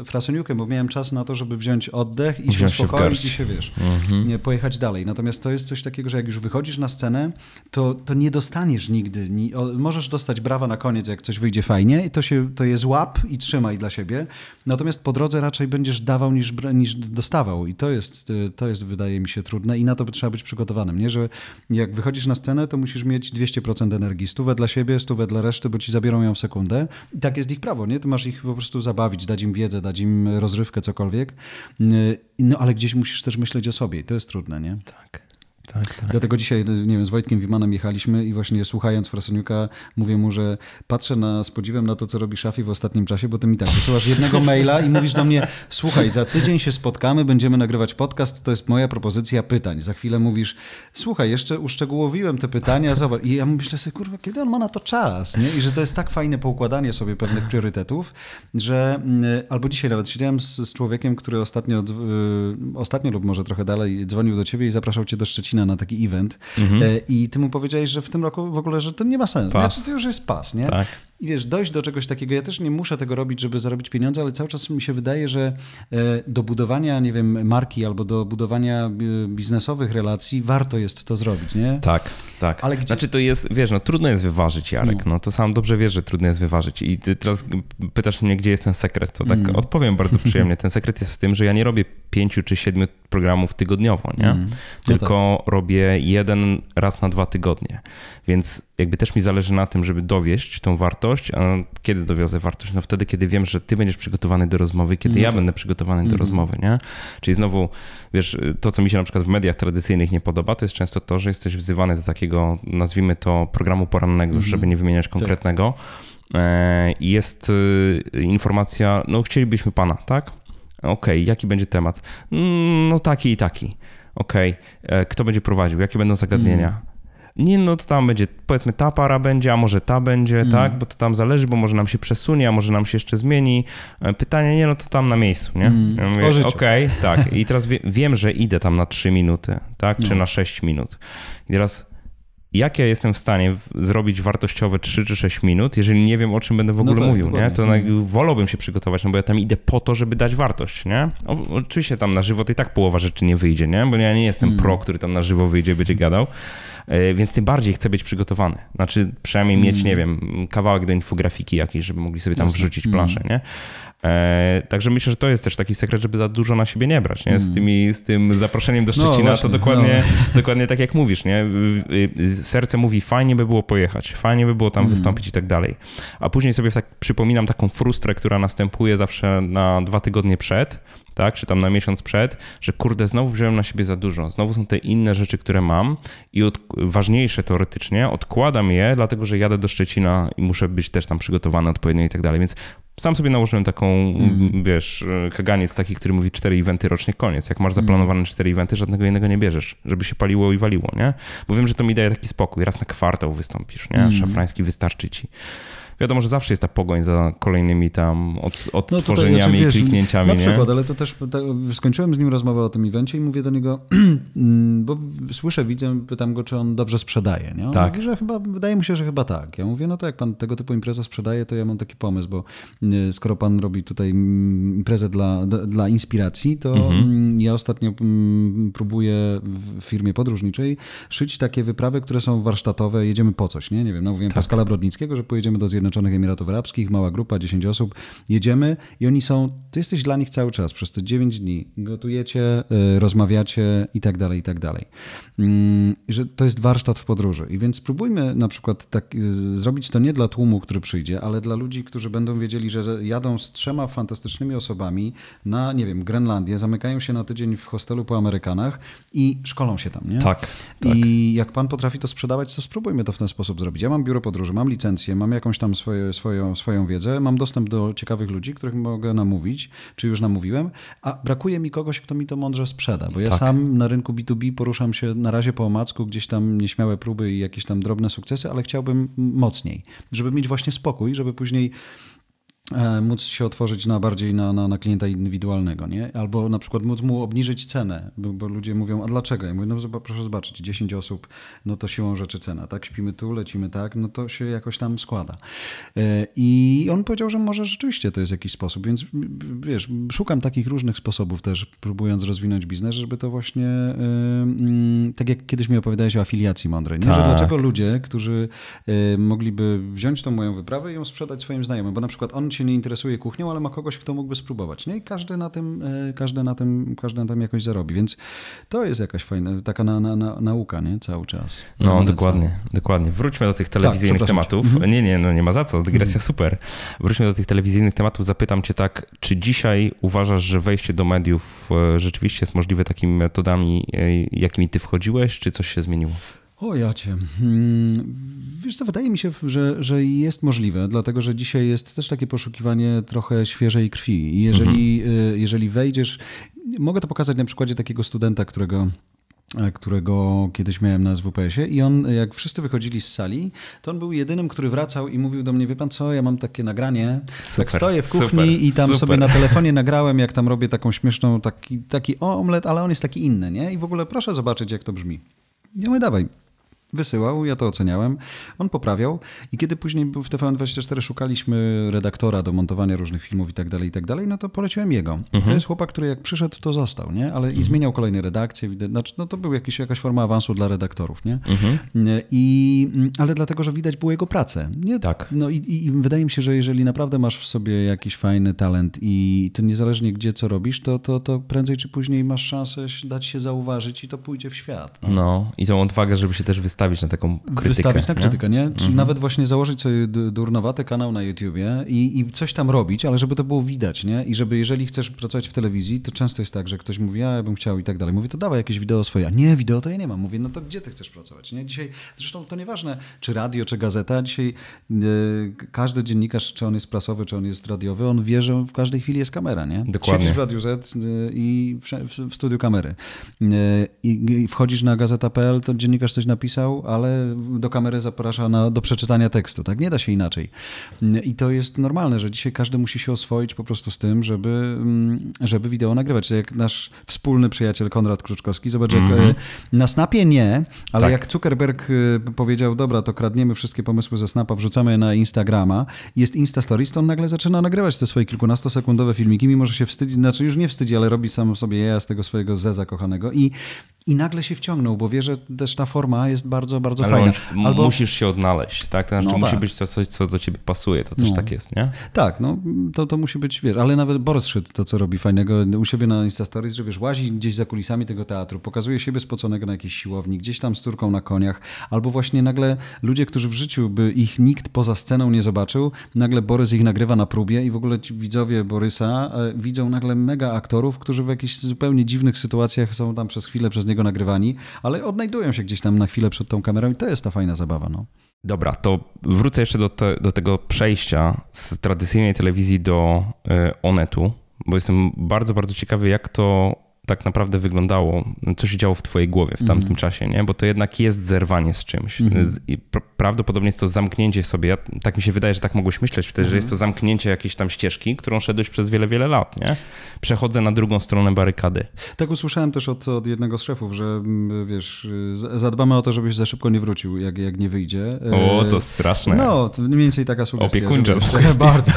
Frasyniukiem, bo miałem czas na to, żeby wziąć oddech i wziąć się uspokoić i się, wiesz, mm -hmm. pojechać dalej. Natomiast to jest coś takiego, że jak już wychodzisz na scenę, to, to nie dostaniesz nigdy, ni możesz dostać brawa na koniec, jak coś wyjdzie fajnie i to, się, to je złap i trzymaj dla siebie. Natomiast po drodze raczej będziesz dawał niż, niż dostawał i to to jest, y, to jest, wydaje mi się, trudne i na to trzeba być przygotowanym, nie? Że jak wychodzisz na scenę, to musisz mieć 200% energii. Stówę dla siebie, stówę dla reszty, bo ci zabiorą ją w sekundę. I tak jest ich prawo, nie? Ty masz ich po prostu zabawić, dać im wiedzę, dać im rozrywkę, cokolwiek. Y, no ale gdzieś musisz też myśleć o sobie i to jest trudne, nie? Tak tak, tak. Dlatego dzisiaj, no, nie wiem, z Wojtkiem Wimanem jechaliśmy i właśnie słuchając Frasoniuka mówię mu, że patrzę na, z podziwem na to, co robi Szafi w ostatnim czasie, bo ty mi tak wysyłasz jednego maila i mówisz do mnie, słuchaj, za tydzień się spotkamy, będziemy nagrywać podcast, to jest moja propozycja pytań. Za chwilę mówisz, słuchaj, jeszcze uszczegółowiłem te pytania, zobacz. I ja myślę sobie, kurwa, kiedy on ma na to czas, nie? I że to jest tak fajne poukładanie sobie pewnych priorytetów, że mm, albo dzisiaj nawet siedziałem z, z człowiekiem, który ostatnio, y, ostatnio lub może trochę dalej dzwonił do ciebie i zapraszał cię do Szczecina Marcina na taki event mhm. E, i ty mu powiedziałeś, że w tym roku w ogóle, że to nie ma sensu. Pas. Znaczy, to już jest pas, nie? Tak. I wiesz, dojść do czegoś takiego, ja też nie muszę tego robić, żeby zarobić pieniądze, ale cały czas mi się wydaje, że e, do budowania, nie wiem, marki albo do budowania e, biznesowych relacji warto jest to zrobić, nie? Tak, tak. Ale gdzie... Znaczy to jest, wiesz, no trudno jest wyważyć, Jarek, no, no to sam dobrze wiesz, że trudno jest wyważyć i ty teraz pytasz mnie, gdzie jest ten sekret, to tak mm. odpowiem bardzo przyjemnie. Ten sekret jest w tym, że ja nie robię pięciu czy siedmiu programów tygodniowo, nie? Mm. No Tylko tak. robię jeden raz na dwa tygodnie, więc jakby też mi zależy na tym, żeby dowieść tą wartość, a kiedy dowiozę wartość? No wtedy, kiedy wiem, że ty będziesz przygotowany do rozmowy, kiedy mhm. ja będę przygotowany mm do mhm. rozmowy, nie? Czyli znowu, wiesz, to co mi się na przykład w mediach tradycyjnych nie podoba, to jest często to, że jesteś wzywany do takiego, nazwijmy to, programu porannego, mm żeby nie wymieniać tak. konkretnego. Tak. Jest y, informacja, no chcielibyśmy pana, tak? Okej, okay, jaki będzie temat? Mm, no taki i taki. Okej, okay. E, kto będzie prowadził? Jakie będą zagadnienia? Mm nie, no to tam będzie, powiedzmy ta para będzie, a może ta będzie, mm. tak, bo to tam zależy, bo może nam się przesunie, a może nam się jeszcze zmieni. E, pytanie, nie, no to tam na miejscu, nie? Mm. Ja Okej, okay, tak. I teraz wie, wiem, że idę tam na 3 minuty, tak, czy no. na 6 minut. I teraz jak ja jestem w stanie zrobić wartościowe 3 czy 6 minut, jeżeli nie wiem, o czym będę w no ogóle no tak, mówił, nie? to mm. wolałbym się przygotować, no bo ja tam idę po to, żeby dać wartość. Nie? O, oczywiście tam na żywo to i tak połowa rzeczy nie wyjdzie, nie? bo ja nie jestem mm. pro, który tam na żywo wyjdzie będzie gadał, E, więc tym bardziej chcę być przygotowany. Znaczy przynajmniej mieć, mm. nie wiem, kawałek do infografiki jakiejś, żeby mogli sobie tam Jasne. wrzucić mm. planszę, nie? E, także myślę, że to jest też taki sekret, żeby za dużo na siebie nie brać, nie? Z, mm. tymi, z tym zaproszeniem do no, Szczecina no, to dokładnie, no. dokładnie tak jak mówisz, nie? Y, serce mówi, fajnie by było pojechać, fajnie by było tam mm. wystąpić i tak dalej. A później sobie tak przypominam taką frustrę, która następuje zawsze na dwa tygodnie przed, tak, czy tam na miesiąc przed, że kurde, znowu wziąłem na siebie za dużo, znowu są te inne rzeczy, które mam i od, ważniejsze teoretycznie, odkładam je, dlatego że jadę do Szczecina i muszę być też tam przygotowany odpowiednio i tak dalej, więc sam sobie nałożyłem taką, mm. wiesz, e, kaganiec taki, który mówi cztery eventy rocznie, koniec. Jak masz zaplanowane mhm. cztery eventy, żadnego innego nie bierzesz, żeby się paliło i waliło, nie? Bo wiem, że to mi daje taki spokój. Raz na kwartał wystąpisz, nie? Mm. Szafrański wystarczy ci wiadomo, że zawsze jest ta pogoń za kolejnymi tam od, no odtworzeniami, no znaczy, kliknięciami. Na przykład, nie? ale to też tak, skończyłem z nim rozmowę o tym evencie i mówię do niego, mm, bo słyszę, widzę, pytam go, czy on dobrze sprzedaje. Nie? On tak. Mówi, że chyba, wydaje mu się, że chyba tak. Ja mówię, no to jak pan tego typu imprezę sprzedaje, to ja mam taki pomysł, bo y, skoro pan robi tutaj mm, imprezę dla, dla inspiracji, to mhm. Mm, ja ostatnio próbuję w firmie podróżniczej szyć takie wyprawy, które są warsztatowe, jedziemy po coś, nie? Nie wiem, no mówiłem tak. Paskala Brodnickiego, że pojedziemy do Zjednoczonych Zjednoczonych Emiratów Arabskich, mała grupa, 10 osób, jedziemy i oni są, ty jesteś dla nich cały czas, przez te 9 dni, gotujecie, y, rozmawiacie i tak dalej, i tak dalej. Mm, że to jest warsztat w podróży. I więc spróbujmy na przykład tak, y, zrobić to nie dla tłumu, który przyjdzie, ale dla ludzi, którzy będą wiedzieli, że jadą z trzema fantastycznymi osobami na, nie wiem, Grenlandię, zamykają się na tydzień w hostelu po Amerykanach i szkolą się tam, nie? Tak. tak. I jak pan potrafi to sprzedawać, to spróbujmy to w ten sposób zrobić. Ja mam biuro podróży, mam licencję, mam jakąś tam swoje, swoją, swoją wiedzę, mam dostęp do ciekawych ludzi, których mogę namówić, czy już namówiłem, a brakuje mi kogoś, kto mi to mądrze sprzeda, bo ja tak. sam na rynku B2B poruszam się na razie po omacku, gdzieś tam nieśmiałe próby i jakieś tam drobne sukcesy, ale chciałbym mocniej, żeby mieć właśnie spokój, żeby później E, móc się otworzyć na bardziej na, na, na, klienta indywidualnego, nie? Albo na przykład móc mu obniżyć cenę, bo, bo ludzie mówią, a dlaczego? Ja mówię, no proszę zobaczyć, 10 osób, no to siłą rzeczy cena, tak? Śpimy tu, lecimy tak, no to się jakoś tam składa. E, I on powiedział, że może rzeczywiście to jest jakiś sposób, więc wiesz, szukam takich różnych sposobów też, próbując rozwinąć biznes, żeby to właśnie, e, mm, tak jak kiedyś mi opowiadałeś o afiliacji mądrej, nie? Tak. Że dlaczego ludzie, którzy mogliby wziąć tą moją wyprawę i ją sprzedać swoim znajomym, bo na przykład on się nie interesuje kuchnią, ale ma kogoś, kto mógłby spróbować. Nie? I każdy na tym, e, każdy na tym, każdy na tym jakoś zarobi, więc to jest jakaś fajna, taka na, na, na nauka, nie? Cały czas. No, dokładnie, dokładnie. Wróćmy do tych telewizyjnych tak, tematów. Mhm. Nie, nie, no nie ma za co, dygresja mhm. super. Wróćmy do tych telewizyjnych tematów. Zapytam cię tak, czy dzisiaj uważasz, że wejście do mediów e, rzeczywiście jest możliwe takimi metodami, e, jakimi ty wchodziłeś, czy coś się zmieniło? O jacie. Hmm, wiesz co, wydaje mi się, że, że jest możliwe, dlatego że dzisiaj jest też takie poszukiwanie trochę świeżej krwi. Jeżeli, mhm. Y, jeżeli wejdziesz, mogę to pokazać na przykładzie takiego studenta, którego e, którego kiedyś miałem na SWPS-ie i on, jak wszyscy wychodzili z sali, to on był jedynym, który wracał i mówił do mnie, wie pan co, ja mam takie nagranie, super, tak stoję w kuchni super, i tam super. sobie na telefonie nagrałem, jak tam robię taką śmieszną, taki, taki omlet, ale on jest taki inny, nie? I w ogóle proszę zobaczyć, jak to brzmi. Ja mówię, dawaj, Wysyłał, ja to oceniałem, on poprawiał i kiedy później w TVN24 szukaliśmy redaktora do montowania różnych filmów i tak dalej, i tak dalej, no to poleciłem jego. Mhm. To jest chłopak, który jak przyszedł, to został, nie? Ale mhm. i zmieniał kolejne redakcje, znaczy, no to był jakiś, jakaś forma awansu dla redaktorów, nie? Mhm. I, ale dlatego, że widać było jego pracę, nie? Tak. No i, i wydaje mi się, że jeżeli naprawdę masz w sobie jakiś fajny talent i to niezależnie gdzie co robisz, to, to, to prędzej czy później masz szansę dać się zauważyć i to pójdzie w świat. No, no i tą odwagę, żeby się też wystawić wystawić na taką krytykę. Wystawić na krytykę, nie? nie? Czy mhm. nawet właśnie założyć sobie durnowaty kanał na YouTubie i, i coś tam robić, ale żeby to było widać, nie? I żeby jeżeli chcesz pracować w telewizji, to często jest tak, że ktoś mówi, ja bym chciał i tak dalej. Mówię, to dawaj jakieś wideo swoje. A nie, wideo to ja nie mam. Mówię, no to gdzie ty chcesz pracować, nie? Dzisiaj, zresztą to nieważne, czy radio, czy gazeta. Dzisiaj yy, każdy dziennikarz, czy on jest prasowy, czy on jest radiowy, on wie, że w każdej chwili jest kamera, nie? Dokładnie. Siedzisz w Radiu Z e, i w, w, w studiu kamery. Yy, I wchodzisz na gazeta.pl, to dziennikarz coś napisał, pisał, ale do kamery zaprasza na, do przeczytania tekstu. Tak nie da się inaczej. I to jest normalne, że dzisiaj każdy musi się oswoić po prostu z tym, żeby, mm, żeby wideo nagrywać. Jak nasz wspólny przyjaciel Konrad Kruczkowski, zobacz, mm -hmm. jak mhm. e, na Snapie nie, ale tak. jak Zuckerberg e, powiedział, dobra, to kradniemy wszystkie pomysły ze Snapa, wrzucamy je na Instagrama, jest Insta Stories, to on nagle zaczyna nagrywać te swoje kilkunastosekundowe filmiki, mimo że się wstydzi, znaczy już nie wstydzi, ale robi sam sobie ja z tego swojego zeza kochanego i, i nagle się wciągnął, bo wie, że też ta forma jest bardzo bardzo, bardzo Ale fajna. Albo... Musisz się odnaleźć, tak? To znaczy, no musi tak. być to coś, co do ciebie pasuje, to też no. tak jest, nie? Tak, no to, to musi być, wiesz, ale nawet Borys Szyd to, co robi fajnego u siebie na Insta że wiesz, łazi gdzieś za kulisami tego teatru, pokazuje siebie spoconego na jakiejś siłowni, gdzieś tam z córką na koniach, albo właśnie nagle ludzie, którzy w życiu by ich nikt poza sceną nie zobaczył, nagle Borys ich nagrywa na próbie i w ogóle widzowie Borysa e, widzą nagle mega aktorów, którzy w jakichś zupełnie dziwnych sytuacjach są tam przez chwilę przez niego nagrywani, ale odnajdują się gdzieś tam na chwilę przed przed tą kamerą i to jest ta fajna zabawa. No. Dobra, to wrócę jeszcze do, te, do tego przejścia z tradycyjnej telewizji do y, Onetu, bo jestem bardzo, bardzo ciekawy, jak to tak naprawdę wyglądało, co się działo w twojej głowie w tamtym mhm. czasie, nie? Bo to jednak jest zerwanie z czymś. Mhm. I prawdopodobnie jest to zamknięcie sobie, tak mi się wydaje, że tak mogłeś myśleć wtedy, że mhm. jest to zamknięcie jakiejś tam ścieżki, którą szedłeś przez wiele, wiele lat, nie? Przechodzę na drugą stronę barykady. Tak usłyszałem też od, od jednego z szefów, że wiesz, zadbamy o to, żebyś za szybko nie wrócił, jak, jak nie wyjdzie. O, to e, straszne. No, to mniej więcej taka sugestia. Opiekuńcza sugestia. Bardzo.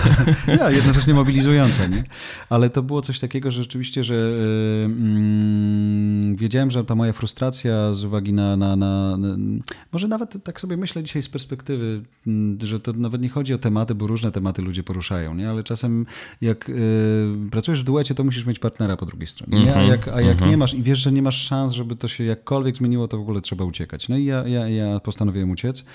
Ja, jednocześnie mobilizująca, nie? Ale to było coś takiego, że rzeczywiście, że e, Mm, wiedziałem, że ta moja frustracja z uwagi na, na, na, na, Może nawet tak sobie myślę dzisiaj z perspektywy, mm, że to nawet nie chodzi o tematy, bo różne tematy ludzie poruszają, nie? ale czasem jak y, pracujesz w duecie, to musisz mieć partnera po drugiej stronie. A mhm, jak, a jak mhm. nie masz i wiesz, że nie masz szans, żeby to się jakkolwiek zmieniło, to w ogóle trzeba uciekać. No i ja, ja, ja postanowiłem uciec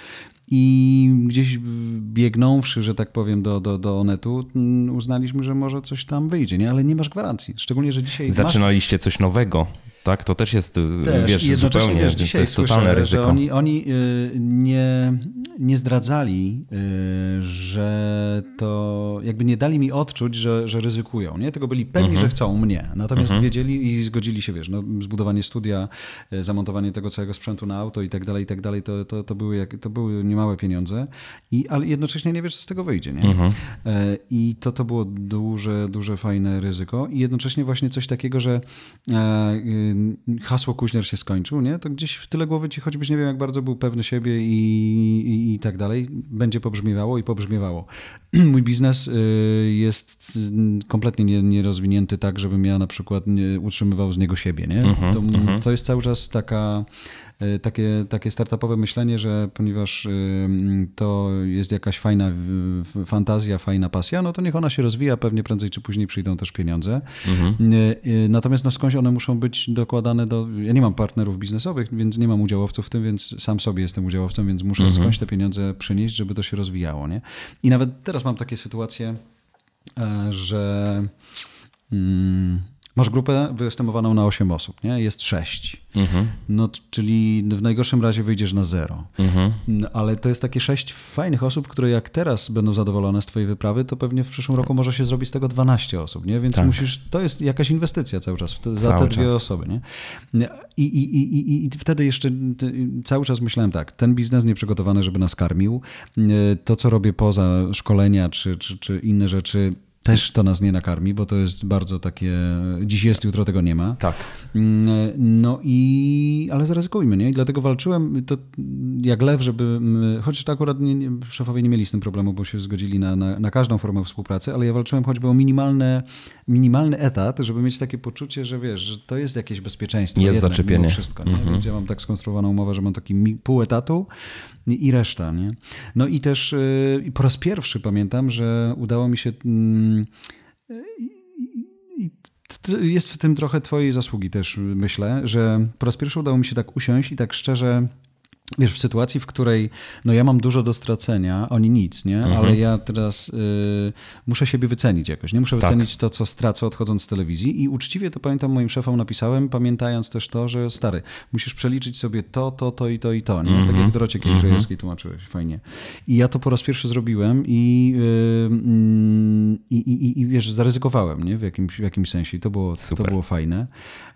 i gdzieś biegnąwszy, że tak powiem, do, do, do Onetu, mm, uznaliśmy, że może coś tam wyjdzie, nie? ale nie masz gwarancji. Szczególnie, że dzisiaj. Zaczynaliście masz... coś nowego tak? To też jest, y, też, wiesz, zupełnie, wiesz, dzisiaj to jest totalne ryzyko. Że oni, oni y, nie, nie zdradzali, y, że to, jakby nie dali mi odczuć, że, że ryzykują, nie? Tego byli pewni, mhm. że chcą mnie. Natomiast mhm. wiedzieli i zgodzili się, wiesz, no, zbudowanie studia, zamontowanie tego całego sprzętu na auto i tak dalej, i tak dalej, to, to, to, były, jak, to były niemałe pieniądze, I, ale jednocześnie nie wiesz, co z tego wyjdzie, nie? Mhm. I to, to było duże, duże, fajne ryzyko i jednocześnie właśnie coś takiego, że e, hasło Kuźner się skończył, nie? to gdzieś w tyle głowy ci choćbyś nie wiem, jak bardzo był pewny siebie i, i, i tak dalej, będzie pobrzmiewało i pobrzmiewało. Mój biznes y, jest kompletnie nie, nierozwinięty tak, żebym ja na przykład utrzymywał z niego siebie. Nie? Mhm, to, mhm. to jest cały czas taka E, takie, takie startupowe myślenie, że ponieważ e, to jest jakaś fajna fantazja, fajna pasja, no to niech ona się rozwija, pewnie prędzej czy później przyjdą też pieniądze. Mhm. E, natomiast no skądś one muszą być dokładane do... Ja nie mam partnerów biznesowych, więc nie mam udziałowców w tym, więc sam sobie jestem udziałowcem, więc muszę mhm. skądś te pieniądze przynieść, żeby to się rozwijało. Nie? I nawet teraz mam takie sytuacje, że... Mm, Masz grupę wyestymowaną na 8 osób, nie? jest 6. Mhm. No, czyli w najgorszym razie wyjdziesz na 0. Mhm. Ale to jest takie 6 fajnych osób, które jak teraz będą zadowolone z Twojej wyprawy, to pewnie w przyszłym roku może się zrobić z tego 12 osób, nie? więc tak. musisz, to jest jakaś inwestycja cały czas te, za te dwie osoby. Nie? I, i, i, i, I wtedy jeszcze cały czas myślałem tak, ten biznes nieprzygotowany, żeby nas karmił, to co robię poza szkolenia czy, czy, czy inne rzeczy, też to nas nie nakarmi, bo to jest bardzo takie. Dziś jest, jutro tego nie ma. Tak. Mm, no i. Ale zaryzykujmy, nie? I dlatego walczyłem to jak lew, żeby. Mm, Chociaż to akurat nie, nie, szefowie nie mieli z tym problemu, bo się zgodzili na, na, na, każdą formę współpracy, ale ja walczyłem choćby o minimalne, minimalny etat, żeby mieć takie poczucie, że wiesz, że to jest jakieś bezpieczeństwo. Jest jednak, zaczepienie. Wszystko, nie? Mhm. Więc ja mam tak skonstruowaną umowę, że mam taki pół etatu i reszta, nie? No i też y, po raz pierwszy pamiętam, że udało mi się. Mm, i jest w tym trochę Twojej zasługi też, myślę, że po raz pierwszy udało mi się tak usiąść i tak szczerze Wiesz, w sytuacji, w której no ja mam dużo do stracenia, oni nic, nie? Mhm. Ale ja teraz y, muszę siebie wycenić jakoś, nie? Muszę tak. wycenić to, co stracę odchodząc z telewizji i uczciwie to pamiętam moim szefom napisałem, pamiętając też to, że stary, musisz przeliczyć sobie to, to, to i to i to, nie? Tak mhm. Tak jak Dorocie kiedyś mhm. Rejewskiej tłumaczyłeś, fajnie. I ja to po raz pierwszy zrobiłem y, mm, i, i, i, wiesz, zaryzykowałem, nie? W jakimś, w jakimś sensie I to było, to było fajne.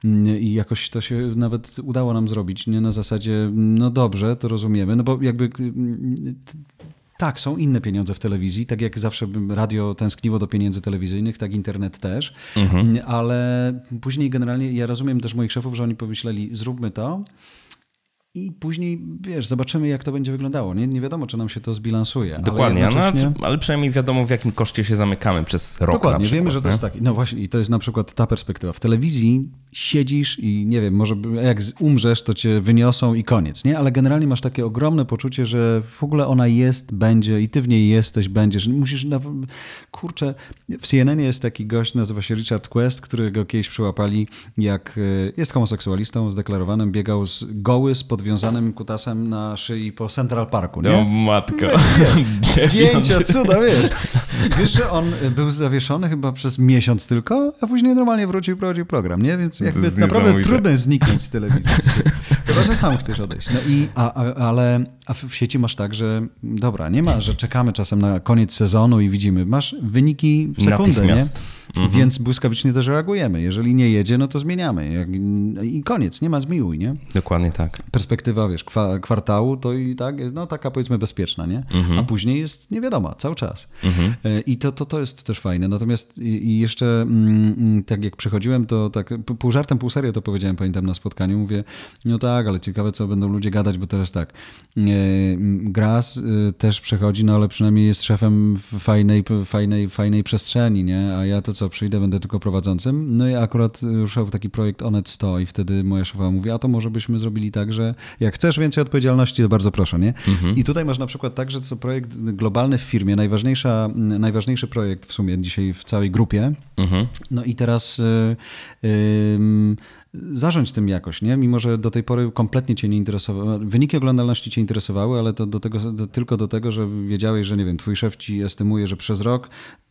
Mm, I jakoś to się nawet udało nam zrobić, nie? Na zasadzie, no dobrze, dobrze to rozumiemy, no bo jakby mm, tak, są inne pieniądze w telewizji, tak jak zawsze radio tęskniło do pieniędzy telewizyjnych, tak internet też, mhm. ale później generalnie ja rozumiem też moich szefów, że oni pomyśleli, zróbmy to, i później, wiesz, zobaczymy, jak to będzie wyglądało. Nie, nie wiadomo, czy nam się to zbilansuje. Dokładnie, no, ale, jednocześnie... no, ale przynajmniej wiadomo, w jakim koszcie się zamykamy przez rok. Dokładnie, przykład, wiemy, że to jest tak. No właśnie, i to jest na przykład ta perspektywa. W telewizji siedzisz i nie wiem, może jak umrzesz, to cię wyniosą i koniec, nie? Ale generalnie masz takie ogromne poczucie, że w ogóle ona jest, będzie i ty w niej jesteś, będziesz. Musisz, na... kurczę, w CNN jest taki gość, nazywa się Richard Quest, którego kiedyś przyłapali, jak e, jest homoseksualistą zdeklarowanym, biegał z goły spod podwiązanym kutasem na szyi po Central Parku, nie? No matko. No, nie, zdjęcia, cuda, wiesz. Wiesz, że on był zawieszony chyba przez miesiąc tylko, a później normalnie wrócił i prowadził program, nie? Więc jakby naprawdę trudno jest zniknąć z telewizji. Chyba, że sam chcesz odejść. No i, a, a, ale a w sieci masz tak, że dobra, nie ma, że czekamy czasem na koniec sezonu i widzimy. Masz wyniki w sekundę, nie? Mhm. Więc błyskawicznie też reagujemy. Jeżeli nie jedzie, no to zmieniamy. I koniec, nie ma zmiłuj, nie? Dokładnie tak. Perspektywa, wiesz, kwa, kwartału to i tak, no taka powiedzmy bezpieczna, nie? Mhm. A później jest niewiadoma, cały czas. Mhm. E, I to, to, to jest też fajne. Natomiast i jeszcze mm, mm, tak jak przychodziłem, to tak pół żartem, pół serio to powiedziałem, pamiętam na spotkaniu, mówię, no tak, ale ciekawe, co będą ludzie gadać, bo teraz tak. Gras y, też przechodzi, no ale przynajmniej jest szefem fajnej, fajnej, fajnej przestrzeni, nie? A ja to co, przyjdę, będę tylko prowadzącym. No i akurat ruszał taki projekt Onet 100 i wtedy moja szefa mówi, a to może byśmy zrobili tak, że jak chcesz więcej odpowiedzialności, to bardzo proszę, nie? Mhm. I tutaj masz na przykład tak, że co projekt globalny w firmie, najważniejsza, najważniejszy projekt w sumie dzisiaj w całej grupie. Mhm. No i teraz... Yy, yy, zarządź tym jakoś, nie? Mimo, że do tej pory kompletnie cię nie interesowało, wyniki oglądalności cię interesowały, ale to do tego, do, tylko do tego, że wiedziałeś, że nie wiem, twój szef ci estymuje, że przez rok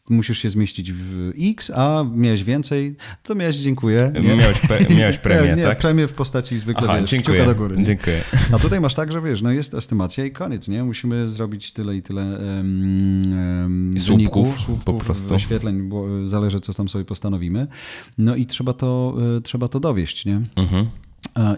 musisz się zmieścić w X, a miałeś więcej, to miałeś dziękuję. Nie? Miałeś, pre, miałeś premię, nie, tak? Premię w postaci zwykle, Aha, wiesz, dziękuję, do góry. Nie? Dziękuję. A tutaj masz tak, że wiesz, no jest estymacja i koniec, nie? Musimy zrobić tyle i tyle um, um, słupków, słupków, po prostu. oświetleń, bo zależy, co tam sobie postanowimy. No i trzeba to, e, trzeba to dowieść, nie? Mhm.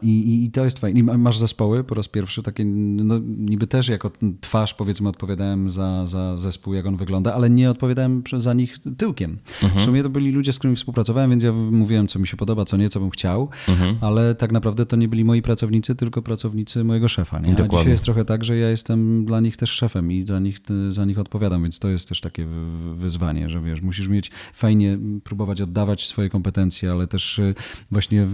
I, i, I, to jest fajne. I masz zespoły po raz pierwszy takie, no, niby też jako twarz powiedzmy odpowiadałem za, za zespół, jak on wygląda, ale nie odpowiadałem za nich tyłkiem. Mhm. W sumie to byli ludzie, z którymi współpracowałem, więc ja mówiłem, co mi się podoba, co nie, co bym chciał, mhm. ale tak naprawdę to nie byli moi pracownicy, tylko pracownicy mojego szefa. Nie? A Dokładnie. dzisiaj jest trochę tak, że ja jestem dla nich też szefem i za nich, za nich odpowiadam, więc to jest też takie wyzwanie, że wiesz, musisz mieć fajnie próbować oddawać swoje kompetencje, ale też y, właśnie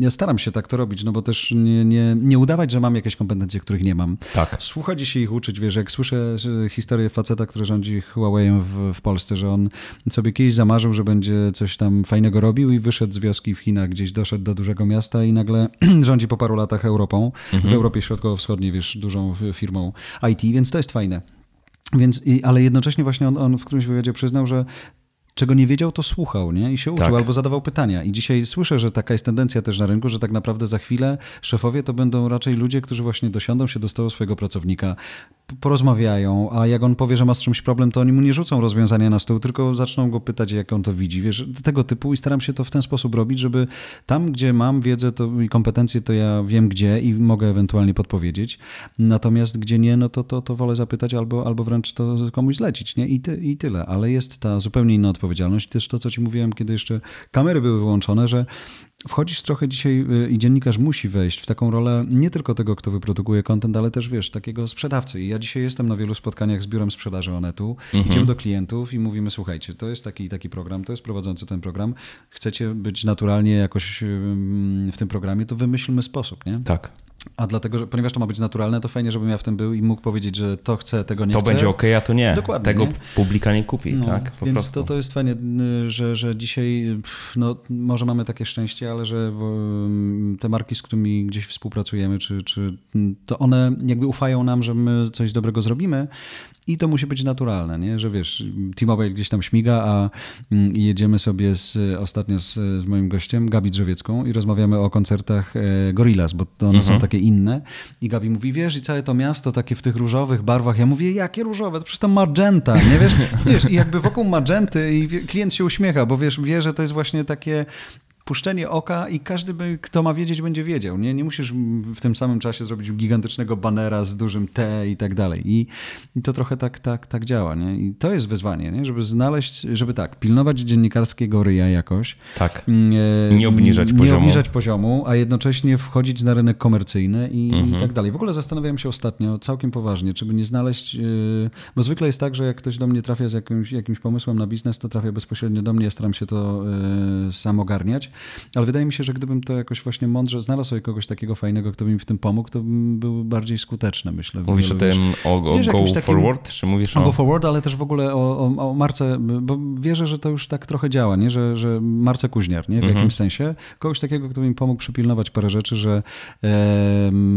ja staram się tak to to robić, no bo też nie, nie, nie udawać, że mam jakieś kompetencje, których nie mam. Tak. Słuchać i się ich uczyć, wiesz, jak słyszę historię faceta, który rządzi Huawei w, w Polsce, że on sobie kiedyś zamarzył, że będzie coś tam fajnego robił i wyszedł z wioski w Chinach, gdzieś doszedł do dużego miasta i nagle rządzi po paru latach Europą, mhm. w Europie Środkowo-Wschodniej, wiesz, dużą firmą IT, więc to jest fajne. Więc, ale jednocześnie właśnie on, on w którymś wywiadzie przyznał, że czego nie wiedział, to słuchał nie? i się uczył tak. albo zadawał pytania. I dzisiaj słyszę, że taka jest tendencja też na rynku, że tak naprawdę za chwilę szefowie to będą raczej ludzie, którzy właśnie dosiądą się do stołu swojego pracownika, porozmawiają, a jak on powie, że ma z czymś problem, to oni mu nie rzucą rozwiązania na stół, tylko zaczną go pytać, jak on to widzi. Wiesz, tego typu i staram się to w ten sposób robić, żeby tam, gdzie mam wiedzę to, i kompetencje, to ja wiem gdzie i mogę ewentualnie podpowiedzieć. Natomiast gdzie nie, no to, to, to wolę zapytać albo, albo wręcz to komuś zlecić, nie? I, ty, I tyle. Ale jest ta zupełnie inna odpowiedzialność. Też to, co ci mówiłem, kiedy jeszcze kamery były wyłączone, że wchodzisz trochę dzisiaj y, i dziennikarz musi wejść w taką rolę nie tylko tego, kto wyprodukuje content, ale też wiesz, takiego sprzedawcy. I ja dzisiaj jestem na wielu spotkaniach z biurem sprzedaży Onetu. Mhm. Idziemy do klientów i mówimy, słuchajcie, to jest taki taki program, to jest prowadzący ten program. Chcecie być naturalnie jakoś w tym programie, to wymyślmy sposób, nie? Tak. A dlatego, że, ponieważ to ma być naturalne, to fajnie, żebym ja w tym był i mógł powiedzieć, że to chcę, tego nie to chcę. To będzie ok, a to nie. Dokładnie. Tego nie? publika nie kupi, no, tak? Po więc prostu. To, to jest fajnie, y, że, że dzisiaj, no, może mamy takie szczęście, ale że mm, te marki, z którymi gdzieś współpracujemy, czy, czy to one jakby ufają nam, że my coś dobrego zrobimy, i to musi być naturalne, nie? że wiesz, T-Mobile gdzieś tam śmiga, a mm, jedziemy sobie z, ostatnio z, z moim gościem, Gabi Drzewiecką, i rozmawiamy o koncertach e, Gorillaz, bo to one mhm. są takie inne. I Gabi mówi, wiesz, i całe to miasto takie w tych różowych barwach. Ja mówię, jakie różowe? To przecież tam magenta, nie wiesz? wiesz? I jakby wokół magenty i klient się uśmiecha, bo wiesz, wie, że to jest właśnie takie puszczenie oka i każdy, kto ma wiedzieć, będzie wiedział. Nie, nie musisz w tym samym czasie zrobić gigantycznego banera z dużym T i tak dalej. I, i to trochę tak, tak, tak działa. Nie? I to jest wyzwanie, nie? żeby znaleźć, żeby tak, pilnować dziennikarskiego ryja jakoś. Tak. Mm, e, nie obniżać nie poziomu. Nie obniżać poziomu, a jednocześnie wchodzić na rynek komercyjny i, mhm. i tak dalej. W ogóle zastanawiałem się ostatnio całkiem poważnie, czy by nie znaleźć, e, bo zwykle jest tak, że jak ktoś do mnie trafia z jakimś, jakimś pomysłem na biznes, to trafia bezpośrednio do mnie, ja staram się to e, sam ogarniać ale wydaje mi się, że gdybym to jakoś właśnie mądrze znalazł sobie kogoś takiego fajnego, kto by mi w tym pomógł, to bym był bardziej skuteczny, myślę. Mówisz o tym, wiesz, o, o wiesz, Go takim, Forward, czy mówisz o... Go Forward, ale też w ogóle o, o, o, Marce, bo wierzę, że to już tak trochę działa, nie? Że, że Marce Kuźniar, nie? W mhm. jakimś sensie. Kogoś takiego, kto by mi pomógł przypilnować parę rzeczy, że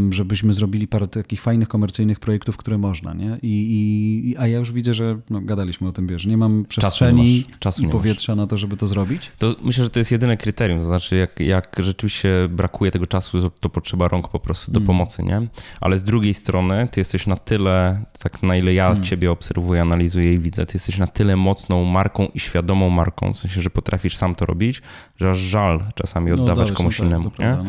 żebyśmy zrobili parę takich fajnych komercyjnych projektów, które można, nie? I, i a ja już widzę, że no, gadaliśmy o tym, wiesz, nie mam przestrzeni Czasu nie i powietrza na to, żeby to zrobić. To myślę, że to jest jedyne kryterium, kryterium. To znaczy, jak, jak rzeczywiście brakuje tego czasu, to, to potrzeba rąk po prostu do mm. pomocy, nie? Ale z drugiej strony, ty jesteś na tyle, tak na ile ja mm. ciebie obserwuję, analizuję i widzę, ty jesteś na tyle mocną marką i świadomą marką, w sensie, że potrafisz sam to robić, że aż żal czasami no, oddawać no, komuś tak, innemu, nie? No.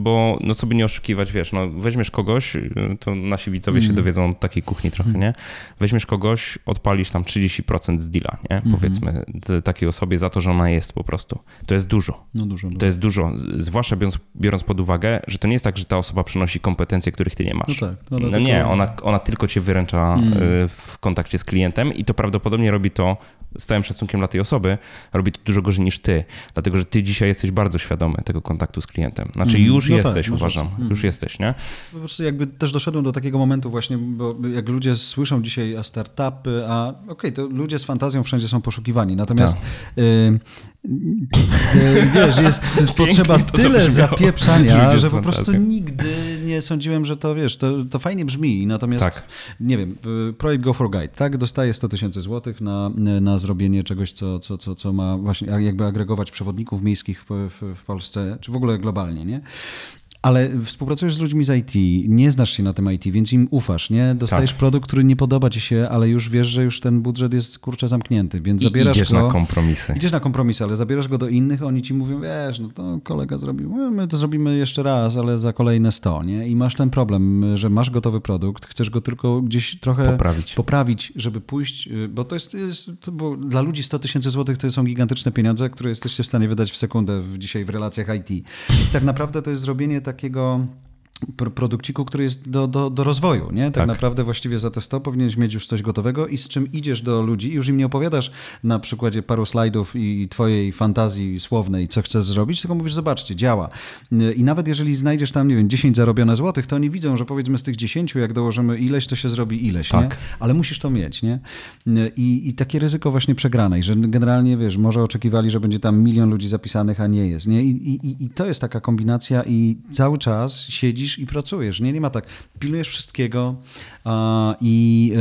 Bo no co by nie oszukiwać, wiesz, no weźmiesz kogoś, y, to nasi widzowie mm. się dowiedzą od takiej kuchni trochę, mm. nie? Weźmiesz kogoś, odpalisz tam 30% z deala, nie? Mm Powiedzmy takiej osobie za to, że ona jest po prostu. To jest dużo. No dużo, dużo. To jest dużo, zwłaszcza biorąc, biorąc pod uwagę, że to nie jest tak, że ta osoba przynosi kompetencje, których ty nie masz. No, tak, no, no nie, ona, ona tylko cię wyręcza mm. y, w kontakcie z klientem i to prawdopodobnie robi to z całym szacunkiem dla tej osoby, robi to dużo gorzej niż ty, dlatego że ty dzisiaj jesteś bardzo świadomy tego kontaktu z klientem. Znaczy mm, już no tak, jesteś, tak, uważam, mm. już jesteś, nie? Po prostu jakby też doszedłem do takiego momentu właśnie, bo jak ludzie słyszą dzisiaj a startupy, a okej, okay, to ludzie z fantazją wszędzie są poszukiwani, natomiast tak. y Wiesz, jest potrzeba tyle zapieprzania, że po prostu nigdy nie sądziłem, że to wiesz, to, to fajnie brzmi. Natomiast, tak. nie wiem, y, projekt Go for Guide, tak? Dostaje 100 tysięcy złotych na, na zrobienie czegoś, co, co, co, co ma właśnie jakby agregować przewodników miejskich w, w, w Polsce, czy w ogóle globalnie, nie? Ale współpracujesz z ludźmi z IT, nie znasz się na tym IT, więc im ufasz, nie? Dostajesz tak. produkt, który nie podoba ci się, ale już wiesz, że już ten budżet jest kurczę zamknięty, więc I zabierasz idziesz go. Idziesz na kompromisy. Idziesz na kompromisy, ale zabierasz go do innych, oni ci mówią, wiesz, no to kolega zrobił, no, my to zrobimy jeszcze raz, ale za kolejne 100, nie? I masz ten problem, że masz gotowy produkt, chcesz go tylko gdzieś trochę poprawić, poprawić żeby pójść, y, bo to jest, jest to, bo dla ludzi 100 tysięcy złotych to są gigantyczne pieniądze, które jesteście w stanie wydać w sekundę w, dzisiaj w relacjach IT. I tak naprawdę to jest zrobienie tak takiego produkciku, który jest do, do, do rozwoju. Nie? Tak, tak, naprawdę właściwie za te 100 powinieneś mieć już coś gotowego i z czym idziesz do ludzi i już im nie opowiadasz na przykładzie paru slajdów i twojej fantazji słownej, co chcesz zrobić, tylko mówisz, zobaczcie, działa. Y, I nawet jeżeli znajdziesz tam, nie wiem, 10 zarobione złotych, to oni widzą, że powiedzmy z tych 10, jak dołożymy ileś, to się zrobi ileś. Tak. Nie? Ale musisz to mieć. Nie? Y, I, I takie ryzyko właśnie przegranej, że generalnie, wiesz, może oczekiwali, że będzie tam milion ludzi zapisanych, a nie jest. Nie? I, i, i to jest taka kombinacja i cały czas siedzisz siedzisz i pracujesz. Nie, nie ma tak. Pilnujesz wszystkiego, E, i,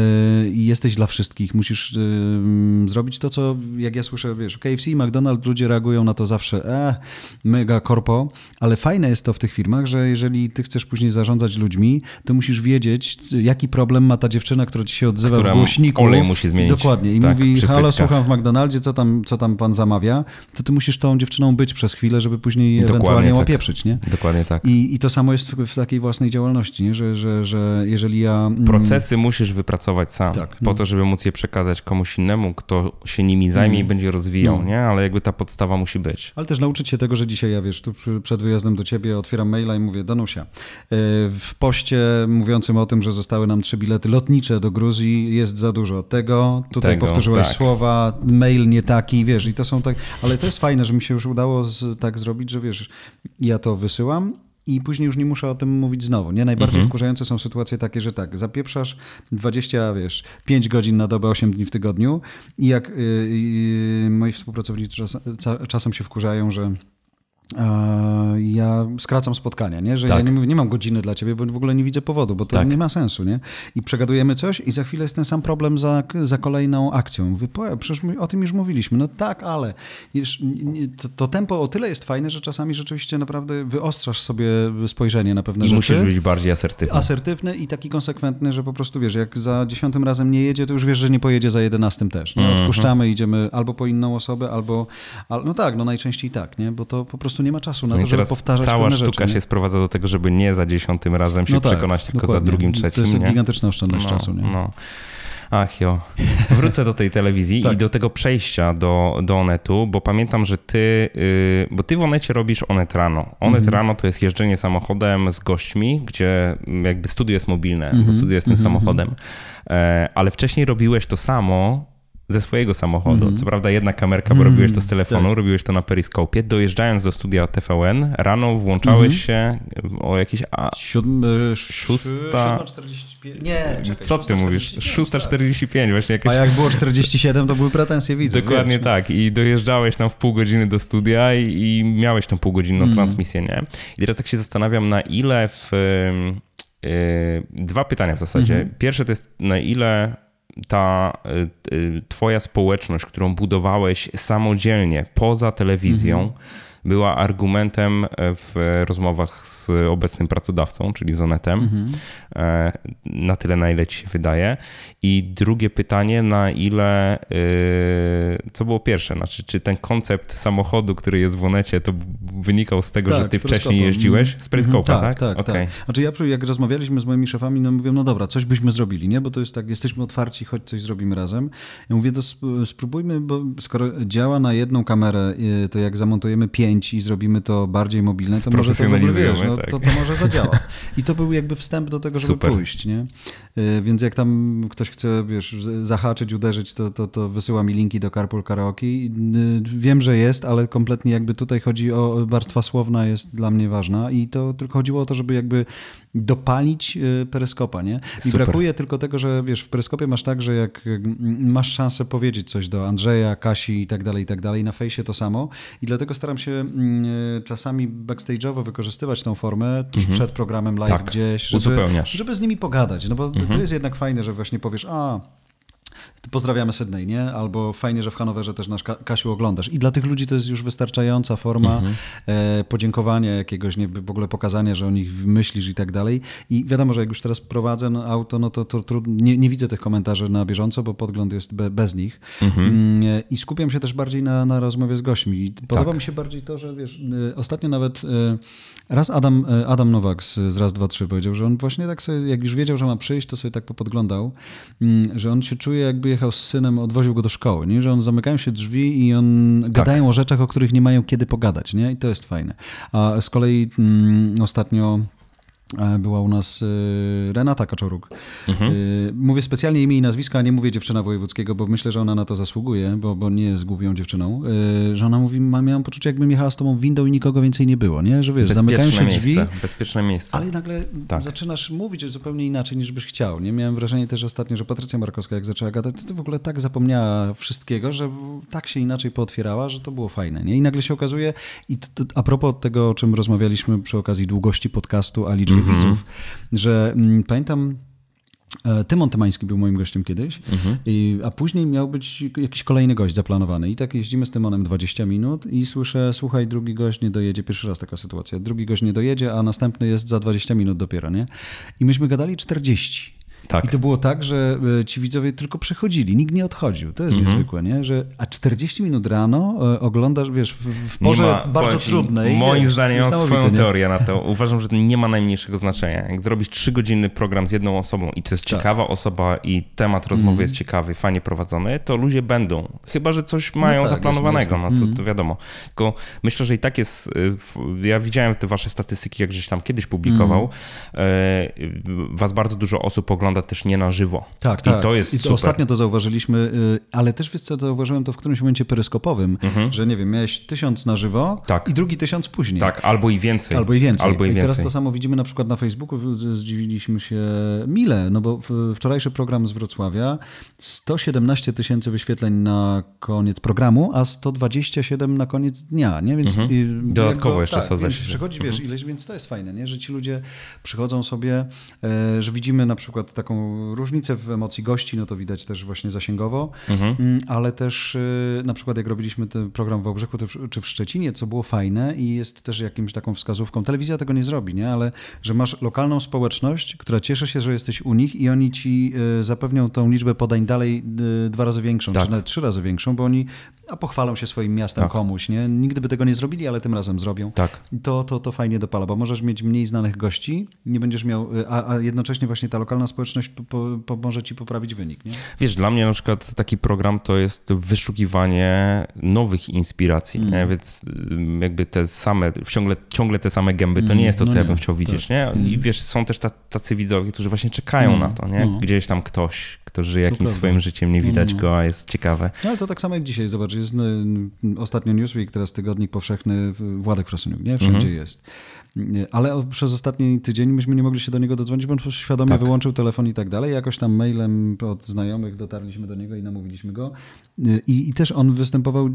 jesteś dla wszystkich. Musisz e, mm, zrobić to, co jak ja słyszę, wiesz, KFC i McDonald's, ludzie reagują na to zawsze, e, mega korpo, ale fajne jest to w tych firmach, że jeżeli ty chcesz później zarządzać ludźmi, to musisz wiedzieć, jaki problem ma ta dziewczyna, która ci się odzywa która w głośniku. olej musi zmienić. Dokładnie. I tak, mówi, przychwytka. halo, słucham w McDonaldzie, co tam, co tam pan zamawia, to ty musisz tą dziewczyną być przez chwilę, żeby później Dokładnie ewentualnie tak. łapieprzyć, nie? Dokładnie tak. I, I to samo jest w, w takiej własnej działalności, nie? Że, że, że jeżeli ja procesy musisz wypracować sam, tak, po no. to, żeby móc je przekazać komuś innemu, kto się nimi zajmie i mm. będzie rozwijał, no. nie? Ale jakby ta podstawa musi być. Ale też nauczyć się tego, że dzisiaj ja wiesz, tu przed wyjazdem do ciebie otwieram maila i mówię, Danusia, e, w poście mówiącym o tym, że zostały nam trzy bilety lotnicze do Gruzji jest za dużo tego, tutaj tego, powtórzyłeś tak. słowa, mail nie taki, wiesz, i to są tak, ale to jest fajne, że mi się już udało z, tak zrobić, że wiesz, ja to wysyłam, i później już nie muszę o tym mówić znowu. Nie? Najbardziej mhm. wkurzające są sytuacje takie, że tak, zapieprzasz 20, wiesz, 5 godzin na dobę, 8 dni w tygodniu i jak yy, yy, moi współpracownicy czas, czasem się wkurzają, że ja skracam spotkania, nie? że tak. ja nie, mówię, nie, mam godziny dla ciebie, bo w ogóle nie widzę powodu, bo to tak. nie ma sensu. Nie? I przegadujemy coś i za chwilę jest ten sam problem za, za kolejną akcją. Mówię, przecież my o tym już mówiliśmy. No tak, ale to, to, tempo o tyle jest fajne, że czasami rzeczywiście naprawdę wyostrasz sobie spojrzenie na pewne I rzeczy. musisz być bardziej asertywny. Asertywny i taki konsekwentny, że po prostu wiesz, jak za dziesiątym razem nie jedzie, to już wiesz, że nie pojedzie za jedenastym też. No, odpuszczamy, idziemy albo po inną osobę, albo... No tak, no najczęściej tak, nie? bo to po prostu prostu nie ma czasu na no to, żeby powtarzać cała pewne sztuka rzeczy, się nie? sprowadza do tego, żeby nie za dziesiątym razem się no tak, przekonać, tylko dokładnie. za drugim, trzecim. To jest nie? gigantyczna oszczędność no, czasu. Nie? No. Ach jo. Wrócę do tej telewizji tak. i do tego przejścia do, do Onetu, bo pamiętam, że ty, yy, bo ty w Onecie robisz Onet rano. Onet mhm. rano to jest jeżdżenie samochodem z gośćmi, gdzie jakby studio jest mobilne, mm bo mhm. studio jest tym mhm, samochodem. E, ale wcześniej robiłeś to samo ze swojego samochodu. Mm. Co prawda jedna kamerka, bo mm, robiłeś to z telefonu, tak. robiłeś to na periskopie. Dojeżdżając do studia TVN, rano włączałeś mm. się o jakieś... A, Siódmy, szósta... 7.45. Nie, czekaj, Co ty mówisz? 6.45 tak. właśnie jakieś... A jak było 47, to były pretensje widzów. Dokładnie wiesz. tak. I dojeżdżałeś tam w pół godziny do studia i, i miałeś tą półgodzinną mm. transmisję, nie? I teraz tak się zastanawiam, na ile w... Y, dwa pytania w zasadzie. Mhm. Pierwsze to jest, na ile ta y, y, twoja społeczność, którą budowałeś samodzielnie poza telewizją, mhm. była argumentem e, w rozmowach z obecnym pracodawcą, czyli Zonetem, mhm. E, na tyle na ile ci się wydaje. I drugie pytanie, na ile, y, co było pierwsze, znaczy, czy ten koncept samochodu, który jest w Onecie, to wynikał z tego, tak, że ty wcześniej jeździłeś? Z mhm. peryskopa, tak? Tak, tak. Okay. tak. Znaczy ja, jak rozmawialiśmy z moimi szefami, no mówię, no dobra, coś byśmy zrobili, nie? Bo to jest tak, jesteśmy otwarci, choć coś zrobimy razem. Ja mówię, to spróbujmy, bo skoro działa na jedną kamerę, y, to jak zamontujemy pięć i zrobimy to bardziej mobilne, to może to, wiesz, no, tak. to, to może zadziała. I to był jakby wstęp do tego, żeby Super. pójść, nie? Y, więc jak tam ktoś chce, wiesz, zahaczyć, uderzyć, to, to, to wysyła mi linki do Carpool Karaoke. Y, wiem, że jest, ale kompletnie jakby tutaj chodzi o warstwa słowna jest dla mnie ważna i to tylko chodziło o to, żeby jakby dopalić y, peryskopa, nie? I Super. brakuje tylko tego, że wiesz, w peryskopie masz tak, że jak masz szansę powiedzieć coś do Andrzeja, Kasi i tak dalej, i tak dalej, na fejsie to samo i dlatego staram się mm, y, czasami backstage'owo wykorzystywać tą formę tuż mhm. przed programem live tak. gdzieś, żeby, żeby z nimi pogadać, no bo mhm. to jest jednak fajne, że właśnie powiesz, a Pozdrawiamy Sydney, nie? Albo fajnie, że w Hanowerze też nasz Kasiu oglądasz. I dla tych ludzi to jest już wystarczająca forma mhm. e, podziękowania jakiegoś, nie, w ogóle pokazania, że o nich myślisz i tak dalej. I wiadomo, że jak już teraz prowadzę no, auto, no to, to, to nie, nie, widzę tych komentarzy na bieżąco, bo podgląd jest be, bez nich. Mhm. Mm, e, I skupiam się też bardziej na, na rozmowie z gośćmi. Podoba tak. mi się bardziej to, że wiesz, e, ostatnio nawet raz Adam, Adam Nowak z, z Raz, Dwa, Trzy powiedział, że on właśnie tak sobie, jak już wiedział, że ma przyjść, to sobie tak popodglądał, mm, że on się czuje jakby jechał z synem, odwoził go do szkoły, nie? że on zamykają się drzwi i on tak. gadają o rzeczach, o których nie mają kiedy pogadać, nie? I to jest fajne. A z kolei mm, ostatnio E, była u nas e, Renata Kaczoruk. Mhm. E, mówię specjalnie imię i nazwiska, nie mówię dziewczyna wojewódzkiego, bo myślę, że ona na to zasługuje, bo, bo nie jest głupią dziewczyną. Że ona mówi, miałam poczucie, jakbym jechała z tobą windą i nikogo więcej nie było, nie? Że wiesz, zamykają się drzwi. bezpieczne miejsce. Ale nagle tak. zaczynasz mówić zupełnie inaczej, niż byś chciał. Nie miałem wrażenia też ostatnio, że Patrycja Markowska, jak zaczęła gadać, to w ogóle tak zapomniała wszystkiego, że tak się inaczej pootwierała, że to było fajne, nie? I nagle się okazuje, i a propos tego, o czym rozmawialiśmy przy okazji długości podcastu, a liczby swoich mhm. widzów, że m, mm, pamiętam. E, Tymon Tymański był moim gościem kiedyś, mhm. i, a później miał być jakiś kolejny gość zaplanowany. I tak jeździmy z Tymonem 20 minut i słyszę, słuchaj, drugi gość nie dojedzie. Pierwszy raz taka sytuacja. Drugi gość nie dojedzie, a następny jest za 20 minut dopiero, nie? I myśmy gadali 40. Tak. I to było tak, że e, ci widzowie tylko przechodzili, nikt nie odchodził. To jest mm -hmm. niezwykłe, nie? Że, a 40 minut rano e, oglądasz, wiesz, w, w porze ma, bardzo ci, trudnej. Moim wiesz, zdaniem mam swoją nie? teorię na to. Uważam, że to nie ma najmniejszego znaczenia. Jak zrobisz trzygodzinny program z jedną osobą i to jest tak. ciekawa osoba i temat rozmowy mm -hmm. jest ciekawy, fajnie prowadzony, to ludzie będą. Chyba, że coś no mają no tak, zaplanowanego, no to, to, wiadomo. Tylko myślę, że i tak jest, e, ja widziałem te wasze statystyki, jak żeś tam kiedyś publikował. Mm -hmm. Was bardzo dużo osób ogląda wygląda też nie na żywo. Tak, tak. I to jest I to super. Ostatnio to zauważyliśmy, y, ale też wiesz co, zauważyłem to w którymś momencie peryskopowym, mhm. że nie wiem, miałeś tysiąc na żywo tak. i drugi tysiąc później. Tak, albo i więcej. Albo i więcej. Albo i, I teraz to samo widzimy na przykład na Facebooku, zdziwiliśmy się mile, no bo wczorajszy program z Wrocławia, 117 tysięcy wyświetleń na koniec programu, a 127 na koniec dnia, nie? Więc mhm. Dodatkowo go, jeszcze tak, 120. Przychodzi, wiesz, mhm. ileś, więc to jest fajne, nie? Że ci ludzie przychodzą sobie, e, że widzimy na przykład taką różnicę w emocji gości, no to widać też właśnie zasięgowo, mhm. Mm, ale też y, na przykład jak robiliśmy ten program w Obrzechu czy w Szczecinie, co było fajne i jest też jakimś taką wskazówką, telewizja tego nie zrobi, nie? ale że masz lokalną społeczność, która cieszy się, że jesteś u nich i oni ci y, zapewnią tą liczbę podań dalej y, dwa razy większą, tak. czy nawet trzy razy większą, bo oni a pochwalą się swoim miastem tak. komuś, nie? Nigdy by tego nie zrobili, ale tym razem zrobią. Tak. To, to, to fajnie dopala, bo możesz mieć mniej znanych gości, nie będziesz miał, a, a jednocześnie właśnie ta lokalna społeczność skuteczność po, po, pomoże ci poprawić wynik. Nie? Wiesz, dla mnie na przykład taki program to jest wyszukiwanie nowych inspiracji, mm. więc y, jakby te same, ciągle, ciągle te same gęby, to nie mm. jest to, no co no ja bym chciał widzieć. Nie? Mm. I wiesz, są też tacy widzowie, którzy właśnie czekają mm. na to, nie? No. gdzieś tam ktoś, kto żyje jakimś swoim życiem, nie widać go, a jest ciekawe. No ale to tak samo jak dzisiaj, zobacz, jest y, ostatnio Newsweek, teraz Tygodnik Powszechny, Władek Frasyniuk, nie? Wszędzie mm -hmm. jest ale przez ostatni tydzień myśmy nie mogli się do niego dodzwonić, bo on świadomie tak. wyłączył telefon i tak dalej. Jakoś tam mailem od znajomych dotarliśmy do niego i namówiliśmy go. Y, I, i też on występował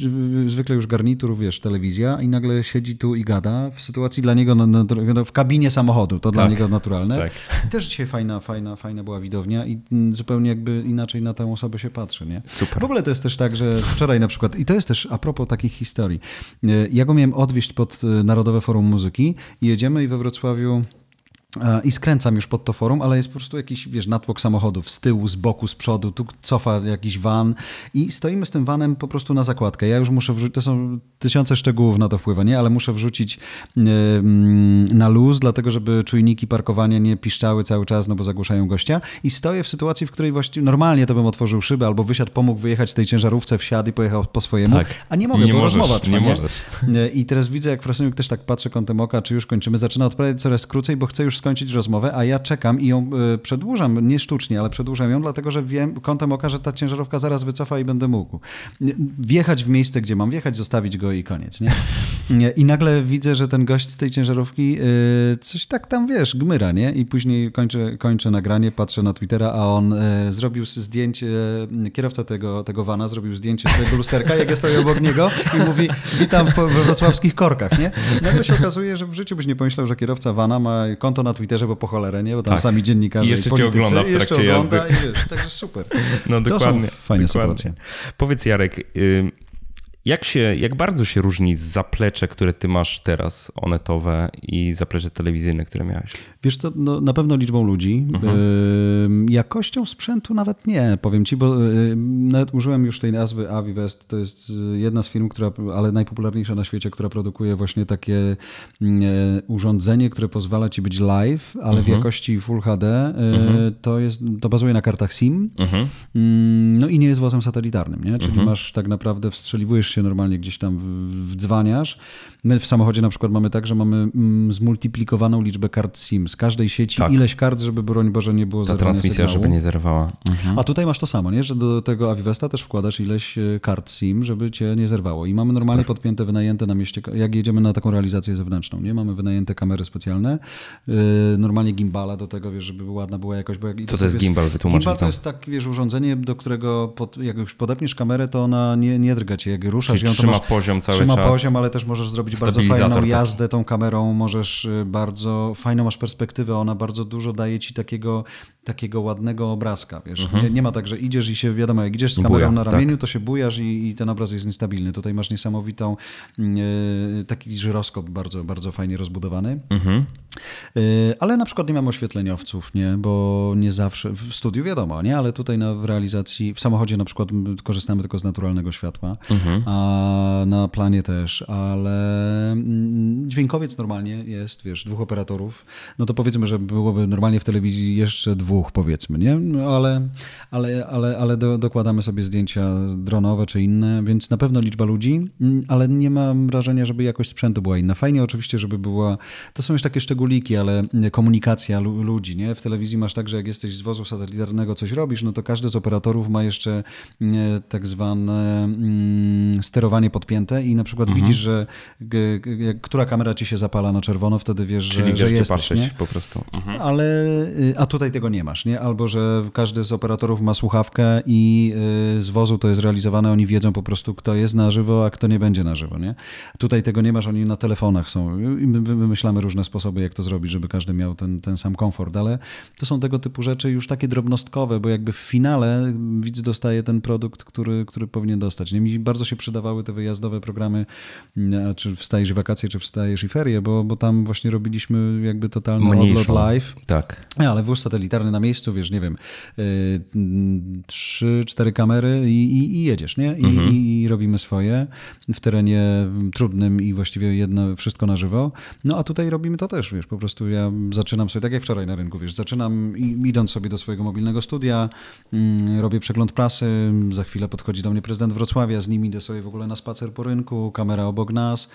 zwykle już garnitur, wiesz, telewizja i nagle siedzi tu i gada w sytuacji dla niego w kabinie samochodu. To tak. dla niego naturalne. Tak. I też dzisiaj fajna, fajna, fajna była widownia i mm, zupełnie jakby inaczej na tę osobę się patrzy. Nie? Super. W ogóle to jest też tak, że wczoraj na przykład, i to jest też a propos takich historii, y, ja go miałem odwieźć pod y, Narodowe Forum Muzyki i jedziemy i we Wrocławiu i skręcam już pod to forum, ale jest po prostu jakiś, wiesz, natłok samochodów z tyłu, z boku, z przodu, tu cofa jakiś van i stoimy z tym vanem po prostu na zakładkę. Ja już muszę wrzucić, to są tysiące szczegółów na to wpływa, nie? Ale muszę wrzucić yy, na luz, dlatego żeby czujniki parkowania nie piszczały cały czas, no bo zagłuszają gościa. I stoję w sytuacji, w której właściwie normalnie to bym otworzył szybę albo wysiadł, pomógł wyjechać z tej ciężarówce, wsiadł i pojechał po swojemu, tak. a nie mogę, nie bo możesz, rozmowa trwa, nie, nie? możesz. E, I teraz widzę, jak Frasyniuk też tak patrzy kątem oka, czy już kończymy, zaczyna odprawiać coraz krócej, bo chce już skończyć rozmowę, a ja czekam i ją e, przedłużam, nie sztucznie, ale przedłużam ją, dlatego że wiem kątem oka, że ta ciężarówka zaraz wycofa i będę mógł. Wjechać w miejsce, gdzie mam wjechać, zostawić go i koniec. Nie? I nagle widzę, że ten gość z tej ciężarówki e, coś tak tam, wiesz, gmyra, nie? I później kończę, kończę nagranie, patrzę na Twittera, a on e, zrobił zdjęcie, kierowca tego, tego vana zrobił zdjęcie swojego lusterka, jak ja stoję obok niego i mówi, witam we wrocławskich korkach, nie? Nagle no się okazuje, że w życiu byś nie pomyślał, że kierowca vana ma konto na Twitterze, bo po cholerę, nie? Bo tam tak. sami dziennikarze I jeszcze i politycy, cię ogląda w trakcie jazdy. Wiesz, także super. No to dokładnie. fajne dokładnie. sytuacje. Powiedz Jarek, jak, się, jak bardzo się różni zaplecze, które ty masz teraz, onetowe i zaplecze telewizyjne, które miałeś? Wiesz co, no, na pewno liczbą ludzi. Mhm. Y jakością sprzętu nawet nie, powiem ci, bo y nawet użyłem już tej nazwy Avivest. To jest y, jedna z firm, która, ale najpopularniejsza na świecie, która produkuje właśnie takie y urządzenie, które pozwala ci być live, ale mhm. w jakości Full HD. Y, mhm. To, jest, to bazuje na kartach SIM. Mhm. Mm, no i nie jest wozem satelitarnym, nie? czyli mhm. masz tak naprawdę wstrzeliwujesz się normalnie gdzieś tam wdzwaniasz. My w samochodzie na przykład mamy tak, że mamy mm, zmultiplikowaną liczbę kart SIM. Z każdej sieci tak. ileś kart, żeby broń Boże nie było Ta transmisja, sygnału. żeby nie zerwała. Mhm. A tutaj masz to samo, nie? że do tego Avivesta też wkładasz ileś e, kart SIM, żeby cię nie zerwało. I mamy normalnie Super. podpięte, wynajęte na mieście, jak jedziemy na taką realizację zewnętrzną, nie? Mamy wynajęte kamery specjalne, e, normalnie gimbala do tego, wiesz, żeby ładna była jakoś. Bo jak, co to, jest gimbal? Wytłumacz Gimbal to jest tak, wiesz, urządzenie, do którego pod, jak już podepniesz kamerę, to ona nie, nie drga cię. Jak rusz Czyli Trzyma masz, poziom cały trzyma czas. Trzyma poziom, ale też możesz zrobić bardzo fajną tak. jazdę tą kamerą, możesz y, bardzo, fajną masz perspektywę, ona bardzo dużo daje ci takiego, takiego ładnego obrazka, wiesz. Mhm. Nie, nie, ma tak, że idziesz i się, wiadomo, jak idziesz z kamerą Buja, na tak. ramieniu, tak. to się bujasz i, i, ten obraz jest niestabilny. Tutaj masz niesamowitą, yy, taki żyroskop bardzo, bardzo fajnie rozbudowany. Mhm. Y, ale na przykład nie mam oświetleniowców, nie? bo nie zawsze w studiu wiadomo, nie? ale tutaj na, w realizacji, w samochodzie na przykład korzystamy tylko z naturalnego światła. Mhm a na planie też, ale mm, dźwiękowiec normalnie jest, wiesz, dwóch operatorów, no to powiedzmy, że byłoby normalnie w telewizji jeszcze dwóch, powiedzmy, nie? No, ale, ale, ale, ale do, dokładamy sobie zdjęcia dronowe czy inne, więc na pewno liczba ludzi, mm, ale nie mam wrażenia, żeby jakość sprzętu była inna. Fajnie oczywiście, żeby była, to są już takie szczególiki, ale mm, komunikacja ludzi, nie? W telewizji masz tak, że jak jesteś z wozu satelitarnego coś robisz, no to każdy z operatorów ma jeszcze tak zwane Mm, sterowanie podpięte i na przykład mhm. widzisz, że która kamera ci się zapala na czerwono, wtedy wiesz, Czyli że, wiesz, że jesteś. patrzeć nie? po prostu. Mhm. Ale, y, a tutaj tego nie masz, nie? Albo, że każdy z operatorów ma słuchawkę i y, z wozu to jest realizowane, oni wiedzą po prostu, kto jest na żywo, a kto nie będzie na żywo, nie? Tutaj tego nie masz, oni na telefonach są. My wymyślamy różne sposoby, jak to zrobić, żeby każdy miał ten, ten sam komfort, ale to są tego typu rzeczy już takie drobnostkowe, bo jakby w finale widz dostaje ten produkt, który, który powinien dostać. Nie? Mi bardzo się przydawały te wyjazdowe programy, e, czy wstajesz i wakacje, czy wstajesz i ferie, bo, bo tam właśnie robiliśmy jakby totalny Mniejszą. odlot live. Tak. Ale wóz satelitarny na miejscu, wiesz, nie wiem, e, trzy, cztery kamery i, i, i, jedziesz, nie? I, mhm. I, robimy swoje w terenie trudnym i właściwie jedno, wszystko na żywo. No a tutaj robimy to też, wiesz, po prostu ja zaczynam sobie, tak jak wczoraj na rynku, wiesz, zaczynam idąc sobie do swojego mobilnego studia, mm, robię przegląd prasy, za chwilę podchodzi do mnie prezydent Wrocławia, z nimi idę sobie sobie w ogóle na spacer po rynku, kamera obok nas,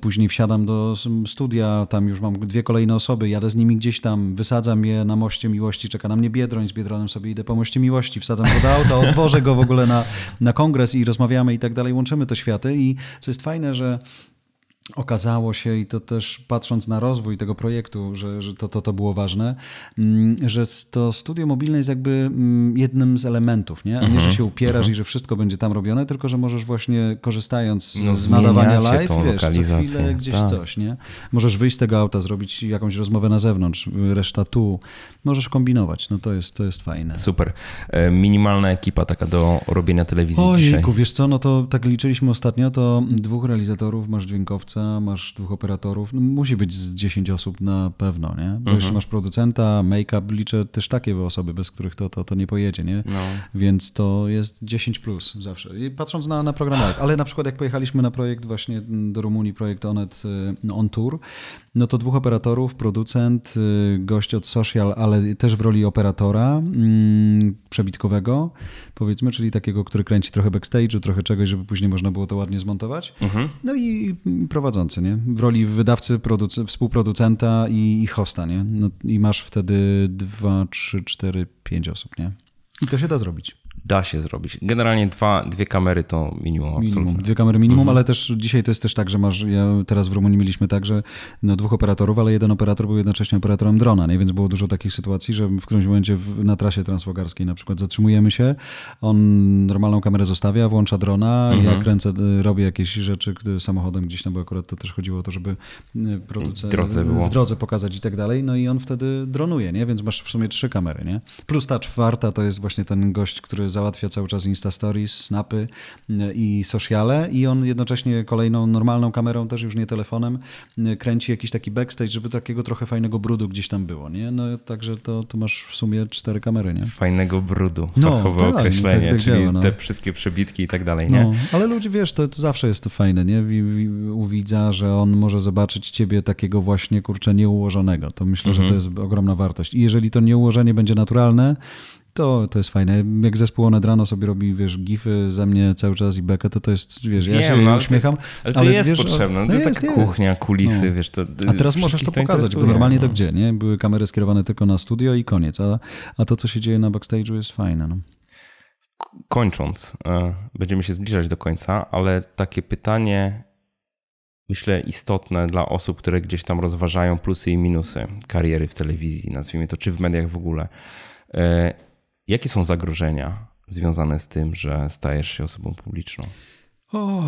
później wsiadam do studia, tam już mam dwie kolejne osoby, jadę z nimi gdzieś tam, wysadzam je na moście miłości, czeka na mnie Biedroń, z Biedronem sobie idę po moście miłości, wsadzam go do auta, odwożę go w ogóle na, na kongres i rozmawiamy i tak dalej, łączymy te światy i co jest fajne, że Okazało się, i to też patrząc na rozwój tego projektu, że, że to, to, to było ważne, mm, że to studio mobilne jest jakby mm, jednym z elementów, nie? A nie, że mhm. się upierasz mhm. i że wszystko będzie tam robione, tylko że możesz właśnie korzystając no, z nadawania live, wiesz, co chwilę gdzieś tak. coś, nie? Możesz wyjść z tego auta, zrobić jakąś rozmowę na zewnątrz, reszta tu. Możesz kombinować, no to jest, to jest fajne. Super. E, minimalna ekipa taka do robienia telewizji Ojejku, dzisiaj. wiesz co, no to tak liczyliśmy ostatnio, to dwóch realizatorów, masz dźwiękowców, masz dwóch operatorów, no, musi być z 10 osób na pewno, nie? Bo mhm. jeszcze masz producenta, make-up, liczę też takie osoby, bez których to, to, to nie pojedzie, nie? No. Więc to jest 10 plus zawsze. I patrząc na, na program ONET, ale na przykład jak pojechaliśmy na projekt właśnie do Rumunii, projekt ONET y, no, On Tour, no to dwóch operatorów, producent, y, gość od social, ale też w roli operatora mm, przebitkowego, powiedzmy, czyli takiego, który kręci trochę backstage'u, trochę czegoś, żeby później można było to ładnie zmontować. Mhm. No i prowadzący, nie? W roli wydawcy, współproducenta i, i hosta, nie? No, I masz wtedy dwa, trzy, cztery, pięć osób, nie? I to się da zrobić da się zrobić. Generalnie dwa, dwie kamery to minimum, absolutnie. Dwie kamery minimum, mhm. ale też dzisiaj to jest też tak, że masz, ja teraz w Rumunii mieliśmy tak, że no, dwóch operatorów, ale jeden operator był jednocześnie operatorem drona, nie? więc było dużo takich sytuacji, że w którymś momencie w, na trasie transwogarskiej na przykład zatrzymujemy się, on normalną kamerę zostawia, włącza drona, mhm. ja kręcę, y, robię jakieś rzeczy samochodem gdzieś, no bo akurat to też chodziło o to, żeby y, producent w drodze, y, w drodze pokazać i tak dalej, no i on wtedy dronuje, nie? więc masz w sumie trzy kamery, nie? plus ta czwarta to jest właśnie ten gość, który załatwia cały czas Insta Stories, Snapy y, i sociale i on jednocześnie kolejną normalną kamerą, też już nie telefonem, y, kręci jakiś taki backstage, żeby takiego trochę fajnego brudu gdzieś tam było, nie? No także to, to masz w sumie cztery kamery, nie? Fajnego brudu, no, tak, no tak, określenie, tak, tak czyli działa, no. te wszystkie przebitki i tak dalej, nie? No, ale ludzie, wiesz, to, to zawsze jest to fajne, nie? U widza, że on może zobaczyć ciebie takiego właśnie, kurczę, nieułożonego. To myślę, że mhm. to jest ogromna wartość. I jeżeli to nieułożenie będzie naturalne, to, to jest fajne. Jak zespół nad rano sobie robi, wiesz, gify ze mnie cały czas i bekę, to to jest, wiesz, Wiem, ja się no, uśmiecham. ale to jest wiesz, potrzebne. No to, to no jest, jest taka kuchnia, kulisy, no. wiesz. To, a teraz możesz to pokazać, bo no. normalnie no. to gdzie, nie? Były kamery skierowane tylko na studio i koniec. A, a to, co się dzieje na backstage'u jest fajne. No. Kończąc, e, będziemy się zbliżać do końca, ale takie pytanie myślę, istotne dla osób, które gdzieś tam rozważają plusy i minusy kariery w telewizji, nazwijmy to, czy w mediach w ogóle. E, Jakie są zagrożenia związane z tym, że stajesz się osobą publiczną? O,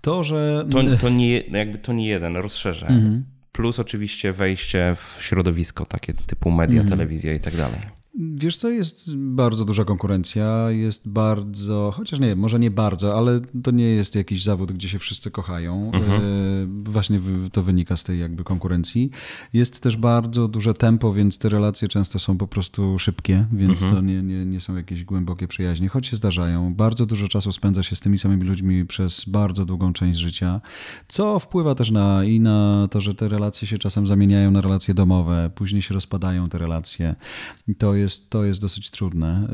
to, że. To, to, nie, jakby to nie jeden, rozszerzę. Mhm. Plus oczywiście wejście w środowisko takie typu media, mhm. telewizja i tak dalej. Wiesz co, jest bardzo duża konkurencja, jest bardzo, chociaż nie, może nie bardzo, ale to nie jest jakiś zawód, gdzie się wszyscy kochają. Mhm. E, właśnie to wynika z tej jakby konkurencji. Jest też bardzo duże tempo, więc te relacje często są po prostu szybkie, więc mhm. to nie, nie, nie są jakieś głębokie przyjaźnie, choć się zdarzają. Bardzo dużo czasu spędza się z tymi samymi ludźmi przez bardzo długą część życia, co wpływa też na i na to, że te relacje się czasem zamieniają na relacje domowe, później się rozpadają te relacje. to jest jest, to jest dosyć trudne.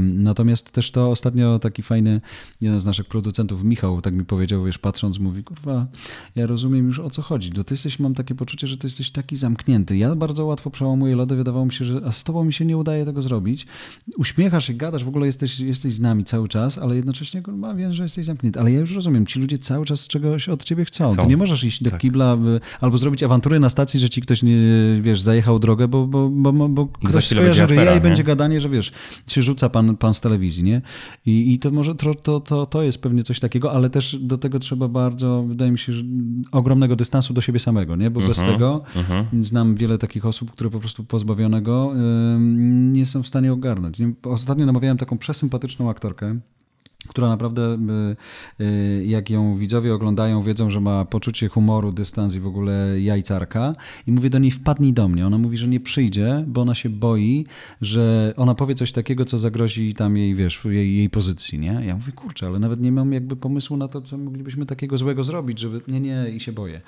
Natomiast też to ostatnio taki fajny, jeden z naszych producentów, Michał, tak mi powiedział, wiesz, patrząc, mówi, kurwa, ja rozumiem już o co chodzi. To no ty jesteś, mam takie poczucie, że ty jesteś taki zamknięty. Ja bardzo łatwo przełamuję lody, wydawało mi się, że a z tobą mi się nie udaje tego zrobić. Uśmiechasz i gadasz, w ogóle jesteś, jesteś z nami cały czas, ale jednocześnie kurwa, wiem, że jesteś zamknięty. Ale ja już rozumiem, ci ludzie cały czas czegoś od ciebie chcą. chcą. Ty nie możesz iść do tak. kibla albo zrobić awantury na stacji, że ci ktoś, nie, wiesz, zajechał drogę, bo, bo, bo, bo ktoś kojarzy ryja i nie? będzie gadanie, że wiesz, się rzuca pan, pan z telewizji, nie? I, i to może to, to, to, to jest pewnie coś takiego, ale też do tego trzeba bardzo, wydaje mi się, ogromnego dystansu do siebie samego, nie? Bo bez mhm, tego mhm. znam wiele takich osób, które po prostu pozbawionego yy, nie są w stanie ogarnąć. Ostatnio namawiałem taką przesympatyczną aktorkę, która naprawdę, y, y, jak ją widzowie oglądają, wiedzą, że ma poczucie humoru, dystans i w ogóle jajcarka. I mówię do niej, wpadnij do mnie. Ona mówi, że nie przyjdzie, bo ona się boi, że ona powie coś takiego, co zagrozi tam jej, wiesz, jej, jej pozycji, nie? Ja mówię, kurczę, ale nawet nie mam jakby pomysłu na to, co moglibyśmy takiego złego zrobić, żeby... Nie, nie, i się boję.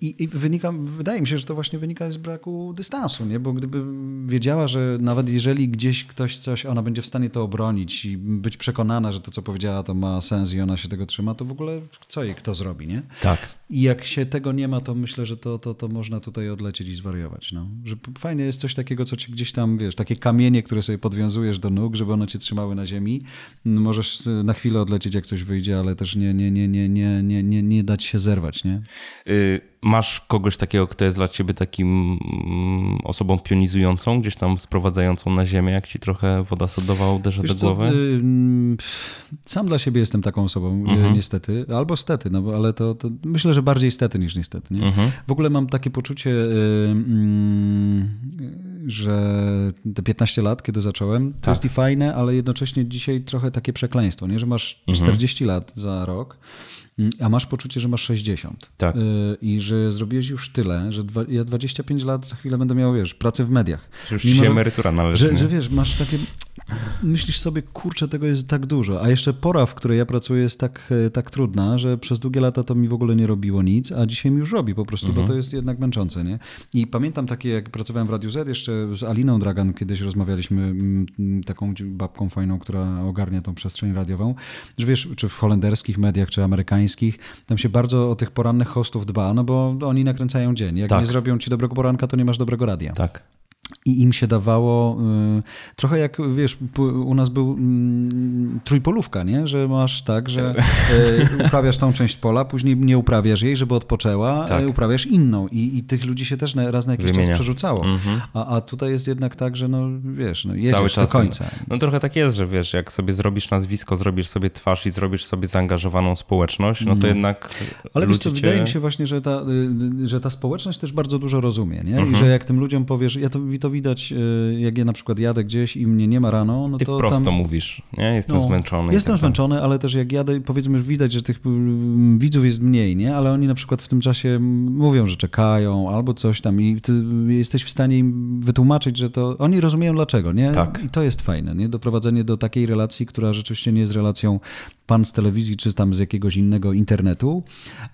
I, I, wynika, wydaje mi się, że to właśnie wynika z braku dystansu, nie? bo gdyby wiedziała, że nawet jeżeli gdzieś ktoś coś, ona będzie w stanie to obronić i być przekonana, że to, co powiedziała, to ma sens i ona się tego trzyma, to w ogóle co jej kto zrobi, nie? Tak. I jak się tego nie ma, to myślę, że to, to, to można tutaj odlecieć i zwariować. No. Że fajnie jest coś takiego, co ci gdzieś tam, wiesz, takie kamienie, które sobie podwiązujesz do nóg, żeby one cię trzymały na ziemi. No, możesz na chwilę odlecieć, jak coś wyjdzie, ale też nie, nie, nie, nie, nie, nie, nie, nie dać się zerwać, nie? Y masz kogoś takiego, kto jest dla ciebie takim mm, osobą pionizującą, gdzieś tam sprowadzającą na ziemię, jak ci trochę woda sodowa uderza Wiesz do głowy? Y, sam dla siebie jestem taką osobą, y, mhm. niestety, albo stety, no ale to, to, myślę, że bardziej stety niż niestety. Nie? Mhm. W ogóle mam takie poczucie, y, mm, że te 15 lat, kiedy zacząłem, to tak. jest i fajne, ale jednocześnie dzisiaj trochę takie przekleństwo, nie? że masz mhm. 40 lat za rok Mm, a masz poczucie, że masz 60. Tak. Y, I że zrobiłeś już tyle, że dwa, ja 25 lat za chwilę będę miał, wiesz, pracę w mediach. Że już Mimo, się emerytura należy. Że, że, wiesz, masz takie, myślisz sobie, kurczę, tego jest tak dużo, a jeszcze pora, w której ja pracuję jest tak, e, tak trudna, że przez długie lata to mi w ogóle nie robiło nic, a dzisiaj mi już robi po prostu, mhm. bo to jest jednak męczące, nie? I pamiętam takie, jak pracowałem w Radiu Z, jeszcze z Aliną Dragan kiedyś rozmawialiśmy, mm, mm, taką babką fajną, która ogarnia tą przestrzeń radiową, że wiesz, czy w holenderskich mediach, czy amerykańskich, amerykańskich, tam się bardzo o tych porannych hostów dba, no bo oni nakręcają dzień. Jak tak. nie zrobią ci dobrego poranka, to nie masz dobrego radia. Tak, i im się dawało y, trochę jak, wiesz, u nas był mm, trójpolówka, nie? Że masz tak, że y, uprawiasz tą część pola, później nie uprawiasz jej, żeby odpoczęła, y, tak. uprawiasz inną i, i tych ludzi się też raz na jakiś Wymienia. czas przerzucało. Mhm. A, a tutaj jest jednak tak, że no wiesz, no, jedziesz Cały czas, do końca. No trochę tak jest, że wiesz, jak sobie zrobisz nazwisko, zrobisz sobie twarz i zrobisz sobie zaangażowaną społeczność, no to jednak Ale wiesz co, cię... wydaje mi się właśnie, że ta, że ta społeczność też bardzo dużo rozumie, nie? I mhm. że jak tym ludziom powiesz, ja to mówi, to widać, e, jak ja na przykład jadę gdzieś i mnie nie ma rano. No Ty to wprost tam... mówisz, nie? Jestem no, zmęczony. Jestem tak zmęczony, ale też jak jadę, powiedzmy, widać, że tych mm, widzów jest mniej, nie? Ale oni na przykład w tym czasie mówią, że czekają albo coś tam i ty jesteś w stanie im wytłumaczyć, że to... Oni rozumieją dlaczego, nie? Tak. I to jest fajne, nie? Doprowadzenie do takiej relacji, która rzeczywiście nie jest relacją pan z telewizji czy tam z jakiegoś innego internetu,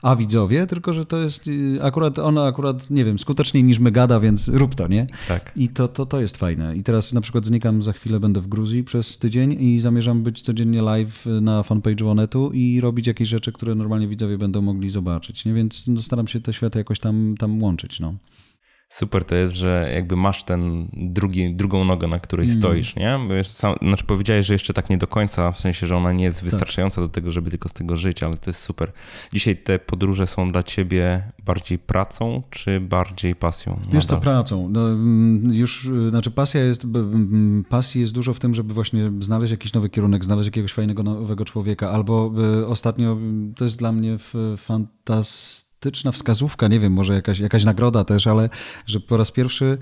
a widzowie, tylko że to jest y, akurat, ona akurat, nie wiem, skuteczniej niż my gada, więc rób to, nie? Tak. I to, to, to jest fajne. I teraz na przykład znikam, za chwilę będę w Gruzji przez tydzień i zamierzam być codziennie live na fanpage Onetu i robić jakieś rzeczy, które normalnie widzowie będą mogli zobaczyć, nie? Więc no, staram się te światy jakoś tam, tam łączyć, no super to jest, że jakby masz ten drugi, drugą nogę, na której mm. stoisz, nie? Bo jeszcze sam, znaczy powiedziałeś, że jeszcze tak nie do końca, w sensie, że ona nie jest tak. wystarczająca do tego, żeby tylko z tego żyć, ale to jest super. Dzisiaj te podróże są dla ciebie bardziej pracą, czy bardziej pasją? Jest Wiesz co, pracą. No, mm, już, y, znaczy pasja jest, pasji jest dużo w tym, żeby właśnie znaleźć jakiś nowy kierunek, znaleźć jakiegoś fajnego nowego człowieka, albo y, ostatnio, y, to jest dla mnie fantastyczne, fantastyczna wskazówka, nie wiem, może jakaś, jakaś nagroda też, ale że po raz pierwszy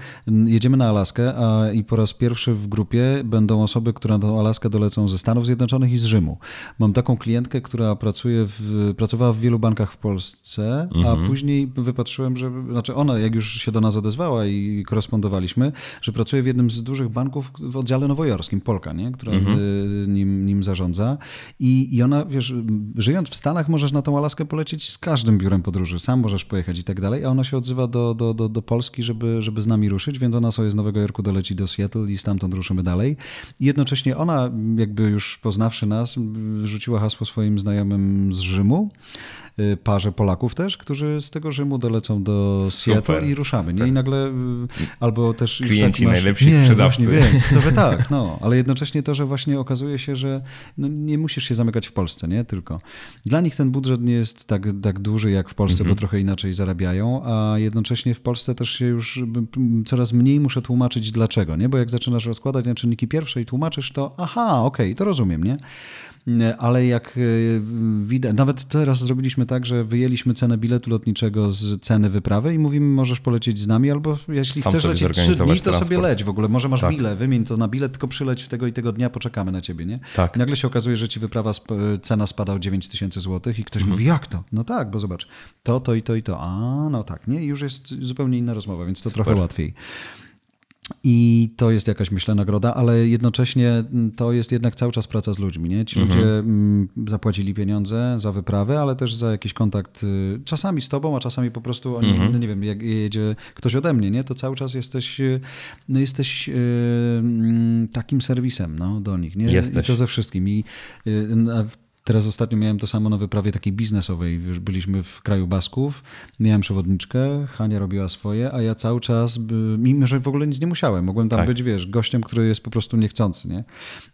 jedziemy na Alaskę a, i po raz pierwszy w grupie będą osoby, które na tą Alaskę dolecą ze Stanów Zjednoczonych i z Rzymu. Mam taką klientkę, która pracuje w, pracowała w wielu bankach w Polsce, mhm. a później wypatrzyłem, że, znaczy ona jak już się do nas odezwała i korespondowaliśmy, że pracuje w jednym z dużych banków w oddziale nowojorskim, Polka, nie? która mhm. Y, nim, nim zarządza I, i ona, wiesz, żyjąc w Stanach możesz na tą Alaskę polecieć z każdym biurem podróży podróży, sam możesz pojechać i tak dalej, a ona się odzywa do, do, do, do Polski, żeby, żeby z nami ruszyć, więc ona sobie z Nowego Jorku doleci do Seattle i stamtąd ruszymy dalej. I jednocześnie ona, jakby już poznawszy nas, rzuciła hasło swoim znajomym z Rzymu, Y, parze Polaków też, którzy z tego Rzymu dolecą do Seattle super, i ruszamy. Nie? I nagle y, albo też Klienci już tak masz, najlepsi nie, sprzedawcy. Właśnie, więc, to wy tak, no. Ale jednocześnie to, że właśnie okazuje się, że no, nie musisz się zamykać w Polsce, nie? Tylko. Dla nich ten budżet nie jest tak, tak duży jak w Polsce, bo mhm. trochę inaczej zarabiają, a jednocześnie w Polsce też się już coraz mniej muszę tłumaczyć dlaczego, nie? Bo jak zaczynasz rozkładać na czynniki pierwsze i tłumaczysz to, aha, okej, okay, to rozumiem, nie? E, ale jak e, widać, nawet teraz zrobiliśmy tak, że wyjęliśmy cenę biletu lotniczego z ceny wyprawy i mówimy, możesz polecieć z nami, albo jeśli Sam chcesz lecieć trzy dni, to transport. sobie leć w ogóle. Może masz tak. bilet, wymień to na bilet, tylko przyleć w tego i tego dnia, poczekamy na ciebie, nie? Tak. nagle się okazuje, że ci wyprawa, sp cena spada o 9 tysięcy złotych i ktoś mhm. mówi, jak to? No tak, bo zobacz, to, to i to i to. A, no tak, nie? I już jest zupełnie inna rozmowa, więc to Super. trochę łatwiej. I to jest jakaś, myślę, nagroda, ale jednocześnie mm, to jest jednak cały czas praca z ludźmi. Nie? Ci mhm. ludzie mm, zapłacili pieniądze za wyprawę, ale też za jakiś kontakt y, czasami z tobą, a czasami po prostu, oni, mhm. no nie wiem, jak jedzie ktoś ode mnie, nie? to cały czas jesteś, y, no jesteś y, mm, takim serwisem no, do nich. Nie? Jesteś. I to ze wszystkim. I Teraz ostatnio miałem to samo na wyprawie takiej biznesowej. Byliśmy w kraju Basków, miałem przewodniczkę, Hania robiła swoje, a ja cały czas, mimo że w ogóle nic nie musiałem, mogłem tam tak. być, wiesz, gościem, który jest po prostu niechcący, nie?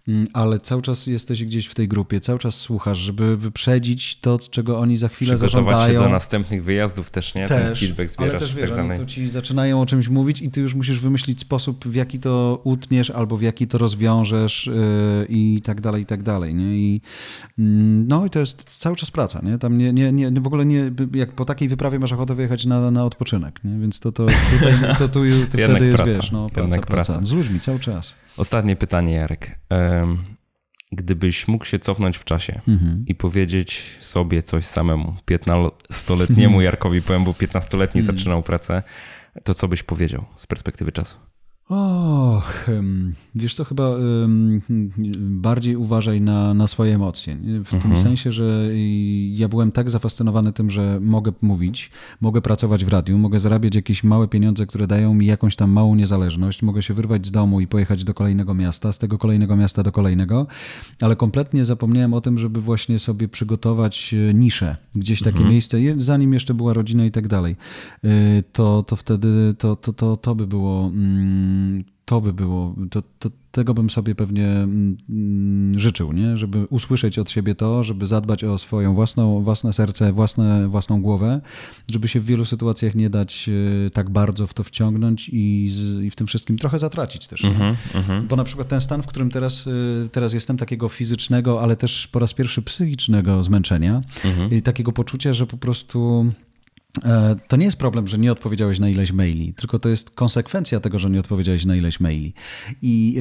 Mm, ale cały czas jesteś gdzieś w tej grupie, cały czas słuchasz, żeby wyprzedzić to, czego oni za chwilę Przygotować zażądają. Przygotować się do następnych wyjazdów też, nie? Też, Ten feedback zbierasz ale też wiesz, tak no dalej. to ci zaczynają o czymś mówić i ty już musisz wymyślić sposób, w jaki to utniesz albo w jaki to rozwiążesz yy, i tak dalej, i tak dalej, nie? I, yy, no i to jest cały czas praca, nie? Tam nie, nie, nie, w ogóle nie, jak po takiej wyprawie masz ochotę wyjechać na, na odpoczynek, nie? Więc to, to, tutaj, to tu, to wtedy jest, praca. wiesz, no, praca, praca, praca. Z ludźmi cały czas. Ostatnie pytanie, Jarek. Gdybyś mógł się cofnąć w czasie mhm. i powiedzieć sobie coś samemu, 15-letniemu Jarkowi, powiem, bo 15-letni mhm. zaczynał pracę, to co byś powiedział z perspektywy czasu? Och, wiesz co, chyba bardziej uważaj na, na swoje emocje. W mhm. tym sensie, że ja byłem tak zafascynowany tym, że mogę mówić, mogę pracować w radiu, mogę zarabiać jakieś małe pieniądze, które dają mi jakąś tam małą niezależność, mogę się wyrwać z domu i pojechać do kolejnego miasta, z tego kolejnego miasta do kolejnego, ale kompletnie zapomniałem o tym, żeby właśnie sobie przygotować e, niszę, gdzieś takie mhm. miejsce, zanim jeszcze była rodzina i tak dalej. E, to, to wtedy, to, to, to, to by było... Mm, to by było, to, to, tego bym sobie pewnie mm, życzył, nie? żeby usłyszeć od siebie to, żeby zadbać o swoją własną, własne serce, własne, własną głowę, żeby się w wielu sytuacjach nie dać e, tak bardzo w to wciągnąć i, i w tym wszystkim trochę zatracić też. Mm -hmm, mm -hmm. Bo na przykład ten stan, w którym teraz, e, teraz jestem, takiego fizycznego, ale też po raz pierwszy psychicznego zmęczenia mm -hmm. i takiego poczucia, że po prostu E, to nie jest problem, że nie odpowiedziałeś na ileś maili, tylko to jest konsekwencja tego, że nie odpowiedziałeś na ileś maili. I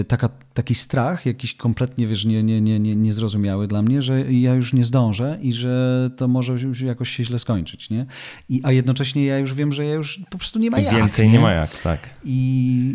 e, taka, taki strach, jakiś kompletnie wiesz, nie, nie, nie, nie, niezrozumiały dla mnie, że ja już nie zdążę i że to może jakoś się źle skończyć. Nie? I, a jednocześnie ja już wiem, że ja już po prostu nie ma jak. Więcej nie, nie ma jak, tak. I,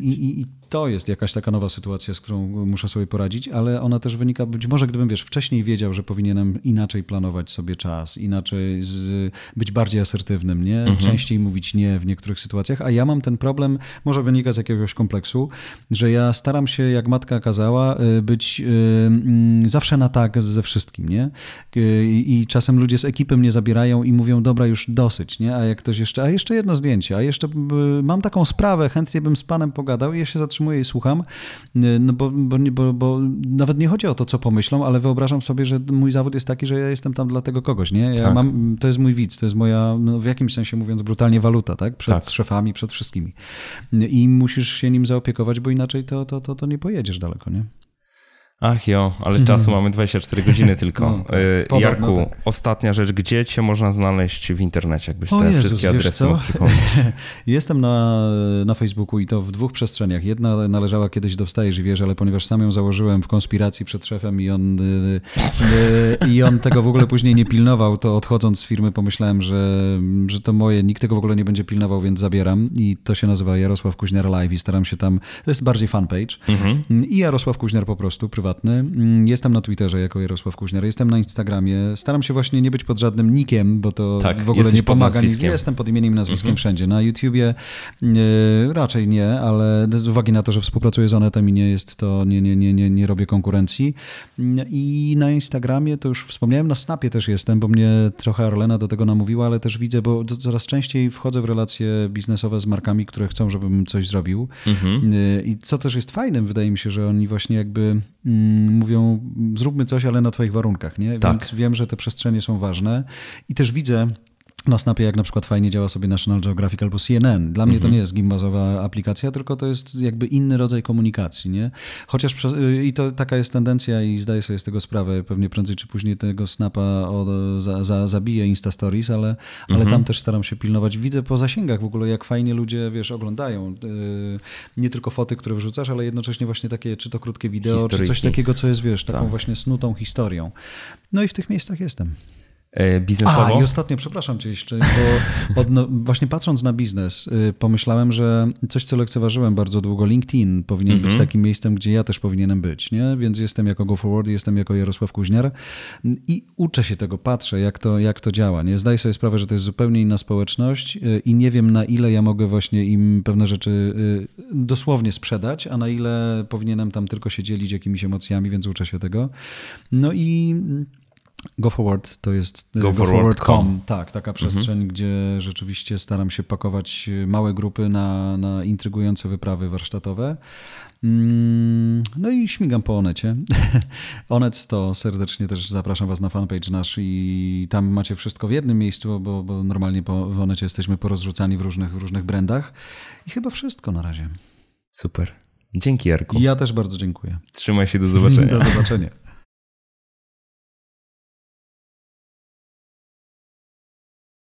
i, i to jest jakaś taka nowa sytuacja, z którą muszę sobie poradzić, ale ona też wynika, być może gdybym wiesz, wcześniej wiedział, że powinienem inaczej planować sobie czas, inaczej z, być bardziej asertywnym, nie? Mhm. Częściej mówić nie w niektórych sytuacjach, a ja mam ten problem, może wynika z jakiegoś kompleksu, że ja staram się, jak matka kazała, y, być y, mm, zawsze na tak ze wszystkim, nie? Y, I czasem ludzie z ekipy mnie zabierają i mówią, dobra, już dosyć, nie? A jak ktoś jeszcze, a jeszcze jedno zdjęcie, a jeszcze mam taką sprawę, chętnie bym z panem pogadał i ja się zatrzymuję zatrzymuję i słucham, y, no bo, bo, bo, bo nawet nie chodzi o to, co pomyślą, ale wyobrażam sobie, że mój zawód jest taki, że ja jestem tam dla tego kogoś, nie? Ja tak. mam, to jest mój widz, to jest moja, no w jakimś sensie mówiąc brutalnie, waluta, tak? Przed tak. szefami, przed wszystkimi. I musisz się nim zaopiekować, bo inaczej to, to, to, to nie pojedziesz daleko, nie? Ach jo, ale mhm. czasu mamy 24 godziny tylko. No, tak. Y, Podobno, Jarku, tak. ostatnia rzecz, gdzie cię można znaleźć w internecie, jakbyś o te Jezus, wszystkie adresy mógł przypomnieć? Jestem na, na Facebooku i to w dwóch przestrzeniach. Jedna należała kiedyś do Wstajesz i Wiesz, ale ponieważ sam ją założyłem w konspiracji przed szefem i on, y, y, i on tego w ogóle później nie pilnował, to odchodząc z firmy pomyślałem, że, że to moje, nikt tego w ogóle nie będzie pilnował, więc zabieram i to się nazywa Jarosław Kuźniar Live i staram się tam, to jest bardziej fanpage mhm. i Jarosław Kuźniar po prostu, prywatny. Mm, jestem na Twitterze jako Jarosław Kuźniar, jestem na Instagramie. Staram się właśnie nie być pod żadnym nikiem, bo to tak, w ogóle nie pomaga. Nie, jestem pod imieniem i nazwiskiem mhm. wszędzie. Na YouTubie yy, raczej nie, ale z uwagi na to, że współpracuję z Onetem i nie jest to, nie, nie, nie, nie, nie robię konkurencji. Mm, I na Instagramie to już wspomniałem, na Snapie też jestem, bo mnie trochę Arlena do tego namówiła, ale też widzę, bo coraz częściej wchodzę w relacje biznesowe z markami, które chcą, żebym coś zrobił. Mhm. Y, I co też jest fajnym, wydaje mi się, że oni właśnie jakby mm, Mm, mówią, zróbmy coś, ale na twoich warunkach, nie? Tak. Więc wiem, że te przestrzenie są ważne i też widzę, na Snapie, jak na przykład fajnie działa sobie National Geographic albo CNN. Dla mnie to mhm. nie jest gimbazowa aplikacja, tylko to jest jakby inny rodzaj komunikacji, nie? Chociaż przez, y, i to taka jest tendencja i zdaję sobie z tego sprawę, pewnie prędzej czy później tego Snapa o, za, za, zabije Insta Stories, ale, ale tam mhm. też staram się pilnować. Widzę po zasięgach w ogóle, jak fajnie ludzie, wiesz, oglądają y, nie tylko foty, które wrzucasz, ale jednocześnie właśnie takie, czy to krótkie wideo, Historyki. czy coś takiego, co jest, wiesz, taką tak. właśnie snutą historią. No i w tych miejscach jestem. E, biznesowo. A, i ostatnio, przepraszam cię jeszcze, bo od, no, właśnie patrząc na biznes, y, pomyślałem, że coś, co lekceważyłem bardzo długo, LinkedIn powinien mm -hmm. być mhm. takim miejscem, gdzie ja też powinienem być, nie? Więc jestem jako GoForward, jestem jako Jarosław Kuźniar i uczę się tego, patrzę, jak to, jak to działa, nie? Zdaję sobie sprawę, że to jest zupełnie inna społeczność y, i nie wiem, na ile ja mogę właśnie im pewne rzeczy y, dosłownie sprzedać, a na ile powinienem tam tylko się dzielić jakimiś emocjami, więc uczę się tego. No i GoForward to jest GoForward.com. E, Go tak, taka mhm. przestrzeń, mhm. gdzie rzeczywiście staram się pakować e, małe grupy na, na intrygujące wyprawy warsztatowe. Mm, no i śmigam po Onecie. Onet to serdecznie też zapraszam Was na fanpage nasz i tam macie wszystko w jednym miejscu, bo, bo normalnie po, w Onecie jesteśmy porozrzucani w różnych, w różnych brandach i chyba wszystko na razie. Super. Dzięki, Jarku. Ja też bardzo dziękuję. Trzymaj się, do zobaczenia. do zobaczenia.